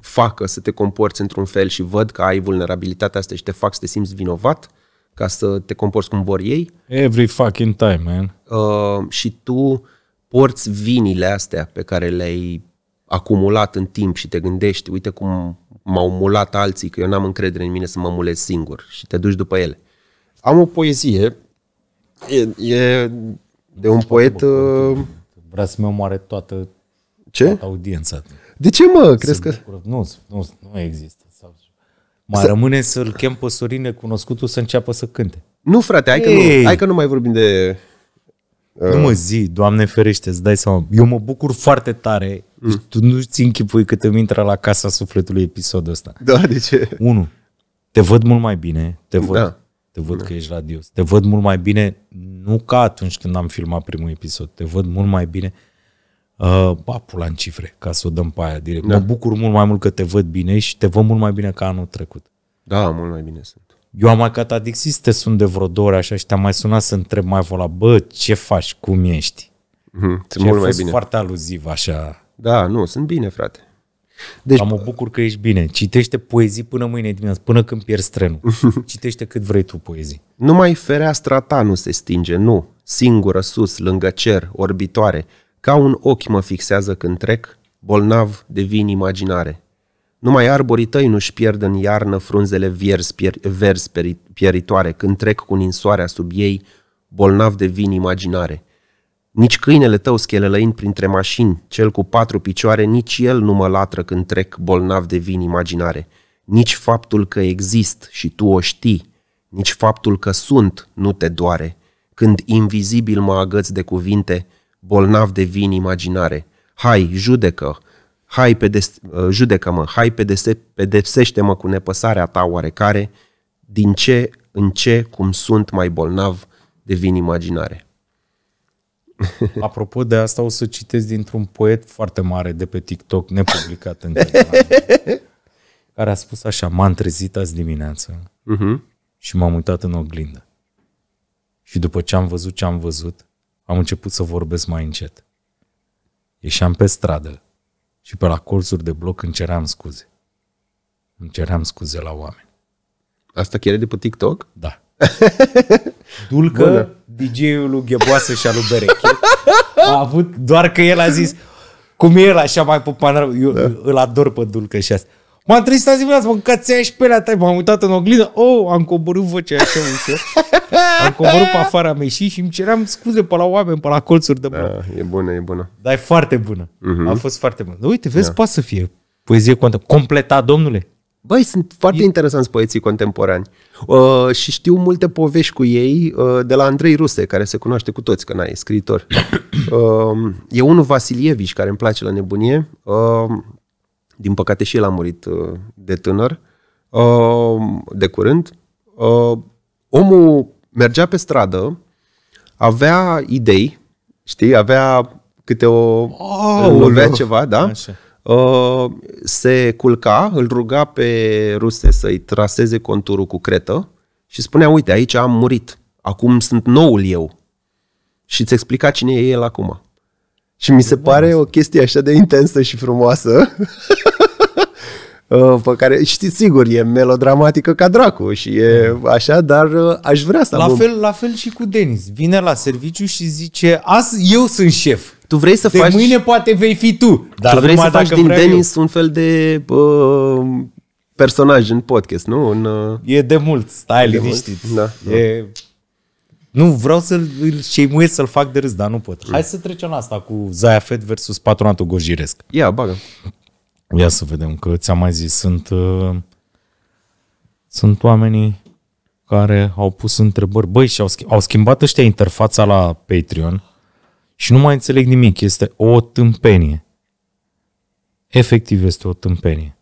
facă să te comporți într-un fel și văd că ai vulnerabilitatea asta și te fac să te simți vinovat ca să te comporți cum vor ei. Every fucking time, man. Uh, și tu porți vinile astea pe care le-ai acumulat în timp și te gândești, uite cum m-au mulat alții, că eu n-am încredere în mine să mă mulez singur și te duci după ele. Am o poezie, e, e de un poet... Uh, Vrea să mă omoare toată, ce? toată audiența. De ce, mă? Crezi că... Nu, nu, nu există. Mai să... rămâne să-l chem pe Sorin necunoscutul să înceapă să cânte. Nu, frate, hai, că nu, hai că nu mai vorbim de... Nu uh, mă zi, Doamne ferește, îți dai seama. Eu mă bucur foarte tare. Mm. Deci tu nu-ți închipui cât îmi intră la casa sufletului episodul ăsta. Da, de ce? Unu, te văd mult mai bine, te văd, da. te văd da. că ești la Dios. Te văd mult mai bine, nu ca atunci când am filmat primul episod, te văd mult mai bine Uh, ba, pula în cifre, ca să o dăm pe aia direct. Da. Mă bucur mult mai mult că te văd bine și te văd mult mai bine ca anul trecut. Da, mult mai bine sunt. Eu am mai catadixit să te sun de vreo două ori așa și te-am mai sunat să întreb mai vola, bă, ce faci, cum ești? Mm-hmm. Sunt mult mai bine. foarte aluziv așa. Da, nu, sunt bine, frate. Deci, Dar mă bucur că ești bine. Citește poezii până mâine dimineață, până când pierzi trenul. Citește cât vrei tu poezii. Numai fereastra ta nu se stinge, nu. Singură, sus, lângă cer, orbitoare, ca un ochi mă fixează când trec, bolnav devin imaginare. Numai arborii tăi nu-și pierd în iarnă frunzele vierzi, pier, verzi pieritoare, când trec cu ninsoarea sub ei, bolnav devin imaginare. Nici câinele tău schelelăind printre mașini, cel cu patru picioare, nici el nu mă latră când trec bolnav devin imaginare. Nici faptul că exist și tu o știi, nici faptul că sunt nu te doare. Când invizibil mă agăți de cuvinte, bolnav de vin imaginare. Hai, judecă, hai pedes- uh, judecă-mă, hai pedese- pedepsește-mă cu nepăsarea ta oarecare, din ce în ce, cum sunt mai bolnav de vin imaginare. Apropo de asta, o să citesc dintr-un poet foarte mare de pe TikTok, nepublicat în care a spus așa, m-am trezit azi dimineață uh-huh. și m-am uitat în oglindă. Și după ce am văzut ce am văzut, am început să vorbesc mai încet. Ieșeam pe stradă și pe la colțuri de bloc îmi ceream scuze. Îmi ceream scuze la oameni. Asta chiar e de pe TikTok? Da. Dulcă, DJ-ul lui Gheboasă și al lui Bereche, a avut, doar că el a zis, cum e el așa mai pe panel, eu da. îl ador pe Dulcă și asta. M-am trezit azi dimineața, mă, că ți pe la ta. m-am uitat în oglindă, oh, am coborât vocea așa ușor. am coborât pe afară, am ieșit și îmi ceream scuze pe la oameni, pe la colțuri de bani. Da, e bună, e bună. Dar e foarte bună. Uh-huh. A fost foarte bună. uite, vezi, da. poate să fie poezie contemporană. Completa, domnule. Băi, sunt foarte e... interesanți poeții contemporani. Uh, și știu multe povești cu ei uh, de la Andrei Ruse, care se cunoaște cu toți, că n-ai scriitor. Uh, e unul Vasilievici, care îmi place la nebunie. Uh, din păcate și el a murit uh, de tânăr, uh, de curând. Uh, omul mergea pe stradă, avea idei, știi, avea câte o... Oh, avea ceva, da? Așa. se culca, îl ruga pe ruse să-i traseze conturul cu cretă și spunea, uite, aici am murit, acum sunt noul eu. Și îți explica cine e el acum. Și mi se pare o chestie așa de intensă și frumoasă. Uh, pe care, știți, sigur, e melodramatică ca dracu și e da. așa, dar uh, aș vrea să la am... Fel, la fel și cu Denis. Vine la serviciu și zice, azi eu sunt șef. Tu vrei să de faci... mâine poate vei fi tu. Dar tu vrei să faci din Denis un fel de uh, personaj în podcast, nu? În, uh... E de mult, stai liniștit. Da, da. E nu, vreau să-l șeimuiesc, să-l fac de râs, dar nu pot. Hai să trecem la asta cu Zaia Fed versus patronatul gojiresc. Ia, bagă. Ia să vedem, că ți-am mai zis, sunt, uh, sunt oamenii care au pus întrebări. Băi, și au, au schimbat ăștia interfața la Patreon și nu mai înțeleg nimic. Este o tâmpenie. Efectiv este o tâmpenie.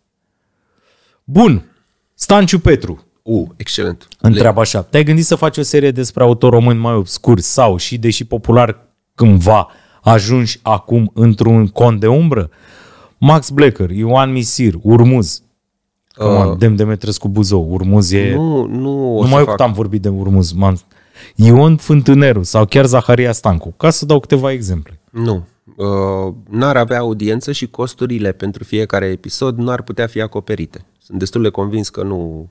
Bun. Stanciu Petru. Uh, excelent. Întreabă așa. Te-ai gândit să faci o serie despre autor români mai obscuri sau și, deși popular cândva, ajungi acum într-un cont de umbră? Max Blecker, Ioan Misir, Urmuz. Cam, uh, Dem Demetrescu Buzou, Urmuz e... Nu, nu o Numai eu fac. am vorbit de Urmuz. M-am... Ion Fântâneru sau chiar Zaharia Stancu, ca să dau câteva exemple. Nu. Uh, n-ar avea audiență și costurile pentru fiecare episod nu ar putea fi acoperite. Sunt destul de convins că nu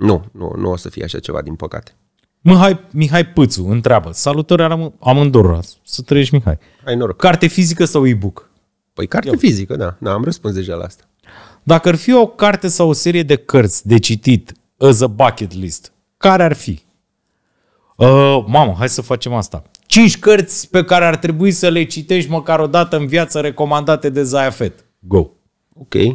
nu, nu, nu o să fie așa ceva, din păcate. Mihai, Mihai Pățu întreabă, salutări am, amândurora, să trăiești Mihai. Ai noroc. Carte fizică sau e-book? Păi carte Eu. fizică, da, da, am răspuns deja la asta. Dacă ar fi o carte sau o serie de cărți de citit as a bucket list, care ar fi? Uh, mamă, hai să facem asta. Cinci cărți pe care ar trebui să le citești măcar o dată în viață recomandate de Zayafet. Go! Ok. Uh,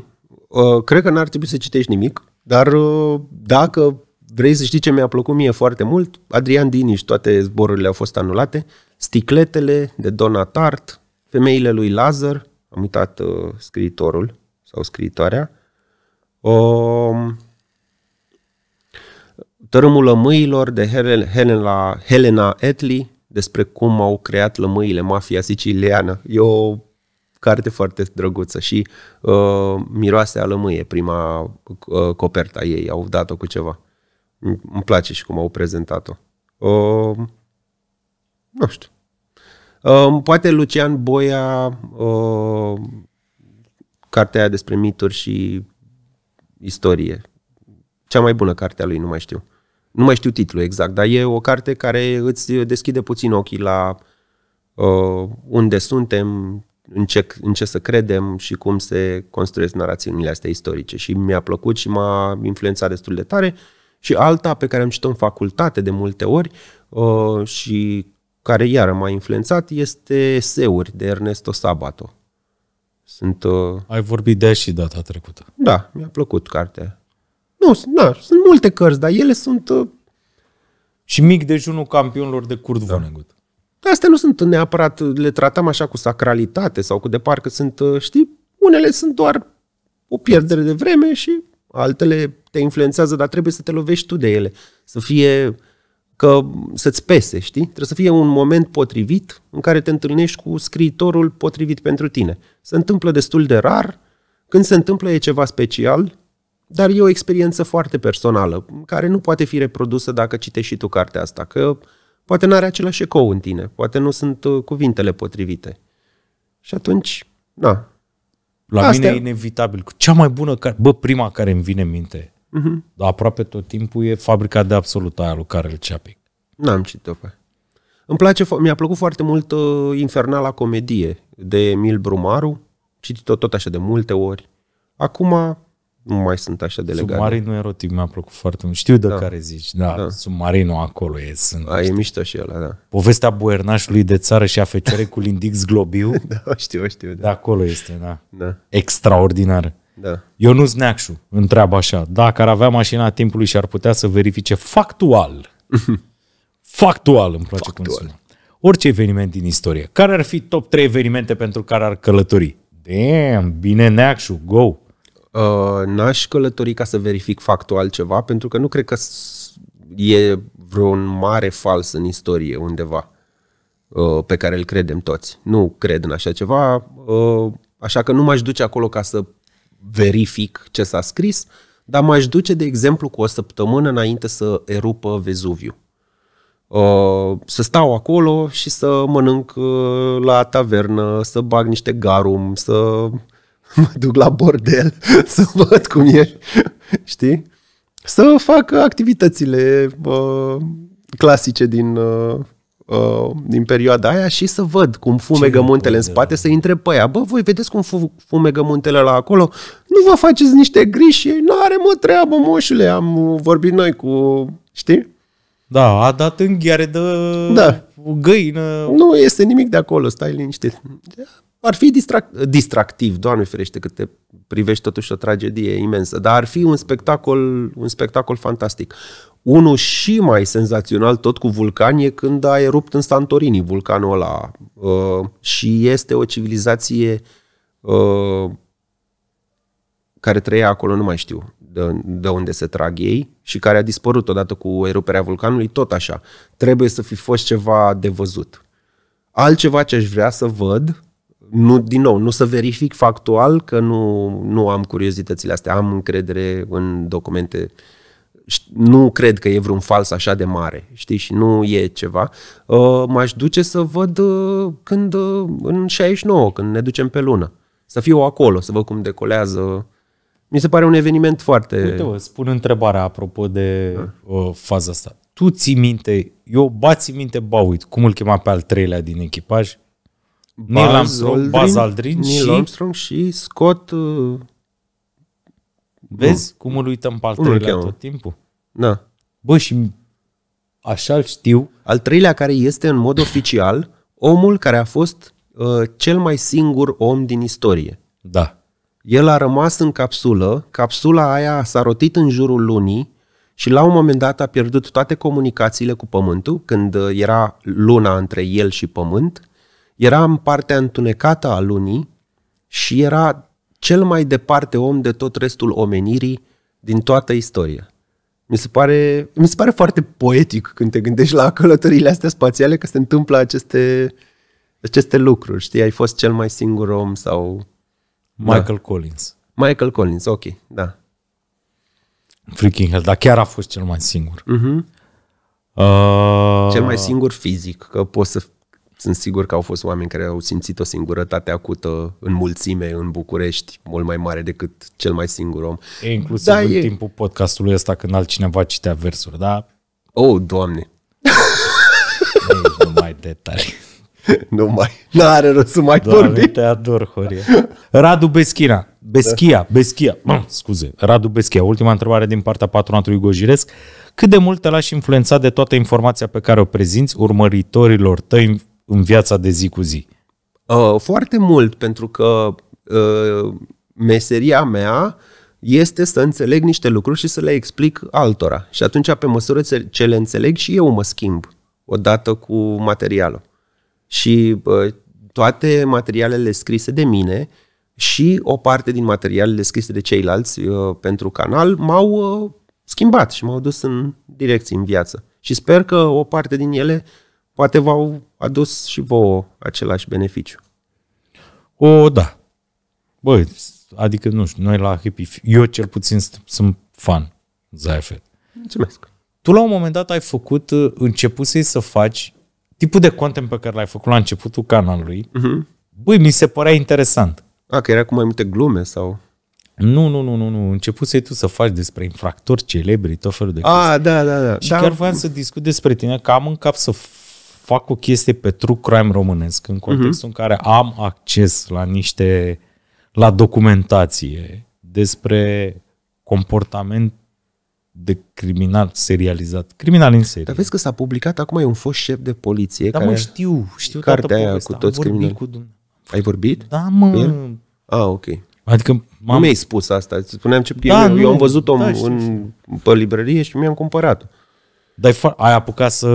cred că n-ar trebui să citești nimic dar uh, dacă vrei să știi ce mi-a plăcut mie foarte mult, Adrian Diniș, toate zborurile au fost anulate, Sticletele de Dona Tart, Femeile lui Lazar, am uitat uh, scriitorul sau scriitoarea, um, Tărâmul lămâilor de Helena, Helena Etli despre cum au creat lămâile mafia siciliană. E o carte foarte drăguță și uh, miroase a lămâie prima uh, coperta ei, au dat-o cu ceva. Îmi place și cum au prezentat-o. Uh, nu știu. Uh, poate Lucian Boia, uh, cartea aia despre mituri și istorie. Cea mai bună carte a lui, nu mai știu. Nu mai știu titlul exact, dar e o carte care îți deschide puțin ochii la uh, unde suntem, în ce, în ce să credem și cum se construiesc narațiunile astea istorice. Și mi-a plăcut și m-a influențat destul de tare. Și alta pe care am citit-o în facultate de multe ori uh, și care iară m-a influențat este Seuri de Ernesto Sabato. Sunt, uh... Ai vorbit de și data trecută. Da, mi-a plăcut cartea. Nu, da, sunt multe cărți, dar ele sunt... Uh... Și mic dejunul campionilor de Kurt da. Vonnegut astea nu sunt neapărat, le tratăm așa cu sacralitate sau cu de parcă sunt, uh, știi, unele sunt doar o pierdere de vreme și altele te influențează, dar trebuie să te lovești tu de ele. Să fie că să-ți pese, știi? Trebuie să fie un moment potrivit în care te întâlnești cu scriitorul potrivit pentru tine. Se întâmplă destul de rar, când se întâmplă e ceva special, dar e o experiență foarte personală, care nu poate fi reprodusă dacă citești și tu cartea asta, că uh, Poate nu are același ecou în tine, poate nu sunt uh, cuvintele potrivite. Și atunci, da. La Astea. mine e inevitabil. Cea mai bună, care, bă, prima care îmi vine în minte, uh-huh. dar aproape tot timpul e fabrica de absolut aia lui Karel Ceapic. N-am citit-o pe îmi place, mi-a plăcut foarte mult uh, Infernala Comedie de Emil Brumaru, citit-o tot așa de multe ori. Acum nu mai sunt așa de legate. Submarinul erotic mi-a plăcut foarte mult. Știu de da. care zici, da, da. submarinul acolo e. Sunt, A, e mișto și ăla, da. Povestea buernașului de țară și a fecioarei cu Lindix Globiu. da, știu, știu. Da. De acolo este, da. da. Extraordinar. Da. Eu nu Neacșu întreabă așa, dacă ar avea mașina timpului și ar putea să verifice factual, factual îmi place factual. cum sună, orice eveniment din istorie, care ar fi top 3 evenimente pentru care ar călători? Damn, bine Neacșu, go! Uh, n-aș călători ca să verific factual ceva, pentru că nu cred că e vreun mare fals în istorie undeva uh, pe care îl credem toți. Nu cred în așa ceva, uh, așa că nu m-aș duce acolo ca să verific ce s-a scris, dar m-aș duce, de exemplu, cu o săptămână înainte să erupă Vezuviu. Uh, să stau acolo și să mănânc uh, la tavernă, să bag niște garum, să mă duc la bordel să văd cum e, știi? Să fac activitățile uh, clasice din, uh, uh, din perioada aia și să văd cum fumegă Ce muntele în spate, să întreb pe aia. Bă, voi vedeți cum fu- fumegă muntele la acolo? Nu vă faceți niște griji, nu are mă treabă, moșule, am vorbit noi cu, știi? Da, a dat în ghiare de da. găină. Nu este nimic de acolo, stai liniștit ar fi distract, distractiv, Doamne ferește că te privești totuși o tragedie imensă, dar ar fi un spectacol, un spectacol fantastic. Unul și mai senzațional tot cu vulcan e când a erupt în Santorini vulcanul ăla uh, și este o civilizație uh, care trăia acolo, nu mai știu de, de unde se trag ei și care a dispărut odată cu eruperea vulcanului, tot așa. Trebuie să fi fost ceva de văzut. Altceva ce aș vrea să văd nu, din nou, nu să verific factual că nu, nu am curiozitățile astea, am încredere în documente. Nu cred că e vreun fals așa de mare, știi, și nu e ceva. Uh, m-aș duce să văd uh, când, uh, în 69, când ne ducem pe lună. Să fiu acolo, să văd cum decolează. Mi se pare un eveniment foarte... Uite, spun întrebarea apropo de da. uh, faza asta. Tu ții minte, eu bați minte, ba uit, cum îl chema pe al treilea din echipaj, Neil Armstrong, Aldrin, Buzz Aldrin Neil și... Armstrong și Scott... Uh... Vezi cum îl uităm pe al treilea tot timpul? Da. Bă, și așa îl știu. Al treilea care este în mod oficial omul care a fost uh, cel mai singur om din istorie. Da. El a rămas în capsulă, capsula aia s-a rotit în jurul lunii și la un moment dat a pierdut toate comunicațiile cu pământul, când uh, era luna între el și pământ era în partea întunecată a lunii și era cel mai departe om de tot restul omenirii din toată istoria. Mi se, pare, mi se pare foarte poetic când te gândești la călătorile astea spațiale că se întâmplă aceste, aceste lucruri. Știi, ai fost cel mai singur om sau... Da. Michael da. Collins. Michael Collins, ok, da. Freaking hell, dar chiar a fost cel mai singur. Uh-huh. Uh... Cel mai singur fizic, că poți să sunt sigur că au fost oameni care au simțit o singurătate acută în mulțime, în București, mult mai mare decât cel mai singur om. E inclusiv da, în e... timpul podcastului ăsta când altcineva citea versuri, da? Oh, doamne! nu mai detalii. nu mai. Nu are rost să mai vorbi. te ador, Horia. Radu Beschina. Beschia, Beschia, da. mă, mm, scuze, Radu Beschia, ultima întrebare din partea patronatului Gojiresc. Cât de mult te lași influențat de toată informația pe care o prezinți urmăritorilor tăi în viața de zi cu zi? Uh, foarte mult, pentru că uh, meseria mea este să înțeleg niște lucruri și să le explic altora. Și atunci, pe măsură ce le înțeleg, și eu mă schimb odată cu materialul. Și uh, toate materialele scrise de mine și o parte din materialele scrise de ceilalți uh, pentru canal m-au uh, schimbat și m-au dus în direcții în viață. Și sper că o parte din ele poate v-au adus și vouă același beneficiu. O, da. Băi, adică, nu știu, noi la Happy eu cel puțin sunt fan Zaifel. Mulțumesc. Tu la un moment dat ai făcut, uh, început să faci tipul de content pe care l-ai făcut la începutul canalului, uh-huh. băi, mi se părea interesant. A, că era cu mai multe glume sau... Nu, nu, nu, nu, nu. Începusei tu să faci despre infractori celebri, tot felul de Ah da, da, da. Și da. chiar voiam să discut despre tine, că am în cap să fac o chestie pe true crime românesc, în mhm. contextul uh-huh. în care am acces la niște, la documentație despre comportament de criminal serializat. Criminal în serie. Dar vezi că s-a publicat, acum e un fost șef de poliție. Da, care... mă, știu, știu cartea aia cu toți criminali. Cu... Ai vorbit? Da, mă. Bine? Ah, ok. Adică m-am... Nu mi-ai spus asta, spuneam ce da, eu, nu, eu am văzut-o da, în, știu, știu. pe librărie și mi-am cumpărat o dar ai apucat să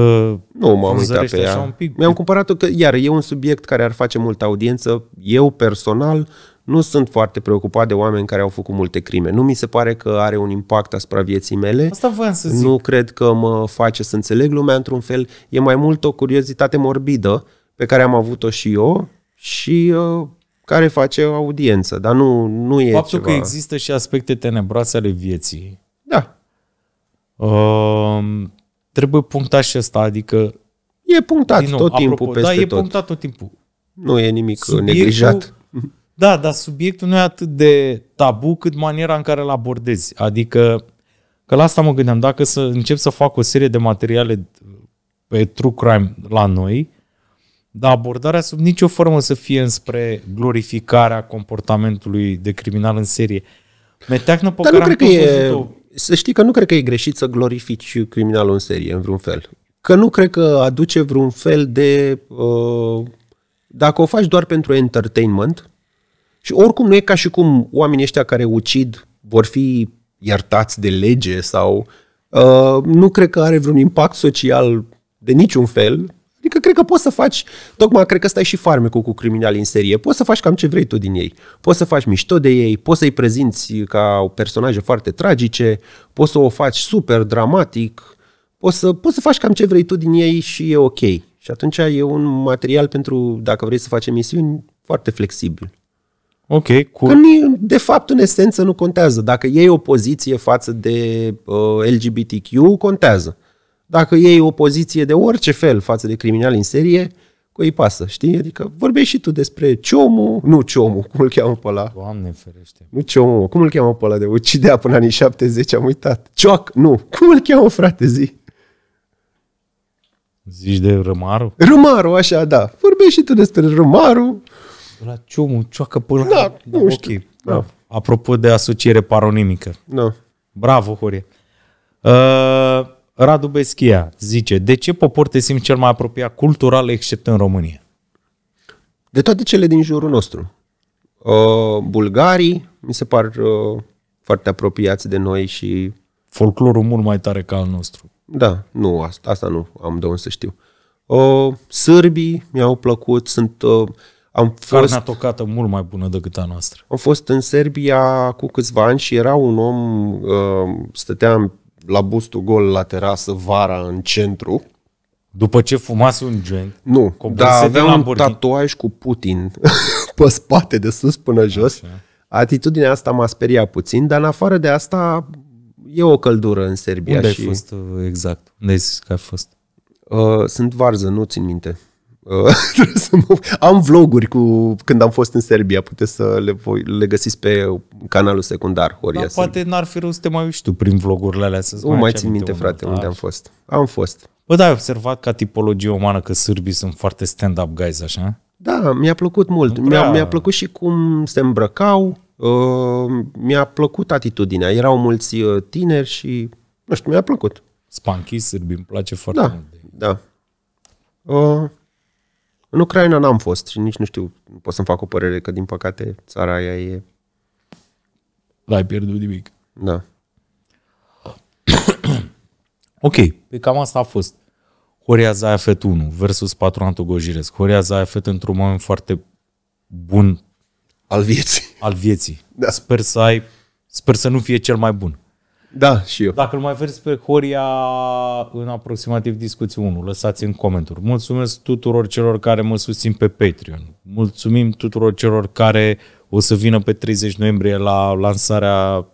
Nu m-am uitat pe ea. Un pic. Mi-am cumpărat-o că, iar, e un subiect care ar face multă audiență. Eu, personal, nu sunt foarte preocupat de oameni care au făcut multe crime. Nu mi se pare că are un impact asupra vieții mele. Asta voiam să zic. Nu cred că mă face să înțeleg lumea într-un fel. E mai mult o curiozitate morbidă pe care am avut-o și eu și uh, care face audiență, dar nu, nu e Faptul ceva... că există și aspecte tenebroase ale vieții. Da. Uh, trebuie punctat și ăsta, adică... E punctat nou, tot apropo, timpul da, peste da, e tot. punctat tot timpul. Nu e nimic subiectul, neglijat. Da, dar subiectul nu e atât de tabu cât maniera în care îl abordezi. Adică, că la asta mă gândeam, dacă să încep să fac o serie de materiale pe true crime la noi, dar abordarea sub nicio formă să fie înspre glorificarea comportamentului de criminal în serie. Meteahnă dar nu cred că e... o să știi că nu cred că e greșit să glorifici criminalul în serie, în vreun fel. Că nu cred că aduce vreun fel de... Uh, dacă o faci doar pentru entertainment, și oricum nu e ca și cum oamenii ăștia care ucid vor fi iertați de lege sau... Uh, nu cred că are vreun impact social de niciun fel Adică cred că poți să faci, tocmai cred că stai și farmecul cu criminali în serie, poți să faci cam ce vrei tu din ei. Poți să faci mișto de ei, poți să-i prezinți ca personaje foarte tragice, poți să o faci super dramatic, poți să, poți să faci cam ce vrei tu din ei și e ok. Și atunci e un material pentru, dacă vrei să faci emisiuni, foarte flexibil. Ok, cool. Că, de fapt, în esență, nu contează. Dacă iei o poziție față de uh, LGBTQ, contează dacă iei o poziție de orice fel față de criminali în serie, cu ei pasă, știi? Adică vorbești și tu despre Ciomu, nu Ciomu, cum îl cheamă pe ăla? Doamne ferește. Nu Ciomu, cum îl cheamă pe ăla de ucidea până anii 70, am uitat. Cioc, nu. Cum îl cheamă, frate, zi? Zici de Rămaru? Rămaru, așa, da. Vorbești și tu despre Rămaru. La Ciomu, cioacă până da, Nu da, știu. Okay. Da. Apropo de asociere paronimică. Da. Bravo, Horie. Uh, Radu Beschia zice, de ce popor te simți cel mai apropiat cultural except în România? De toate cele din jurul nostru. Uh, bulgarii mi se par uh, foarte apropiați de noi și... Folclorul mult mai tare ca al nostru. Da, nu, asta, asta nu am de unde să știu. Uh, sârbii mi-au plăcut, sunt... Uh, am fost, Carnea tocată mult mai bună decât a noastră. Am fost în Serbia cu câțiva ani și era un om, uh, stătea în la bustul gol la terasă vara în centru. După ce fumase un joint? Nu, dar avea un tatuaj cu Putin pe spate de sus până jos. Așa. Atitudinea asta m-a speriat puțin, dar în afară de asta e o căldură în Serbia. Unde și... ai fost uh, exact? Unde ai zis că ai fost? Uh, sunt varză, nu țin minte. Am vloguri cu când am fost în Serbia, puteți să le, voi, le găsiți pe canalul secundar. Horia, da, poate n-ar fi rău să te mai uiți tu prin vlogurile alea. Să nu mai, mai țin minte, frate, unde am fost. Am fost. Bă, da, ai observat ca tipologie umană că sârbii sunt foarte stand-up guys, așa? Da, mi-a plăcut mult. Prea... Mi-a, mi-a plăcut și cum se îmbrăcau, uh, mi-a plăcut atitudinea. Erau mulți uh, tineri și, nu știu, mi-a plăcut. Spanchi sârbi îmi place foarte da, mult. Da, da. Uh, în Ucraina n-am fost și nici nu știu, nu pot să-mi fac o părere că, din păcate, țara aia e... L-ai pierdut nimic. Da. ok, pe cam asta a fost. Horia Zaefet 1 versus Patronatul Gojiresc. Horia Zaefet într-un moment foarte bun al vieții. Al vieții. Da. Sper să ai, sper să nu fie cel mai bun. Da, și eu. Dacă îl mai vezi pe Horia în aproximativ discuții 1, lăsați în comentarii. Mulțumesc tuturor celor care mă susțin pe Patreon. Mulțumim tuturor celor care o să vină pe 30 noiembrie la lansarea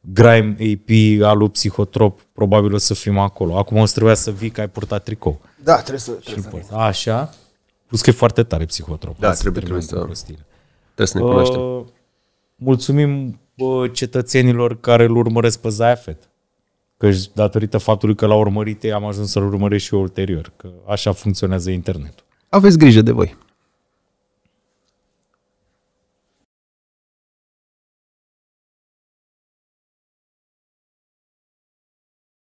Grime AP al lui Psihotrop. Probabil o să fim acolo. Acum o să trebuia să vii că ai purtat tricou. Da, trebuie să... Trebuie să Așa. Plus că e foarte tare Psihotrop. Da, trebuie, trebuie să... Trebuie să ne cunoaștem. Uh, mulțumim bă, cetățenilor care îl urmăresc pe Zaefet. Că datorită faptului că l au urmărit, am ajuns să-l urmăresc și eu ulterior. Că așa funcționează internetul. Aveți grijă de voi.